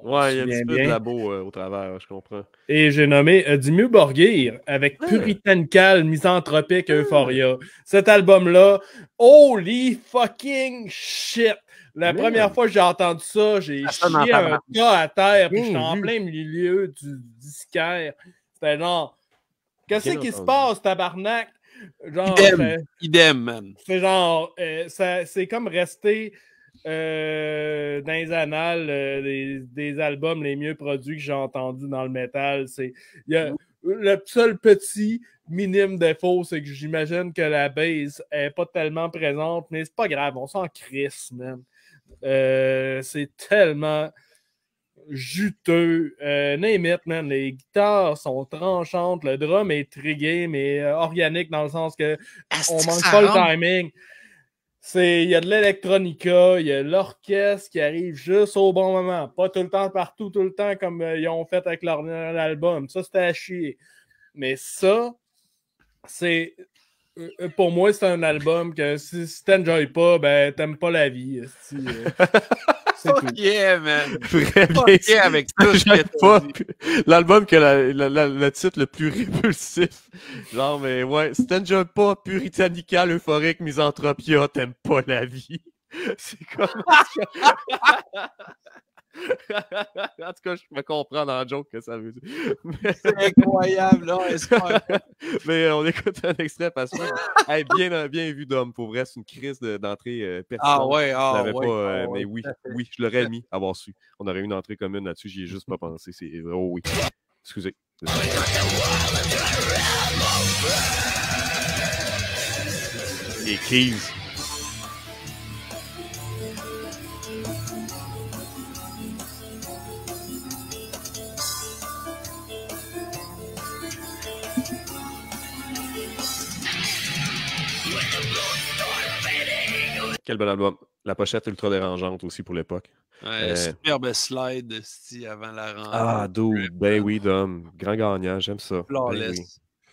ouais, il y a un petit peu de labo au travers, je comprends. Et j'ai nommé du Borgir avec Puritanical Misanthropique ah. Euphoria. Cet album-là, holy fucking shit! La première fois que j'ai entendu ça, j'ai chié un cas à terre, puis j'étais en hum, hum. plein milieu du disquaire. C'était genre, qu'est-ce qui se passe, tabarnak? Genre, idem, ben, idem, C'est genre, euh, c'est comme rester euh, dans les annales euh, des, albums les mieux produits que j'ai entendus dans le métal. C'est, le seul petit minime défaut, c'est que j'imagine que la base est pas tellement présente, mais c'est pas grave, on s'en crisse, même. Euh, c'est tellement juteux. Euh, Les guitares sont tranchantes, le drum est trigué, mais euh, organique dans le sens que on manque pas le timing. il y a de l'électronica, il y a l'orchestre qui arrive juste au bon moment. Pas tout le temps partout, tout le temps, comme euh, ils ont fait avec leur album. Ça, c'était à chier. Mais ça, c'est euh, euh, pour moi, c'est un album que si, si t'enjoyes pas, ben t'aimes pas la vie. Euh. c'est tout. yeah, man! Très bien. avec L'album qui la, le titre le plus répulsif. Genre, mais ouais, si t'enjoyes pas puritanical, euphorique, misanthropia, t'aimes pas la vie. C'est comme. en tout cas, je me comprends dans la joke que ça veut dire. C'est incroyable, là. Mais euh, on écoute un extrait parce que bien, euh, bien vu d'homme. Pour vrai, c'est une crise d'entrée personnelle. Euh, ah ouais, ah, ouais, pas, ah Mais oui, oui, je l'aurais mis, avoir su. On aurait eu une entrée commune là-dessus, j'y ai juste pas pensé. C'est... Oh oui. Excusez. Les keys. Quel bon album. La pochette ultra dérangeante aussi pour l'époque. Ouais, euh, Superbe slide si avant la rentrée. Ah, d'où. Ben oui, Dom. Grand gagnant, j'aime ça. Ben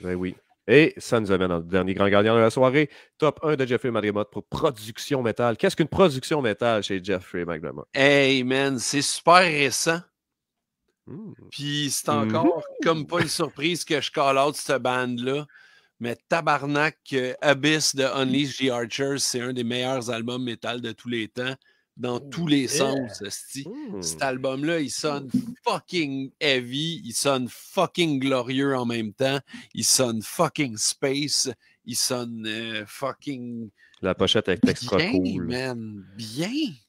ben oui. Et ça nous amène au dernier grand gagnant de la soirée, top 1 de Jeffrey McDermott pour production métal. Qu'est-ce qu'une production métal chez Jeffrey McDermott? Hey man, c'est super récent. Hmm. Puis c'est mhm. encore comme pas une surprise que je call out cette bande-là. Mais tabarnak, Abyss de Unleash mmh. the Archers, c'est un des meilleurs albums métal de tous les temps, dans mmh. tous les sens. Cet mmh. album-là, il sonne fucking heavy, il sonne fucking glorieux en même temps, il sonne fucking space, il sonne euh, fucking la pochette avec extra bien, cool. bien.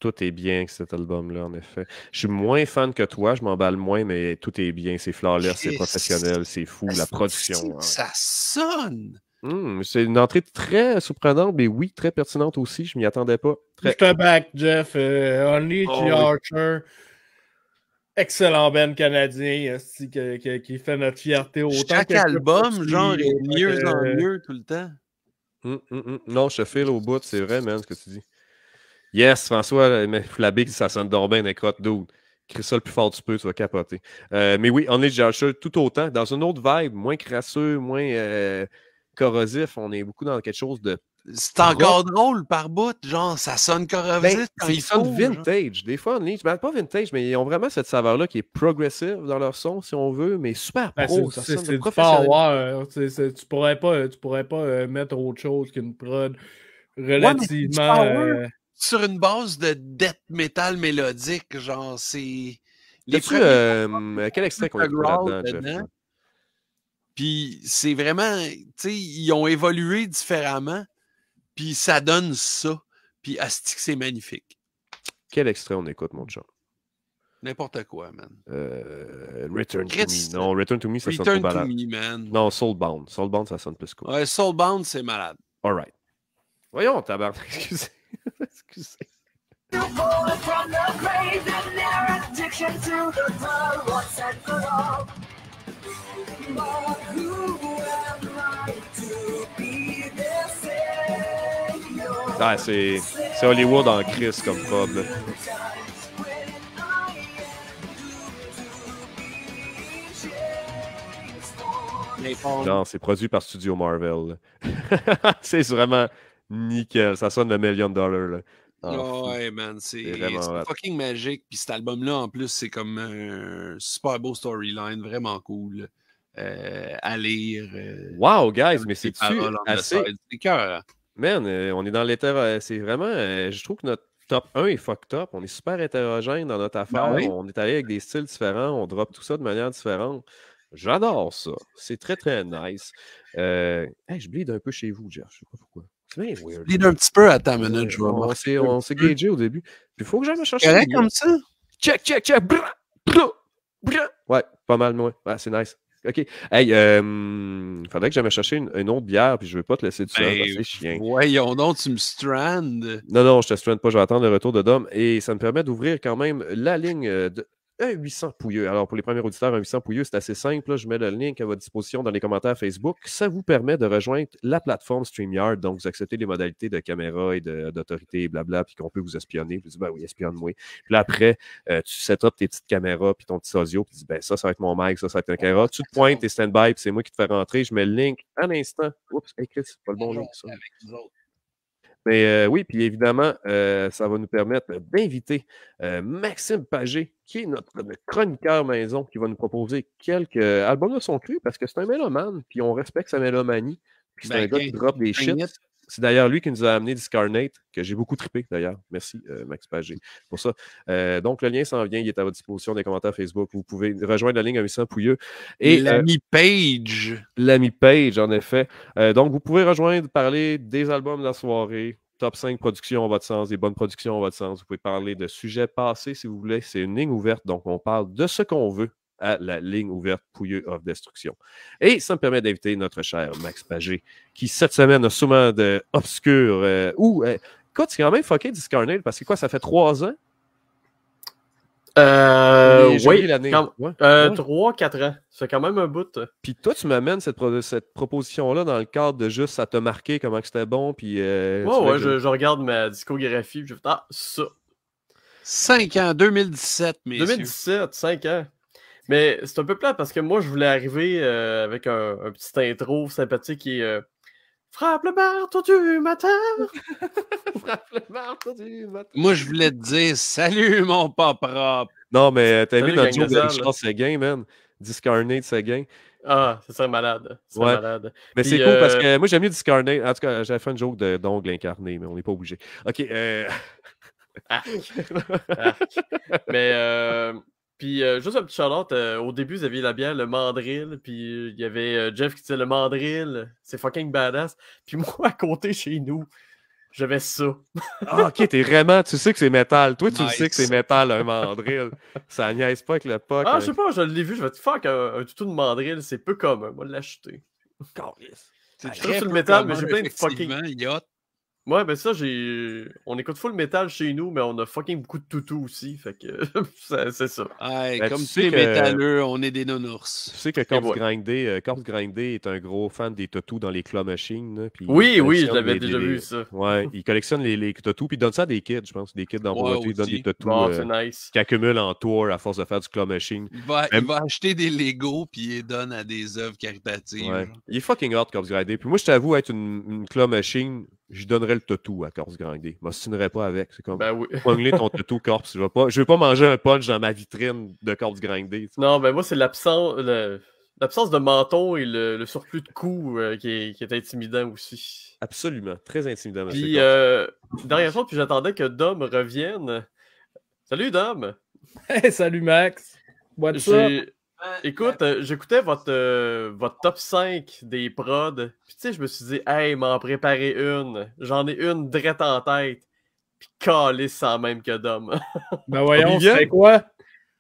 Tout est bien cet album-là, en effet. Je suis moins fan que toi, je m'emballe moins, mais tout est bien. C'est flawless, c'est professionnel, c'est fou. La production. Hein. Ça sonne! Mmh, c'est une entrée très surprenante, mais oui, très pertinente aussi. Je m'y attendais pas. Très... Je back, Jeff. Euh, only oh, Archer. Excellent band canadien qui, fait notre fierté autant. Chaque album, genre, est mieux en euh, mieux tout le temps. Hum, hum, hum. Non, je te file au bout, c'est vrai, man, ce que tu dis. Yes, François, mais flabie, ça sent d'or bien des crottes d'eau. Crie ça le plus fort que tu peux, tu vas capoter. Euh, mais oui, on est Joshua tout autant. Dans une autre vibe, moins crasseux, moins euh, corrosif, on est beaucoup dans quelque chose de c'est encore drôle par bout, genre, ça sonne encore Ben, Ils sonnent vintage. Des fois, on ben, pas vintage, mais ils ont vraiment cette saveur-là qui est progressive dans leur son, si on veut, mais super ben, pro. C'est power. Hein. tu pourrais pas, tu pourrais pas euh, mettre autre chose qu'une prod relativement. Euh, sur une base de death metal mélodique, genre, c'est. Les tu euh, hum, quel extrait qu'on a là-dedans, Puis c'est vraiment, tu sais, ils ont évolué différemment. Puis ça donne ça. Puis Astic, c'est magnifique. Quel extrait on écoute, mon chat? N'importe quoi, man. Euh, Return to Me. Non, Return to Me, ça Return sonne malade. Me, man. Non, Soulbound. Soulbound, ça sonne plus cool. Ouais, Soulbound, c'est malade. All right. Voyons, tabarnak. Excusez. Excusez. c'est Hollywood en crise comme pub. Non, c'est produit par Studio Marvel. c'est vraiment nickel. Ça sonne le million dollars. Oh, man, c'est fucking magique. Puis cet album-là, en plus, c'est comme un super beau storyline, vraiment cool euh, à lire. Euh, wow, guys, mais c'est-tu assez... C'est cœur. Hein. Man, euh, on est dans l'état. Euh, c'est vraiment. Euh, je trouve que notre top 1 est fucked up. On est super hétérogène dans notre affaire. Ben on est allé avec des styles différents. On drop tout ça de manière différente. J'adore ça. C'est très, très nice. je bleed un peu chez vous, Jeff. Je sais pas pourquoi. Je un petit peu à ta minute, je vois. On s'est, gagé au début. il faut que j'aille me chercher. comme ça. Check, check, check. Ouais, pas mal moins. Ouais, c'est nice. OK. Hey, il faudrait que j'aille chercher une, autre bière, puis je ne veux pas te laisser tout seul. Ben, chien. Voyons donc, tu me strandes. Non, non, je ne te strand pas. Je vais attendre le retour de Dom. Et ça me permet d'ouvrir quand même la ligne euh, de un 800 pouilleux. Alors, pour les premiers auditeurs, un 800 pouilleux, c'est assez simple. Je mets le link à votre disposition dans les commentaires Facebook. Ça vous permet de rejoindre la plateforme StreamYard. Donc, vous acceptez les modalités de caméra et d'autorité, et blabla, puis qu'on peut vous espionner. Vous dis, ben oui, espionne-moi. Puis après, euh, tu set up tes petites caméras, puis ton petit audio, puis tu dis, ben ça, ça va être mon mic, ça, ça va être un caméra. Tu te pointes, t'es stand-by, puis c'est moi qui te fais rentrer. Je mets le link à l'instant. Oups, écrit, c'est pas le bon link, ça. Mais euh, oui, puis évidemment, euh, ça va nous permettre euh, d'inviter Maxime Pagé, qui est notre, chroniqueur maison, qui va nous proposer quelques albums de son cru, parce que c'est un mélomane, puis on respecte sa mélomanie. Puis c'est ben, un gars qui drop des shit. C'est d'ailleurs lui qui nous a amené Discarnate, que j'ai beaucoup trippé d'ailleurs. Merci, euh, Max Pagé, pour ça. Euh, donc, le lien s'en vient. Il est à votre disposition des commentaires Facebook. Vous pouvez rejoindre la ligne à 800 Pouilleux. Et, euh, mi Page. L'ami Page, en effet. donc, vous pouvez rejoindre, parler des albums de la soirée, top 5 productions en votre sens, des bonnes productions en votre sens. Vous pouvez parler de sujets passés si vous voulez. C'est une ligne ouverte, donc on parle de ce qu'on veut à la ligne ouverte Pouilleux of Destruction. Et ça me permet d'inviter notre cher Max Pagé, qui cette semaine a souvent de obscur. Euh, ou, euh, quand même fucké Discarnate, parce que quoi, ça fait trois ans? Euh, oui, l'année. 3-4 euh, ans. C'est quand même un bout. Euh. Puis toi, tu m'amènes cette, cette proposition-là dans le cadre de juste ça te marquer comment c'était bon. Puis, ouais, je, regarde ma discographie. Puis je fais, ah, ça. 5 ans, 2017, mais 2017, 5 ans. Mais c'est un peu plat parce que moi, je voulais arriver euh, avec un, petit intro sympathique qui euh, Frappe le marteau du matin! Frappe le marteau du matin! Moi, je voulais te dire Salut, mon pas Non, mais euh, t'as mis notre jour de Richard Seguin, man. Discarnate Seguin. Ah, c'est ça, malade. C'est malade. Mais c'est cool parce que moi, j'aime mieux Discarnate. En tout cas, j'avais fait une joke d'ongle incarné, mais on n'est pas obligé. Ok. Euh... Arc. Ah. Arc. Ah. Mais euh, puis euh, juste un petit shout-out, euh, au début, vous aviez la bière, le mandril, puis euh, il y avait Jeff qui disait le mandril, c'est fucking badass. Puis moi, à côté, chez nous, j'avais ça. ah, ok, t'es vraiment, tu sais que c'est métal. Toi, tu sais que c'est métal, un mandril. ça niaise pas avec le puck. Ah, hein. je sais pas, je l'ai vu, je vais te faire un tuto de mandril, c'est peu commun, moi, de l'acheter. C'est très sur le métal, mais j'ai plein de fucking. Yacht. Ouais, ben ça, j'ai. On écoute full métal chez nous, mais on a fucking beaucoup de toutous aussi. Fait que c'est ça. Ouais, ben, comme c'est métalleux, on est des non-ours. Tu sais que euh, Corpse, Grindé, est un gros fan des toutous dans les claw machines. oui, oui, je l'avais déjà vu ça. Ouais, il collectionne les, les toutous, puis il donne ça à des kids, je pense. Des kids dans ouais, voiture, il donne des toutous euh, nice. qui accumulent en tour à force de faire du claw machine. Il va, acheter des Lego, puis il donne à des œuvres caritatives. Ouais. Il est fucking hard, Corpse Grindé. Puis moi, je t'avoue, être une, une claw machine je donnerais le totou à Corse Grindé. Je m'assinerais pas avec. C'est comme, ben ton Toto Corps. » Je ne pas... vais pas manger un punch dans ma vitrine de Corpse Grindé. Non, ben moi, c'est l'absence de menton et le, surplus de coups euh, qui, est... intimidant aussi. Absolument. Très intimidant. Puis, euh, dernière chose, puis j'attendais que Dom revienne. Salut, Dom! salut, Max! What's up? Euh, Écoute, euh, j'écoutais votre, euh, votre top 5 des prods, puis tu sais, je me suis dit, hey, m'en préparer une. J'en ai une drette en tête, puis coller sans même que d'homme. Ben voyons, c'est quoi?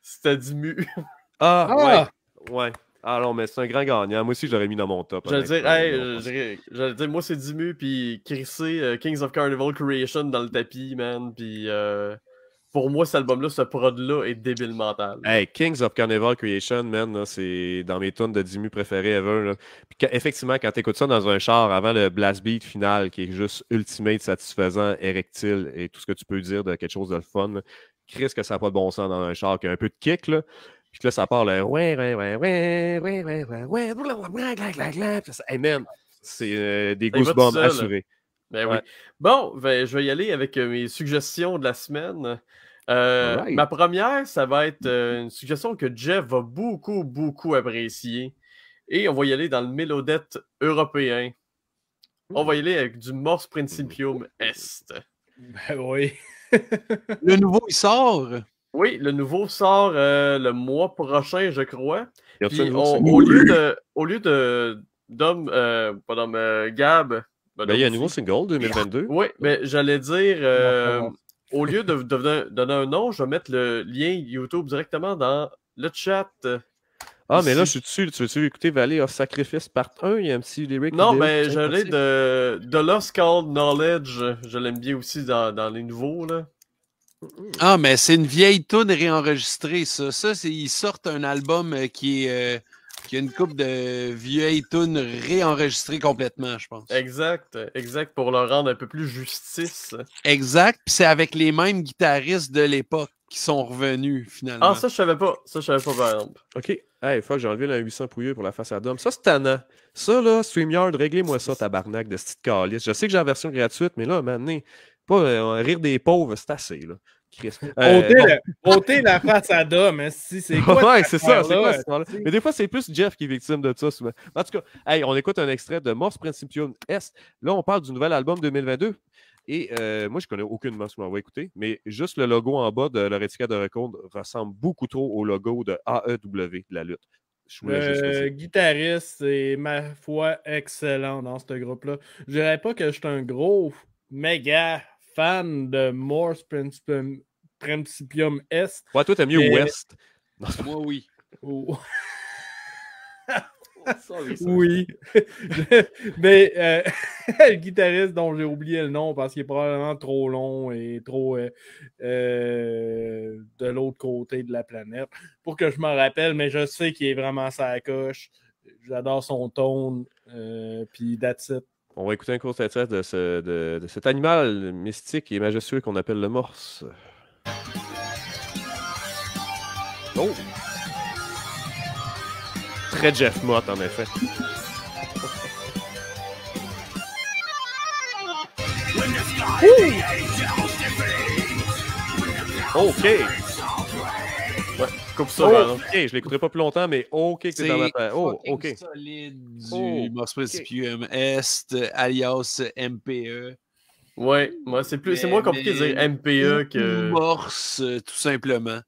C'était du mu. Ah, ah, ouais. Ouais. Ah non, mais c'est un grand gagnant. Moi aussi, j'aurais mis dans mon top. J'allais dire, hey, moi, c'est Dimu, puis Crissé, Kings of Carnival Creation dans le tapis, man, puis pour moi, cet album-là, ce prod-là est débile mental. Hey, Kings of Carnival Creation, man, c'est dans mes tonnes de Dimu préférées ever. Là. quand, effectivement, quand t'écoutes ça dans un char avant le blast beat final, qui est juste ultimate, satisfaisant, érectile et tout ce que tu peux dire de quelque chose de fun, là. Chris, que ça n'a pas de bon sens dans un char, qui a un peu de kick, là. Puis là, ça part, là, ouais, ouais, ouais, ouais, ouais, ouais, ouais, ouais, ouais, hey, man, c'est des goosebumps assurés. Ben oui. Bon, ben, je vais y aller avec mes suggestions de la semaine. Euh, ma première, ça va être euh, une suggestion que Jeff va beaucoup, beaucoup apprécier. Et on va y aller dans le mélodette européen. On va y aller avec du Morse Principium Est. Ben oui. le nouveau, il sort. Oui, le nouveau sort euh, le mois prochain, je crois. au lieu de, au lieu de d'homme, Gab. Ben, ben, il y a un nouveau single 2022. Ah, oui, mais ben, j'allais dire au lieu de, donner un nom, je vais mettre le lien YouTube directement dans le chat. Ah, mais là, je suis dessus. Tu veux-tu écouter Valley of Sacrifice part 1 Il y a un petit lyric. Non, mais je l'ai de, de Lost Called Knowledge. Je l'aime bien aussi dans, les nouveaux. là. Ah, mais c'est une vieille tune réenregistrée, ça. Ça, ils sortent un album euh, qui est. Euh, il y a une coupe de vieilles tunes réenregistrées complètement, je pense. Exact, exact, pour leur rendre un peu plus justice. Exact, puis c'est avec les mêmes guitaristes de l'époque qui sont revenus finalement. Ah, ça, je savais pas. Ça, je savais pas, par exemple. OK. Hey, fuck, j'ai enlevé la 800 pouilleux pour la face à Dom. Ça, c'est tannant. Ça, là, StreamYard, réglez-moi ça, tabarnak de ce calice. Je sais que j'ai la version gratuite, mais là, maintenant, pas euh, rire des pauvres, c'est assez, là. Chris. Euh, la face à Dom, si c'est quoi c'est ça, Mais des fois, c'est plus Jeff qui est victime de ça souvent. En tout cas, on écoute un extrait de Morse Principium S Là, on parle du nouvel album 2022. Et euh, moi, je connais aucune morse, on va écouter, mais juste le logo en bas de leur étiquette de record ressemble beaucoup trop au logo de AEW de la lutte. Euh, guitariste c'est ma foi excellent dans ce groupe-là. Je dirais pas que je suis un gros méga fan de Morse Principium, Principium Est. Ouais, toi, t'as mieux ouest? West. Moi, oui. Oh, oui. Mais euh, le guitariste dont j'ai oublié le nom parce qu'il est probablement trop long et trop euh, euh, de l'autre côté de la planète pour que je m'en rappelle, mais je sais qu'il est vraiment sa coche. J'adore son tone. Puis that's on va écouter un court extrait de, ce, de, cet animal mystique et majestueux qu'on appelle le morse. Oh! Très Jeff Mott, en effet. Ouh. OK! Ouais. Coupe ça, oh, Ok, je l'écouterai pas plus longtemps, mais ok que c'est dans la tête. Oh, ok. solide du Morse morceau Est, alias MPE. Ouais, moi c'est plus c'est moins compliqué de dire MPE que. Morse, euh, tout simplement.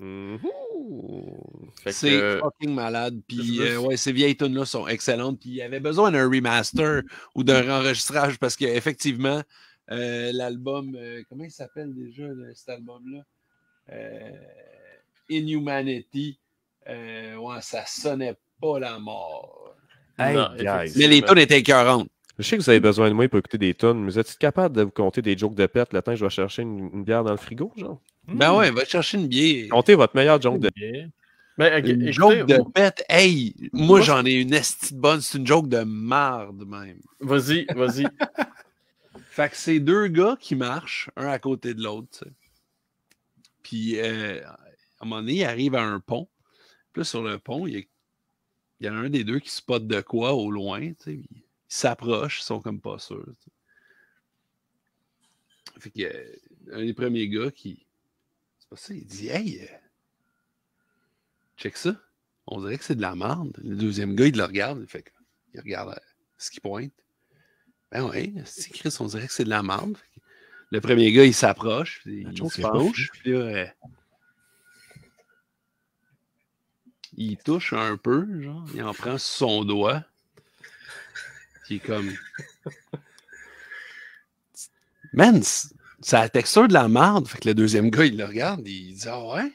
Mm-hmm. C'est fucking malade. Puis euh, ouais, ces vieilles tunes là sont excellentes. Puis il y avait besoin d'un remaster ou d'un mm-hmm. enregistrage parce qu'effectivement, euh, l'album, comment il s'appelle déjà cet album là? Inhumanity, euh, ouais, ça sonnait pas la mort. Mais les tonnes étaient écœurantes. Je sais que vous avez besoin de moi pour écouter des tonnes, mais êtes-vous capable de vous compter des jokes de pète? que je vais chercher une, bière dans le frigo, genre. Ben ouais, va chercher une bière. Comptez votre meilleure joke de bière. Ben, joke de moi... pète, hey, moi, j'en ai une estime bonne, c'est une joke de marde même. Vas-y, vas-y. fait que c'est deux gars qui marchent, un à côté de l'autre, Puis euh, un moment donné, il arrive à un pont. Puis sur le pont, il y, a, en a un des deux qui spot de quoi au loin. Tu sais, ils s'approchent, ils sont comme pas sûrs. Fait que, euh, un des premiers gars qui. C'est pas ça, il dit Hey, euh, check ça. On dirait que c'est de la merde. Le deuxième gars, il le regarde. Il fait il regarde euh, ce qui pointe. Ben oui, c'est Chris, on dirait que c'est de la merde. Le premier gars, il s'approche, il, se penche, puis il touche un peu, genre, il en prend son doigt. Puis comme. Man, c'est la texture de la merde Fait que le deuxième gars, il le regarde, il dit Ah ouais?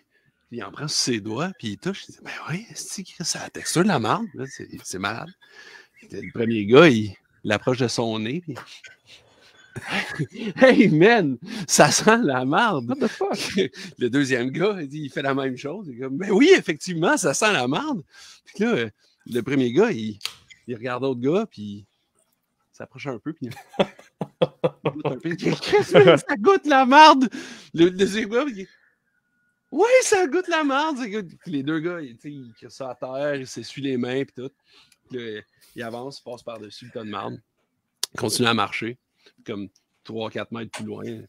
il en prend sur ses doigts, puis il touche. Il dit Ben ouais, c'est la texture de la marde. C'est malade. Le premier gars, il l'approche de son nez, puis hey man, ça sent la marde. What the fuck? Le deuxième gars, il, dit, il fait la même chose. Mais ben oui, effectivement, ça sent la marde. Puis là, euh, le premier gars, il, regarde l'autre gars, puis il s'approche un peu, puis ça goûte la marde. Le deuxième gars, il... Oui, ça goûte la merde. Les deux gars, ils, sont ça à terre, ils s'essuient les mains, puis tout. Puis, là, ils avancent, ils passent par-dessus le tas de merde. continue continuent à marcher comme 3-4 mètres plus loin. Le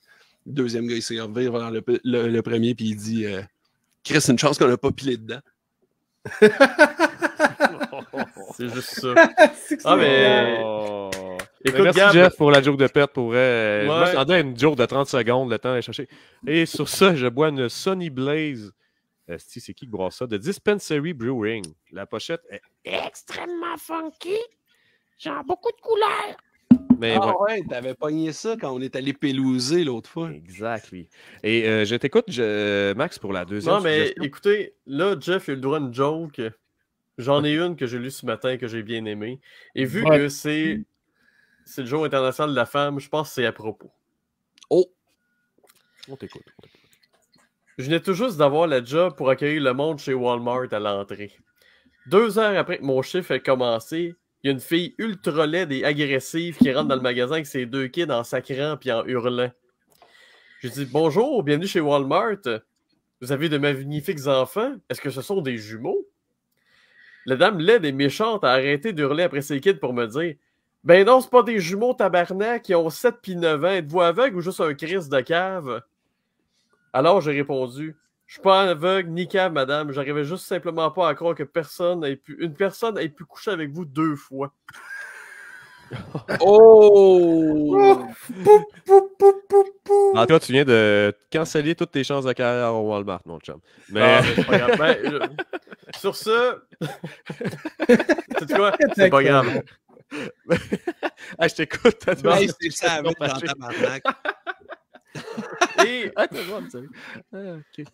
deuxième gars, il s'est revire vers le, premier, puis il dit euh, Chris c'est une chance qu'on a pas pilé dedans. c'est juste ça. ah, mais. merci Jeff pour la joke de perte. Pour, euh, ouais. une joke de 30 secondes, le temps d'aller chercher. Et sur ça, je bois une Sony Blaze. c'est qui qui boit ça? De Dispensary Brewing. La pochette est extrêmement funky. Genre beaucoup de couleurs ah ouais, t'avais pogné ça quand on est allé pelouser l'autre fois. Exact, Et euh, je t'écoute, Max, pour la deuxième. Non, mais écoutez, là, Jeff, il a le droit joke. J'en ai une que j'ai lue ce matin que j'ai bien aimée. Et vu que c'est le jour international de la femme, je pense que c'est à propos. Oh! On t'écoute. Je venais tout juste d'avoir la job pour accueillir le monde chez Walmart à l'entrée. Deux heures après que mon chiffre ait commencé, il y a une fille ultra laide et agressive qui rentre dans le magasin avec ses deux kids en sacrant puis en hurlant. Je dis Bonjour, bienvenue chez Walmart. Vous avez de magnifiques enfants. Est-ce que ce sont des jumeaux? La dame laide et méchante a arrêté d'hurler après ses kids pour me dire Ben non, c'est pas des jumeaux tabarnak qui ont 7 puis 9 ans. Êtes-vous aveugle ou juste un crise de cave? Alors j'ai répondu je suis pas aveugle ni cave, madame. J'arrivais juste simplement pas à croire que personne ait pu, une personne ait pu coucher avec vous deux fois. oh! En tout cas, tu viens de canceller toutes tes chances de carrière au Walmart, mon chum. Mais... Ah, pas grave. Ben, sur ce, c'est quoi? C'est pas grave. ah, je t'écoute. Ben, c'est ça, Et, ah,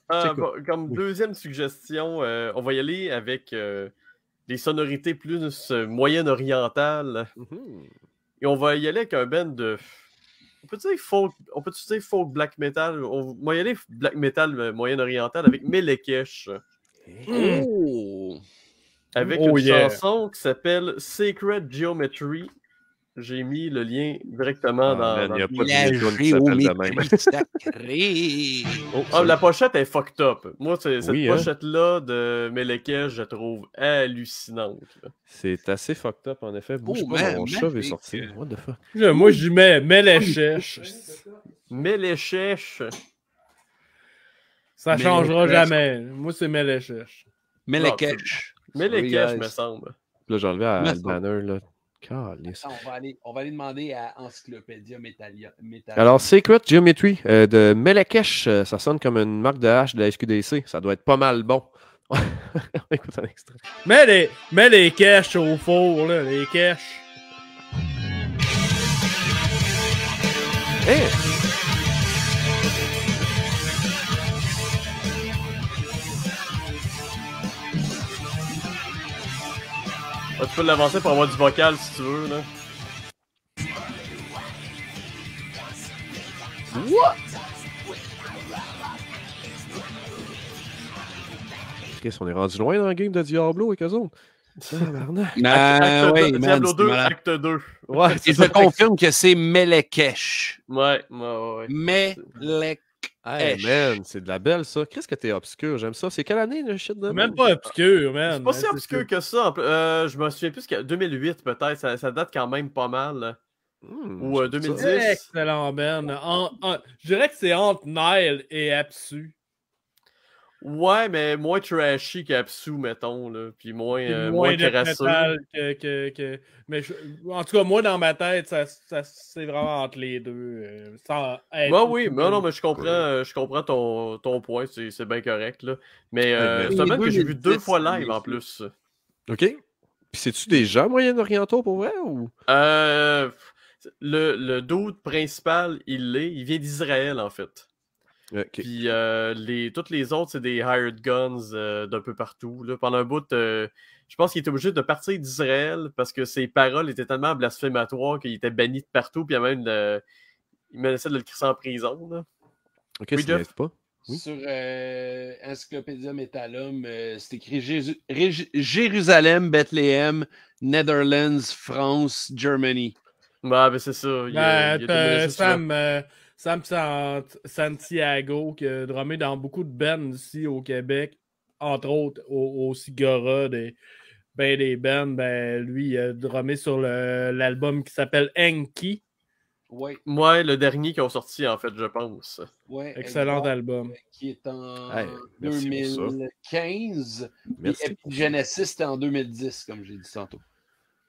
ah, ah, comme deuxième suggestion, euh, on va y aller avec euh, des sonorités plus euh, moyenne orientale mm-hmm. Et on va y aller avec un band de. On peut dire folk, on peut dire folk black metal. On, va y aller black metal moyenne orientale avec Melekesh. Eh? Oh! Avec oh, une chanson qui s'appelle Sacred Geometry. J'ai mis le lien directement ah, dans, il n'y a la qui oh, ah, la pochette est fucked up. Moi, cette hein. pochette-là de Melekes, je trouve hallucinante. C'est assez fucked up, en effet. Bouge oh, pas, mon chat est sorti. What the moi, je mets mais, Melekes. Ça changera jamais. Moi, c'est Melekesh. Melekes. il ah, me semble. Là, j'ai enlevé à le là on, va aller, on va demander à Encyclopédia Metallia. Alors, Secret Geometry euh, de Melakesh, euh, ça sonne comme une marque de hache de la SQDC. Ça doit être pas mal bon. on écoute un extrait. Mets les, caches au four, là, les caches. Ah, tu peux l'avancer pour avoir du vocal si tu veux, là. qu'est-ce qu'on est rendu loin dans le game de Diablo et que autres. Ah, Diablo 2, acte 2. Ouais, et je confirme que c'est Melekesh. Ouais, ouais, ouais. Melekesh. Hey, man, c'est de la belle, ça. Qu'est-ce que t'es obscur? J'aime ça. C'est quelle année, le shit de. Même pas obscur, man. C'est pas si obscur que ça. Euh, je me souviens plus que 2008, peut-être. Ça, date quand même pas mal. Hmm, Ou 2010. Euh, Excellent, man. je dirais que c'est entre Nile et Absu. Ouais, mais moins trashy qu'Apsu, mettons, là. Puis moins, euh, que, Mais en tout cas, moi, dans ma tête, ça, c'est vraiment entre les deux. Euh, oui, mais non, mais je comprends, euh, je comprends ton, point, c'est bien correct, là. Mais euh, c'est que j'ai vu deux fois live, en plus. OK. Puis c'est-tu des gens moyen-orientaux, pour vrai, ou... Euh, le, le doute principal, il l'est. Il vient d'Israël, en fait. Puis euh, les, toutes les autres, c'est des hired guns euh, d'un peu partout. Là. Pendant un bout, euh, je pense qu'il était obligé de partir d'Israël parce que ses paroles étaient tellement blasphématoires qu'il était banni de partout. Puis il, même il menaçait de le crisser en prison. Ok, oui, pas. Sur Encyclopédia Metalum, c'est écrit Jérusalem, Bethléem, Netherlands, France, Germany. Bah, ben c'est ça. Sam Santiago, qui a drummé dans beaucoup de bands ici au Québec, entre autres au, au Cigara, des, ben bands. Ben, lui, il a drummé sur l'album qui s'appelle Enki. Ouais. le dernier qui ont sorti, en fait, je pense. Excellent album. Qui est en 2015. Et Genesis, c'était en 2010, comme j'ai dit tantôt.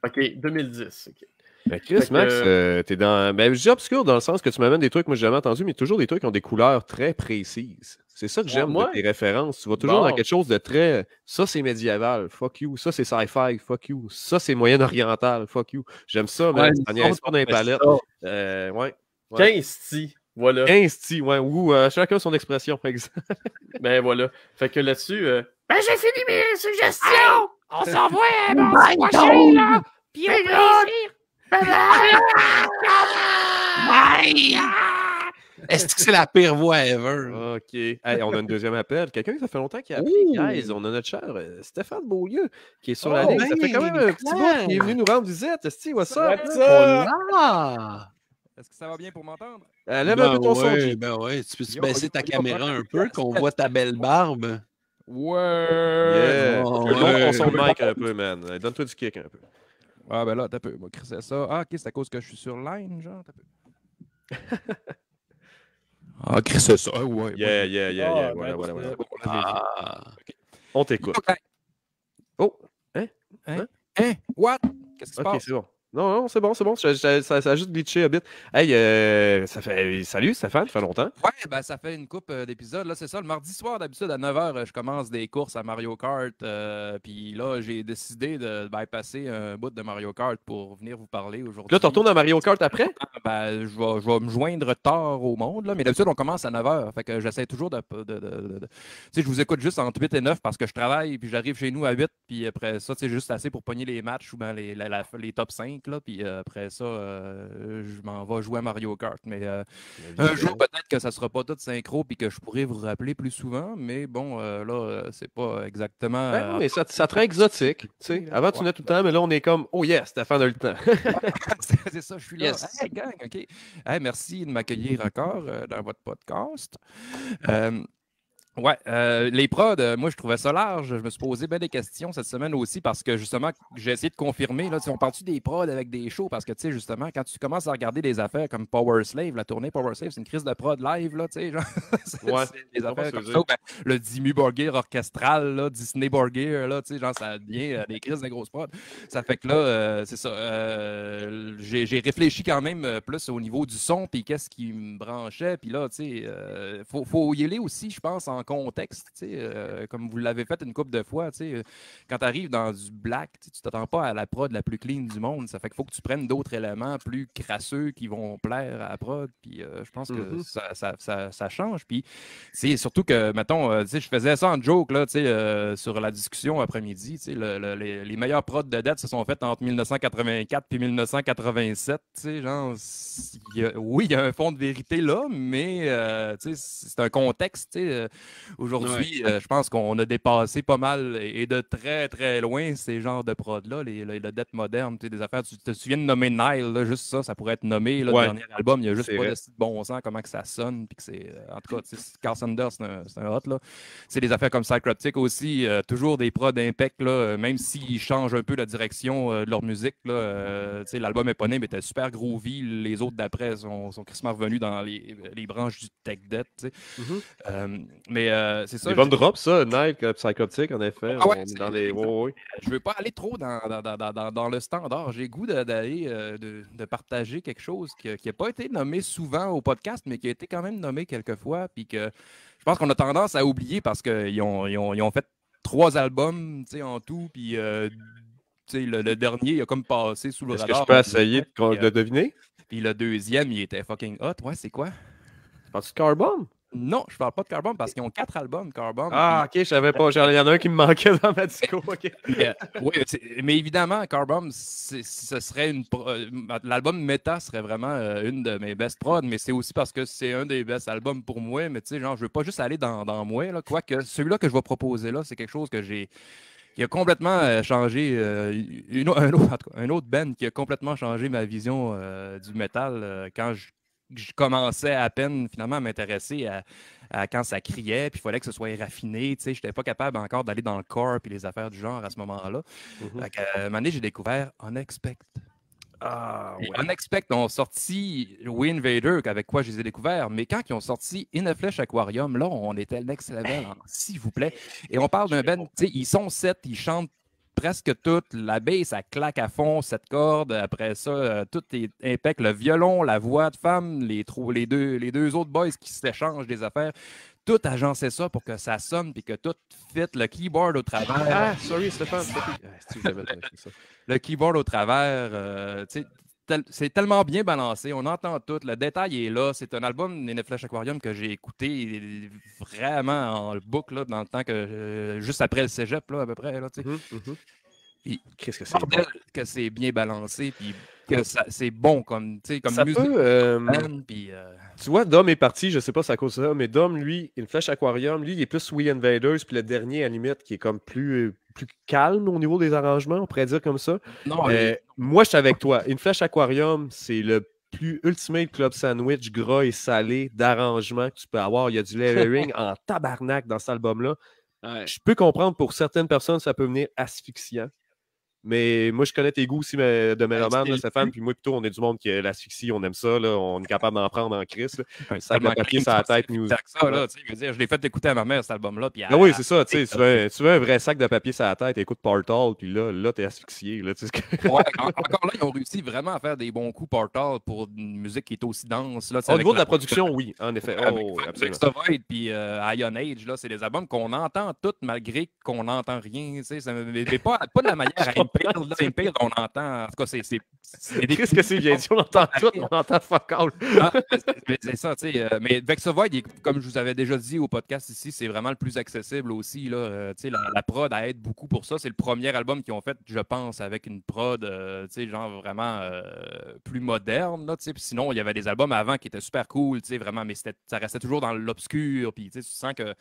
OK, 2010. OK. Chris, ben, Max, tu euh, t'es dans. Ben, je obscur dans le sens que tu m'amènes des trucs que moi j'ai jamais entendus, mais toujours des trucs qui ont des couleurs très précises. C'est ça que j'aime moi, tes références. Tu vas toujours dans quelque chose de très. Ça, c'est médiéval, fuck you. Ça, c'est sci-fi, fuck you. Ça, c'est moyen-oriental, fuck you. J'aime ça, mais ça n'y pas dans les ben, palettes. Euh, ouais. ouais. 15 voilà. 15 ouais. Ou euh, chacun son expression, par exemple. ben voilà. Fait que là-dessus. Euh, ben j'ai fini mes suggestions! on s'envoie, ben, hein, on là! Puis est-ce que c'est la pire voix ever? OK. on a un deuxième appel. Quelqu'un, ça fait longtemps qu'il a appelé. on a notre cher euh, Stéphane Beaulieu qui est sur la oh, ligne. Ça fait ben, quand même un petit bout qu'il est venu nous rendre visite. est what's up? Est-ce que ça va bien pour m'entendre? lève ben un son. Ben tu peux baisser ta caméra un peu, qu'on voit ta belle barbe? Ouais! Yeah! son mic un peu, man. Donne-toi du kick un peu. Ah, ben là, t'as peu. Moi, c'est ça. Ah, ok, c'est à cause que je suis sur line, genre, t'as peu. ah, c'est ça. Ah, ouais, ouais. Yeah, yeah, yeah, ah, yeah. Ben, voilà, voilà, Ah. On t'écoute. Oh, hein? Hein? Hein? What? Qu'est-ce qui se passe? Ok, c'est bon. Non, non, c'est bon, c'est bon. Ça, a juste glitché un bit. Hey, euh, ça fait... salut Stéphane, ça fait longtemps. Ouais, ben ça fait une coupe euh, d'épisodes. Là, c'est ça. Le mardi soir, d'habitude, à 9h, euh, je commence des courses à Mario Kart. Puis là, j'ai décidé de bypasser un bout de Mario Kart pour venir vous parler aujourd'hui. Là, tu retournes à Mario Kart après? Ah, ben, je vais, je me joindre tard au monde. Là. Mais d'habitude, on commence à 9h. Fait que j'essaie toujours de. Tu sais, je vous écoute juste entre 8 et 9 parce que je travaille. Puis j'arrive chez nous à 8. Puis après ça, c'est juste assez pour pogner les matchs ou les, les top 5 puis euh, après ça, euh, je m'en vais jouer à Mario Kart. Mais euh, un jour, peut-être que ça ne sera pas tout synchro, puis que je pourrais vous rappeler plus souvent, mais bon, là, c'est pas exactement. mais ben ça, ça exotique. Avant, tu n'as tout le temps, mais là, on est comme, oh yes, la fin le temps. c'est ça, je suis là. merci de m'accueillir encore dans votre podcast. Ouais, euh, les prods, euh, moi je trouvais ça large. Je me suis posé bien des questions cette semaine aussi parce que justement, j'ai essayé de confirmer. Là, on parle-tu des prods avec des shows? Parce que tu sais, justement, quand tu commences à regarder des affaires comme Power Slave, la tournée Power Slave, c'est une crise de prod live, là, tu sais, genre. Ouais, des affaires comme ça. Ben, le Dimmu Borgir orchestral, là, Disney Borgir, là, tu sais, genre, ça devient euh, des crises des grosses prods. Ça fait que là, euh, c'est ça. j'ai réfléchi quand même plus au niveau du son, puis qu'est-ce qui me branchait. Puis là, tu sais, faut, faut y aller aussi, je pense, en contexte, euh, comme vous l'avez fait une couple de fois. Quand tu arrives dans du black, tu t'attends pas à la prod la plus clean du monde. Ça fait qu'il faut que tu prennes d'autres éléments plus crasseux qui vont plaire à la prod. Puis euh, je pense que mm-hmm. ça, change. Puis c'est surtout que, mettons, euh, je faisais ça en joke sur la discussion après-midi. les, meilleures prods de dette se sont faites entre 1984 et 1987. oui, il y a un fond de vérité là, mais c'est un contexte. Aujourd'hui, euh, je pense qu'on a dépassé pas mal et de très, très loin ces genres de prods là La dette moderne, des affaires. Tu te souviens de nommer Nile, juste ça, ça pourrait être nommé. Le dernier album, il n'y a juste pas de bon sens, comment que ça sonne. Euh, en tout cas, Carl Sanders, c'est un, hot. C'est des affaires comme Psychroptic aussi, euh, toujours des prods d'impact, même s'ils changent un peu la direction de leur musique. Là, l'album éponyme était super groovy. Les autres d'après sont, sont revenus dans les, branches du tech debt. Mm-hmm. mais mais euh, c'est ça. Des bonnes ça, euh, psychotique, en effet. Ah ouais, Je veux pas aller trop dans, dans, le standard. J'ai goût d'aller euh, de, partager quelque chose qui n'a pas été nommé souvent au podcast, mais qui a été quand même nommé quelques fois. Puis que je pense qu'on a tendance à oublier parce qu'ils ont, fait trois albums en tout. Puis le, dernier, il a comme passé sous le est radar. Est-ce que je peux essayer de, deviner? Puis le deuxième, il était fucking hot. Ouais, c'est quoi? C'est parti Carbone? Non, je parle pas de Carbon parce qu'ils ont quatre albums Carbon. Ah, ok, je savais pas. Il y en a un qui me manquait dans ma disco. OK. mais, euh, oui, mais évidemment, Carbon, ce serait une. Euh, l'album Meta serait vraiment euh, une de mes best prod, mais c'est aussi parce que c'est un des best albums pour moi. Mais tu sais, genre, je veux pas juste aller dans, dans moi. Là, quoique celui-là que je vais proposer là, c'est quelque chose que j'ai. qui a complètement changé. une, un, autre, un autre band qui a complètement changé ma vision du métal quand je je commençais à peine finalement à m'intéresser à, quand ça criait, puis il fallait que ce soit raffiné. Je n'étais pas capable encore d'aller dans le corps puis les affaires du genre à ce moment-là. là mm-hmm. À euh, un j'ai découvert Unexpect. Ah, Unexpect ont sorti Wind avec quoi je les ai découverts, mais quand ils ont sorti In a Flesh Aquarium, là, on était next level, hein, s'il vous plaît. Et on parle d'un band, ben, ils sont sept, ils chantent presque tout. La bass, ça claque à fond, cette corde. Après ça, euh, tout est impec. Le violon, la voix de femme, les, trous, les, deux, les deux autres boys qui s'échangent des affaires. Tout agencé ça pour que ça sonne puis que tout fit le keyboard au travers. Ah, sorry, Stéphane. Ah, le, keyboard au travers. Euh, c'est tellement bien balancé, on entend tout, le détail est là. C'est un album des Flash Aquarium que j'ai écouté vraiment en boucle dans le temps que euh, juste après le cégep, à peu près. Mm-hmm, mm-hmm. Qu'est-ce que c'est c'est bien balancé, puis que c'est bon comme, comme ça musique. Euh, euh, tu vois, Dom est parti, je sais pas c'est à cause de ça, mais Dom, lui, une flèche aquarium, lui, il est plus Wii Invaders, puis le dernier, à limite, qui est comme plus, euh, plus calme au niveau des arrangements, on pourrait dire comme ça. Moi, je suis avec toi. Une flèche aquarium, c'est le plus ultimate club sandwich gras et salé d'arrangement que tu peux avoir. Il y a du layering en tabarnak dans cet album-là. Je peux comprendre pour certaines personnes, ça peut venir asphyxiant. Mais moi, je connais tes goûts aussi mais, de ben, mélomane, là, Stéphane. Puis moi, plutôt, on est du monde qui est euh, l'asphyxie, on aime ça. Là, on est capable d'en prendre en crise. Un sac de papier sur la tête. Nous... Ça, là, je, veux dire, je l'ai fait écouter à ma mère, cet album-là. Puis ah, oui, c'est ça. Tu, veux, tu un vrai sac de papier sur la tête, écoute Portal, puis là, là t'es asphyxié. Là, ouais, encore là, ils ont réussi vraiment à faire des bons coups Portal pour une musique qui est aussi dense. Là, Au niveau de la production, oui, en effet. Oh, avec puis euh, Ion Age, c'est des albums qu'on entend tous, malgré qu'on n'entend rien. Mais pas de la manière pire, c'est pire, on entend. En tout cas, c'est. Qu'est-ce que c'est bien dit? On entend tout, on entend fuck all. Ah, c'est ça, tu sais. Euh, mais Void », comme je vous avais déjà dit au podcast ici, c'est vraiment le plus accessible aussi. Là, euh, la, prod prod aide beaucoup pour ça. C'est le premier album qu'ils ont fait, je pense, avec une prod, euh, tu sais, genre vraiment plus moderne. Là, sinon, il y avait des albums avant qui étaient super cool, tu sais, vraiment, mais ça restait toujours dans l'obscur. Puis tu sais, tu sens que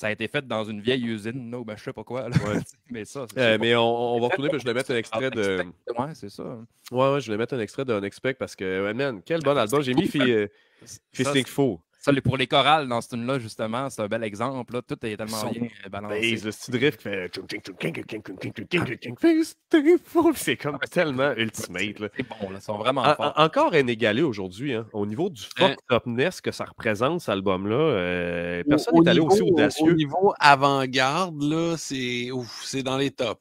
ça a été fait dans une vieille usine, non ben, je sais pas quoi. mais euh, ça, mais on, va retourner, je vais mettre un extrait de. Ouais, c'est ça. Ouais, je vais mettre un extrait d'un expect parce que, man, quel bon album. J'ai mis fisting euh, Faux pour les chorales dans ce tune-là, justement, c'est un bel exemple. Tout est tellement bien balancé. le petit drift fait. C'est comme tellement ultimate. C'est bon, ils sont vraiment forts. Encore inégalé aujourd'hui. Au niveau du fuck upness que ça représente, cet album-là, personne n'est allé aussi audacieux. Au niveau avant-garde, c'est dans les tops.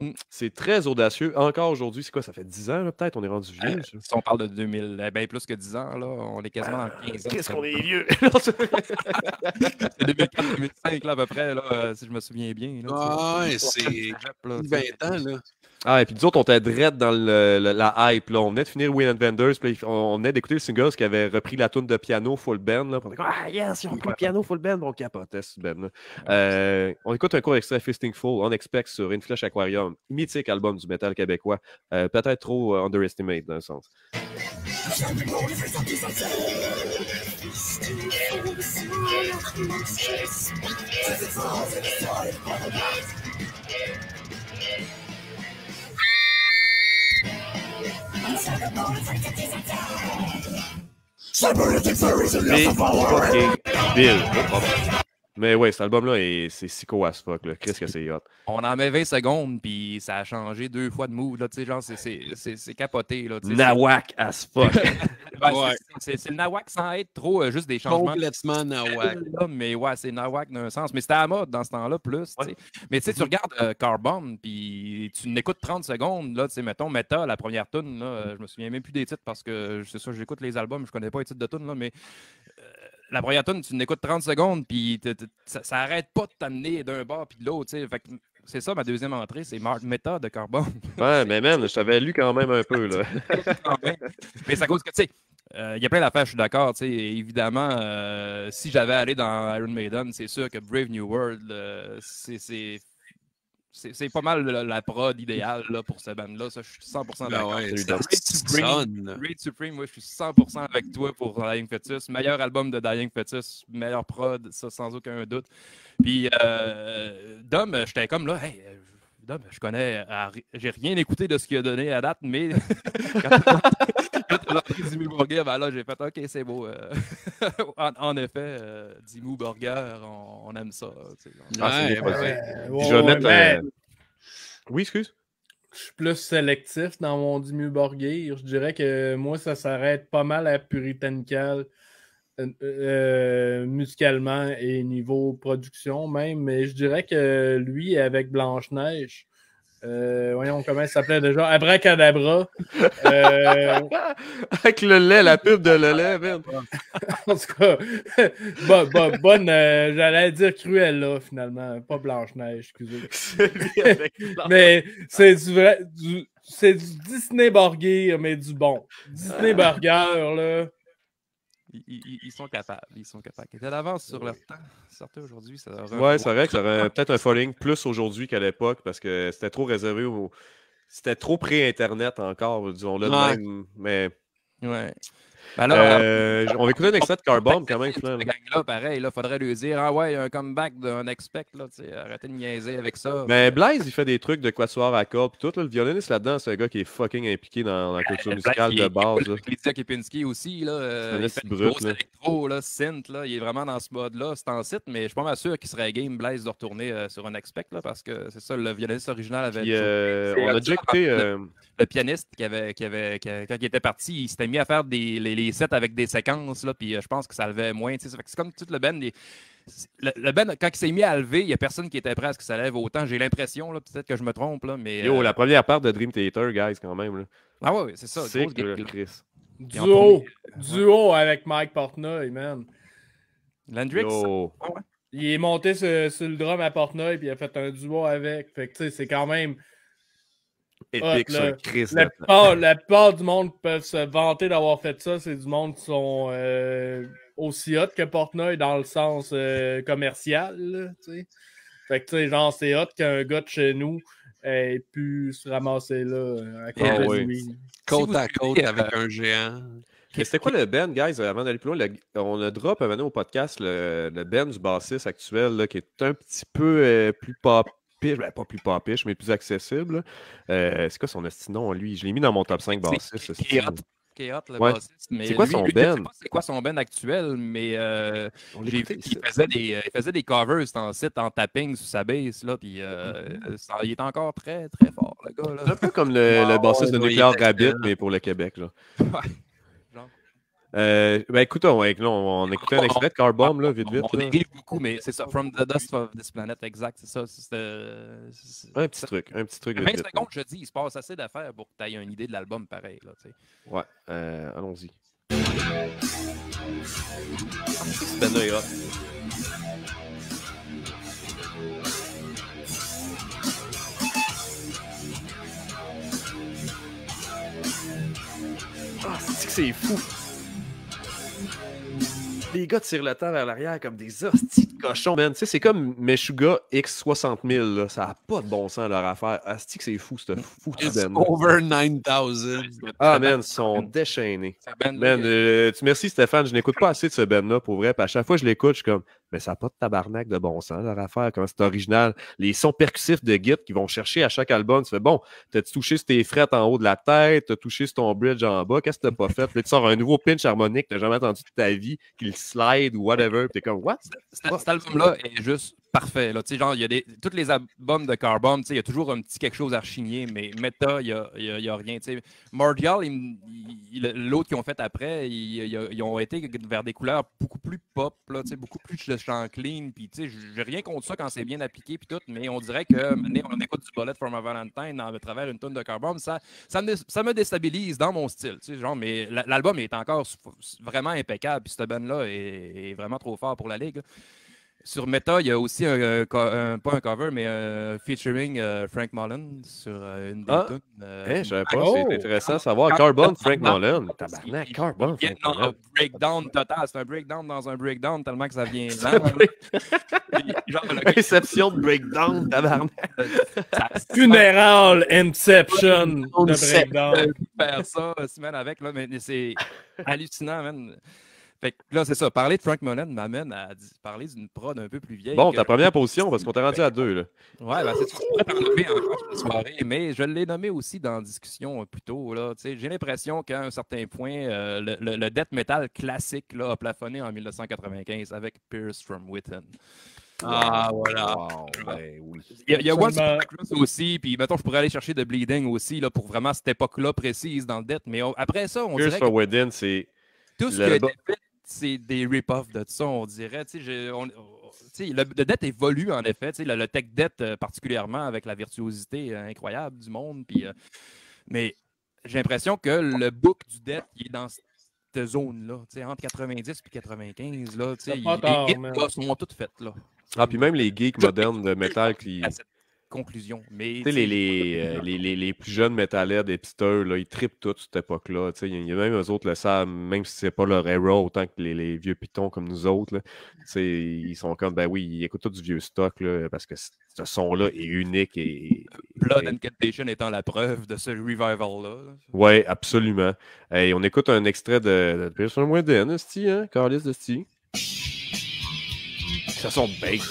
Mmh, c'est très audacieux. Encore aujourd'hui, c'est quoi Ça fait 10 ans, peut-être On est rendu euh, vieux. si on parle de 2000, euh, ben plus que 10 ans, là, on est quasiment en 15 ans. Qu'est-ce qu'on est vieux C'est 2004-2005, à peu près, là, euh, si je me souviens bien. Là, ouais, c'est 20 ans. Là. Ah, et puis nous autres, on était direct dans le, la hype. Là. On venait de finir Win and Vendors, on, venait d'écouter le single qui avait repris la tune de piano full band. Là. On était comme Ah yes, ils ont repris le piano full band, on capotait ce euh, on écoute un court extrait Fisting Full, on expect sur Une Flèche Aquarium, mythique album du métal québécois. Euh, peut-être trop euh, underestimate dans le sens. Mais, oui, ouais, cet album-là, c'est psycho as fuck. quest Chris, que c'est hot. On en met 20 secondes, puis ça a changé deux fois de mood. Là, genre, c'est, capoté. Là, Nawak as fuck. C'est le Nawak sans être trop euh, juste des changements. Complètement Nawak. mais ouais, c'est Nawak d'un sens. Mais c'était à mode dans ce temps-là plus. Mais tu sais, tu regardes euh, Carbon, puis tu n'écoutes 30 secondes, là, tu sais, mettons, Meta, la première tune, là, euh, je me souviens même plus des titres parce que c'est ça, j'écoute les albums, je connais pas les titres de tune, mais la première tune, tu n'écoutes 30 secondes, puis ça, n'arrête arrête pas de t'amener d'un bord puis de l'autre. C'est ça ma deuxième entrée, c'est Meta de Carbon Ouais, mais même, je t'avais lu quand même un peu. mais ça cause que, tu sais, euh, il y a plein d'affaires, je suis d'accord. Évidemment, euh, si j'avais allé dans Iron Maiden, c'est sûr que Brave New World, euh, c'est c'est pas mal la, prod idéale pour cette bande là je suis 100% d'accord. Ben ouais, Supreme, je suis 100% avec toi pour Dying Fetus. Meilleur album de Dying Fetus, meilleur prod, ça sans aucun doute. Puis euh, Dom, j'étais comme là, ben, je connais, euh, j'ai rien écouté de ce qu'il a donné à date, mais quand Dimmu Borgir, ben là, j'ai fait OK, c'est beau. Euh, en, effet, euh, Dimmu Borgir, on, on, aime ça. Oui, excuse. Je suis plus sélectif dans mon Dimmu Borgir. Je dirais que moi, ça s'arrête pas mal à Puritanical. Euh, euh, musicalement et niveau production même. Mais je dirais que lui, avec Blanche-Neige, euh, voyons comment ça s'appelait déjà. Abracadabra. Avec le lait, la pub de le lait, en tout cas, bonne, j'allais dire cruelle, finalement. Pas Blanche-Neige, excusez. mais c'est du vrai. c'est du Disney Burger, mais du bon. Disney ah. Burger, là. Ils, sont capables. Ils sont capables. Ils étaient d'avance sur leur temps. aujourd'hui, ça Ouais, c'est vrai que ça aurait peut-être un falling plus aujourd'hui qu'à l'époque parce que c'était trop réservé au. C'était trop pré-internet encore, disons-le même. Mais. Ouais. Alors, euh, euh, on va écouter un extrait de Carbone quand même. Là, là, pareil, il faudrait lui dire Ah ouais, y a il un comeback d'un expect, là, arrêtez de niaiser avec ça. Mais Blaise, il fait des trucs de soir à corps, Tout le violoniste là-dedans, c'est un gars qui est fucking impliqué dans, la culture musicale de base. Lydia aussi, là, euh, il gros électro, synth, là, il est vraiment dans ce mode-là. C'est en site, mais je suis pas sûr qu'il serait game Blaise de retourner sur un expect, là, parce que c'est ça, le violoniste original avait. dit. on a déjà écouté. Le, pianiste qui avait, qui avait, quand il était parti, il s'était mis à faire des les, sets avec des séquences, là, puis euh, je pense que ça levait moins. C'est comme tout le Ben. le, Ben, quand il s'est mis à lever, il n'y a personne qui était prêt à ce que ça lève autant. J'ai l'impression, peut-être que je me trompe. mais, Yo, euh, la première part de Dream Theater, guys, quand même. Ah ouais, c'est ça. Duo. Duo avec Mike Portnoy, man. Landrix. Ah il est monté sur, le drum à Portnoy, puis il a fait un duo avec. Fait tu sais, c'est quand même. La plupart, du monde peuvent se vanter d'avoir fait ça. C'est du monde qui sont euh, aussi hot que Portnoy dans le sens euh, commercial. fait que, genre, c'est hot qu'un gars de chez nous euh, ait pu se ramasser là à côté ah Côte à côte avec un géant. C'était quoi le Ben, guys, avant d'aller plus loin? on a drop un au podcast le, Ben du bassiste actuel qui est un petit peu plus pop, ben, pas plus papiche, mais plus accessible. Euh, c'est quoi son estinon, lui? Je l'ai mis dans mon top 5 bassiste. C'est quoi son ben? C'est quoi son ben actuel, mais euh, faisait euh, il faisait des covers en site, en tapping sur sa base, là, puis mmh. il est encore très, très fort, le gars. C'est un peu comme le, bassiste de Nuclear Rabbit, mais pour le Québec. Là. Euh, ben écoute, on, on écoutait un extrait de Car là, vite, vite. On dérive beaucoup, mais c'est ça. From the dust of this planet, exact, c'est ça. C'est, un petit truc, un petit truc. 20 vite, secondes, je dis, il se passe assez d'affaires pour que tu aies une idée de l'album pareil. Là, tu sais ouais, euh, allons-y. Ah, c'est que c'est fou! les gars tirent le temps vers l'arrière comme des hosties de cochons, Ben, Tu sais, c'est comme Meshuga X60 000, là. Ça n'a pas de bon sens, leur affaire. Asti c'est fou, ce foutu over 9000. Ah, man, ils sont déchaînés. Ben, tu, merci Stéphane, je n'écoute pas assez de ce ben là pour vrai. à chaque fois que je l'écoute, je suis comme, mais ça n'a pas de tabarnak de bon sens, leur affaire, comment c'est original. Les sons percussifs de Git qui vont chercher à chaque album, tu fais bon, t'as-tu touché sur tes frettes en haut de la tête, t'as touché sur ton bridge en bas, qu'est-ce que t'as pas fait? Puis tu sors un nouveau pinch harmonique que t'as jamais entendu de ta vie, qu'il slide ou whatever, puis t'es comme, what? Cet album-là est juste parfait. Là, genre, il y a des, tous les albums de sais, il y a toujours un petit quelque chose à chigner mais Meta, il n'y a, y rien. Mordial, Mardial, l'autre qu'ils ont fait après, ils, ont été vers des couleurs beaucoup plus pop, là, beaucoup plus de chant clean. Puis, rien contre ça quand c'est bien appliqué, puis tout, mais on dirait que on écoute du Bullet for my Valentine à travers une tonne de carbon ça, ça, me, déstabilise dans mon style. Genre, mais l'album est encore vraiment impeccable, puis cette band-là est, vraiment trop fort pour la ligue. Sur Meta, il y a aussi un, euh, pas un cover, mais euh, featuring euh, Frank Mullen sur une des ah. Euh, hey, eh, pas, ah, c'est oh! intéressant de savoir. Carbon, ah, Frank Mullen. Tabarnak, Carbon. Frank a un breakdown total. C'est un breakdown dans un breakdown tellement que ça vient lent. Inception de breakdown, tabarnak. Funeral, Inception. On breakdown. faire ça, semaine avec, là, mais c'est hallucinant, man. Fait que là, c'est ça. Parler de Frank Mullen m'amène à parler d'une prod un peu plus vieille. Bon, ta première position, parce qu'on t'a rendu à deux. Là. Ouais, ben, c'est pourrais t'en nommer encore cette soirée, mais je l'ai nommé aussi dans discussion euh, plus tôt. J'ai l'impression qu'à un certain point, euh, le, death metal classique là, a plafonné en 1995 avec Pierce from Witten. Ah, ah voilà. Ben il y a, One One aussi, puis mettons, je pourrais aller chercher de Bleeding aussi là, pour vraiment cette époque-là précise dans le death, mais après ça, on Pierce dirait... Pierce from Witten, c'est... Tout ce c'est des rip-offs de ça, on dirait. le, dette évolue, en effet. Le, tech debt, euh, particulièrement, avec la virtuosité euh, incroyable du monde. Puis, euh, mais j'ai l'impression que le book du debt est dans cette zone-là. Entre 90 et 95, les hits, sont toutes faites. Ah, puis même les geeks modernes de métal qui, conclusion. Mais, les, euh, les, les, les, plus jeunes métalheads et pisteurs, là, ils tripent tout cette époque-là. Il y, a même eux autres le savent, même si c'est pas leur héros autant que les, vieux pitons comme nous autres. Là, ils sont comme, ben oui, ils écoutent du vieux stock parce que ce son-là est unique. Et, Blood and étant la preuve de ce revival-là. Oui, absolument. Et on écoute un extrait de, Pearson Whedon, hein, Carlis de Steve. Ça sonne bête.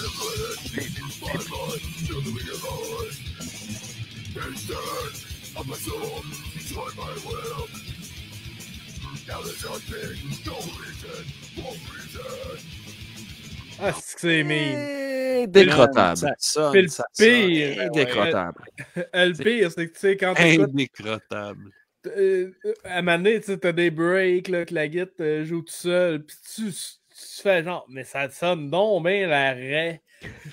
Ah, c'est pire. Indécrottable. Euh, pire, c'est tu sais, quand Indécrottable. Euh, euh, à un moment tu des breaks, la guitare joue tout seul, puis tu, fais genre, mais ça sonne non, mais l'arrêt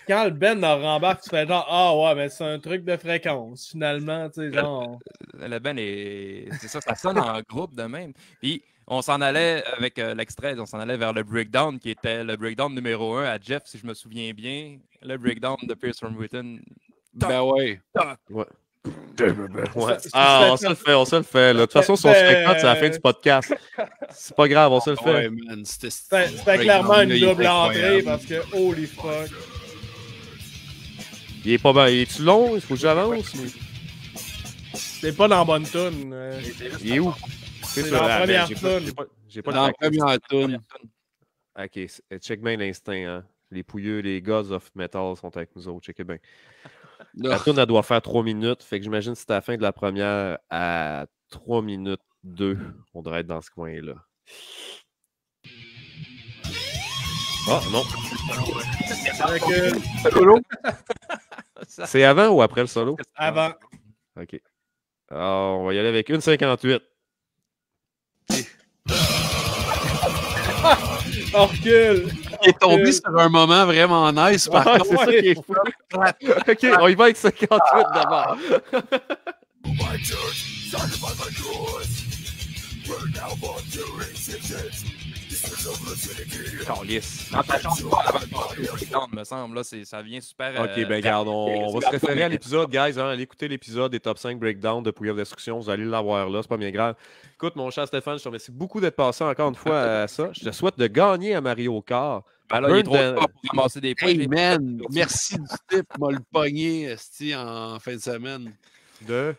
quand le Ben en rembarque, tu fais genre Ah ouais, mais c'est un truc de fréquence, finalement, tu sais, genre. Le, Ben est. C'est ça, ça sonne en groupe de même. Puis on s'en allait avec euh, l'extrait, on s'en allait vers le breakdown qui était le breakdown numéro 1 à Jeff, si je me souviens bien. Le breakdown de Pierce from Britain Ben ouais. ouais. Ah, on se le fait, on se le fait. De toute façon, son spectacle c'est la fin du podcast. C'est pas grave, on se le fait. C'était clairement une double entrée parce que holy fuck. Il est pas bien. Il est-tu long? Il faut que j'avance? C'est pas dans la bonne tonne. Euh. Il est où? C'est dans la première tonne. J'ai pas, dans la première Ok, euh, check bien l'instinct. Hein. Les pouilleux, les gods of metal sont avec nous autres. Check bien. la tonne, elle doit faire 3 minutes. Fait que j'imagine que c'est à la fin de la première à 3 minutes 2. On devrait être dans ce coin-là. Ah, oh, non. Avec, euh... C'est avant ou après le solo? Avant. OK. Alors, on va y aller avec une 58. On recule. Il est tombé sur un moment vraiment nice, par contre. C'est ça qui est fou. OK, on y va avec 58 d'abord. Oh me semble. Là, ça vient super. Ok, euh, ben garde, on, va se référer à l'épisode, guys. Hein, allez écouter l'épisode des top 5 breakdowns de Pouillard Destruction. Vous allez l'avoir là, c'est pas bien grave. Écoute, mon cher Stéphane, je te remercie beaucoup d'être passé encore une fois à ça. Je te souhaite de gagner à Mario Kart. Ben là, il est trop pour ramasser des points. Hey, man, merci du tip. m'a le pogné en fin de semaine. Deux.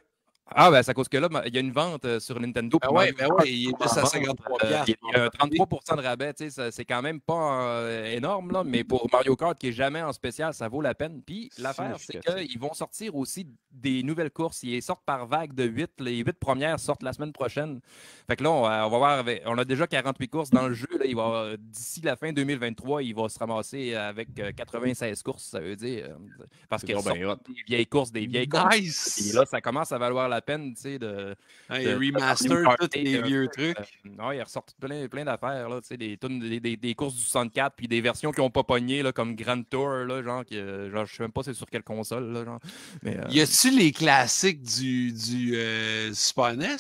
Ah, ben, c'est cause que là, ben, il y a une vente euh, sur Nintendo. Ben ouais, ben oui, ah, il est juste à y a 33 de rabais, tu sais, c'est quand même pas euh, énorme, là, mais pour Mario Kart qui est jamais en spécial, ça vaut la peine. Puis l'affaire, c'est qu'ils vont sortir aussi des nouvelles courses. Ils sortent par vague de 8. Les 8 premières sortent la semaine prochaine. Fait que là, on, euh, va, voir, on a déjà 48 courses dans le jeu. D'ici la fin 2023, il va se ramasser avec 96 courses, ça veut dire. Parce qu'ils sortent des vieilles courses, des vieilles courses. Et là, ça commence à valoir la peine, de. remaster tous les euh, vieux trucs. non, euh, ils ressortent plein, plein d'affaires, là, des, des, des, courses du 64, puis des versions qui n'ont pas pogné, là, comme Grand Tour, là, genre, qui, genre je sais même pas c'est sur quelle console, là, Mais, euh, Y a-tu les classiques du, du euh, Super NES?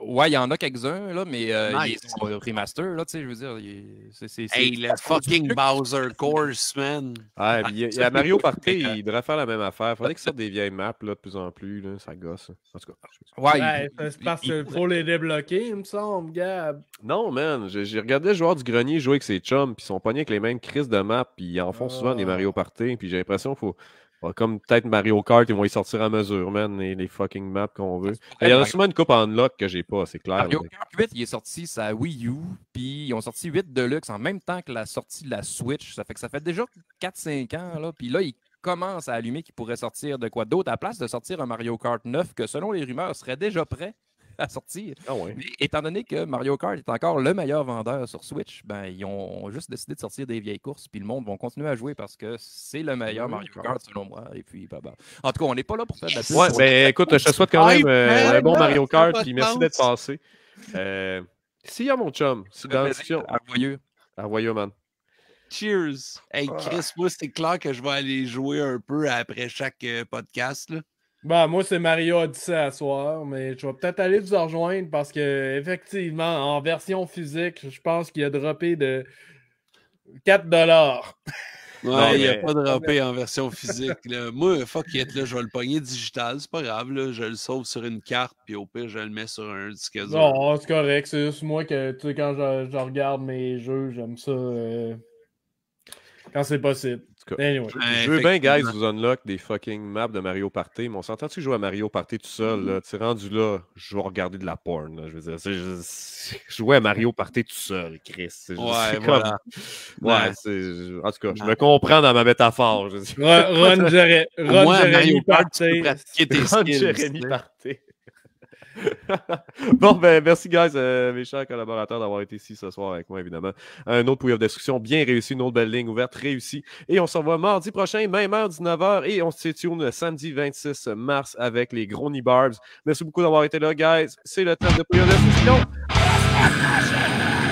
Ouais, il y en a quelques-uns, là, mais euh, nice. ils sont remaster, là, tu sais, je veux dire. c'est... Hey, le fucking Bowser Course, man! Ouais, il y, a Mario Party, il devrait faire la même affaire. Faudrait que sortent des vieilles maps, là, de plus en plus, là, ça gosse. Hein. En tout cas. Ouais, ouais il... c'est parce qu'il faut les débloquer, il me semble, Gab. Non, man, j'ai regardé le joueur du grenier jouer avec ses chums, puis ils sont pognés avec les mêmes crises de maps, puis ils en font souvent des ah. Mario Party, puis j'ai l'impression qu'il faut comme peut-être Mario Kart, ils vont y sortir à mesure, man, les, les fucking maps qu'on veut. Il y en a sûrement une coupe en lock que j'ai pas, c'est clair. Mario Kart 8, il est sorti sa Wii U, puis ils ont sorti 8 Deluxe en même temps que la sortie de la Switch. Ça fait que ça fait déjà 4-5 ans, là. Puis là, ils commencent à allumer qu'ils pourraient sortir de quoi d'autre, à place de sortir un Mario Kart 9 que, selon les rumeurs, serait déjà prêt à sortir. Ah étant donné que Mario Kart est encore le meilleur vendeur sur Switch, ben, ils ont, juste décidé de sortir des vieilles courses, puis le monde va continuer à jouer parce que c'est le meilleur Mario Kart selon moi. Et puis, En tout cas, on n'est pas là pour faire de la ben, écoute, je te souhaite quand même euh, un bon Mario Kart, et merci d'être passé. Euh, S'il y mon chum, c'est dans Envoyeux. man. Cheers. Hey, Chris, moi, c'est clair que je vais aller jouer un peu après chaque euh, podcast. Là. Bah, moi, c'est Mario Odyssey à soir, mais je vais peut-être aller vous rejoindre parce que, effectivement, en version physique, je pense qu'il a droppé de 4 dollars. Ouais, il n'y a pas droppé en version physique. Moi, fuck est là, je vais le pogner digital, c'est pas grave, je le sauve sur une carte, puis au pire, je le mets sur un disque. Non, c'est correct, c'est juste moi que, tu sais, quand je, regarde mes jeux, j'aime ça euh, quand c'est possible je veux bien, guys, vous unlock des fucking maps de Mario Party, mais on s'entend-tu jouer à Mario Party tout seul? Mm-hmm. Tu es rendu là, je vais regarder de la porn. je veux dire, jouer à Mario Party tout seul, Chris. Ouais, En tout cas, je me comprends dans ma métaphore. Ouais, Ron, Ron, Party. Party. bon, ben, merci, guys, euh, mes chers collaborateurs, d'avoir été ici ce soir avec moi, évidemment. Un autre pouille de destruction bien réussi, une autre belle ligne ouverte réussie. Et on se revoit mardi prochain, même heure, 19h. Et on se situe le samedi 26 mars avec les gros Barbs. Merci beaucoup d'avoir été là, guys. C'est le temps de pouille de destruction.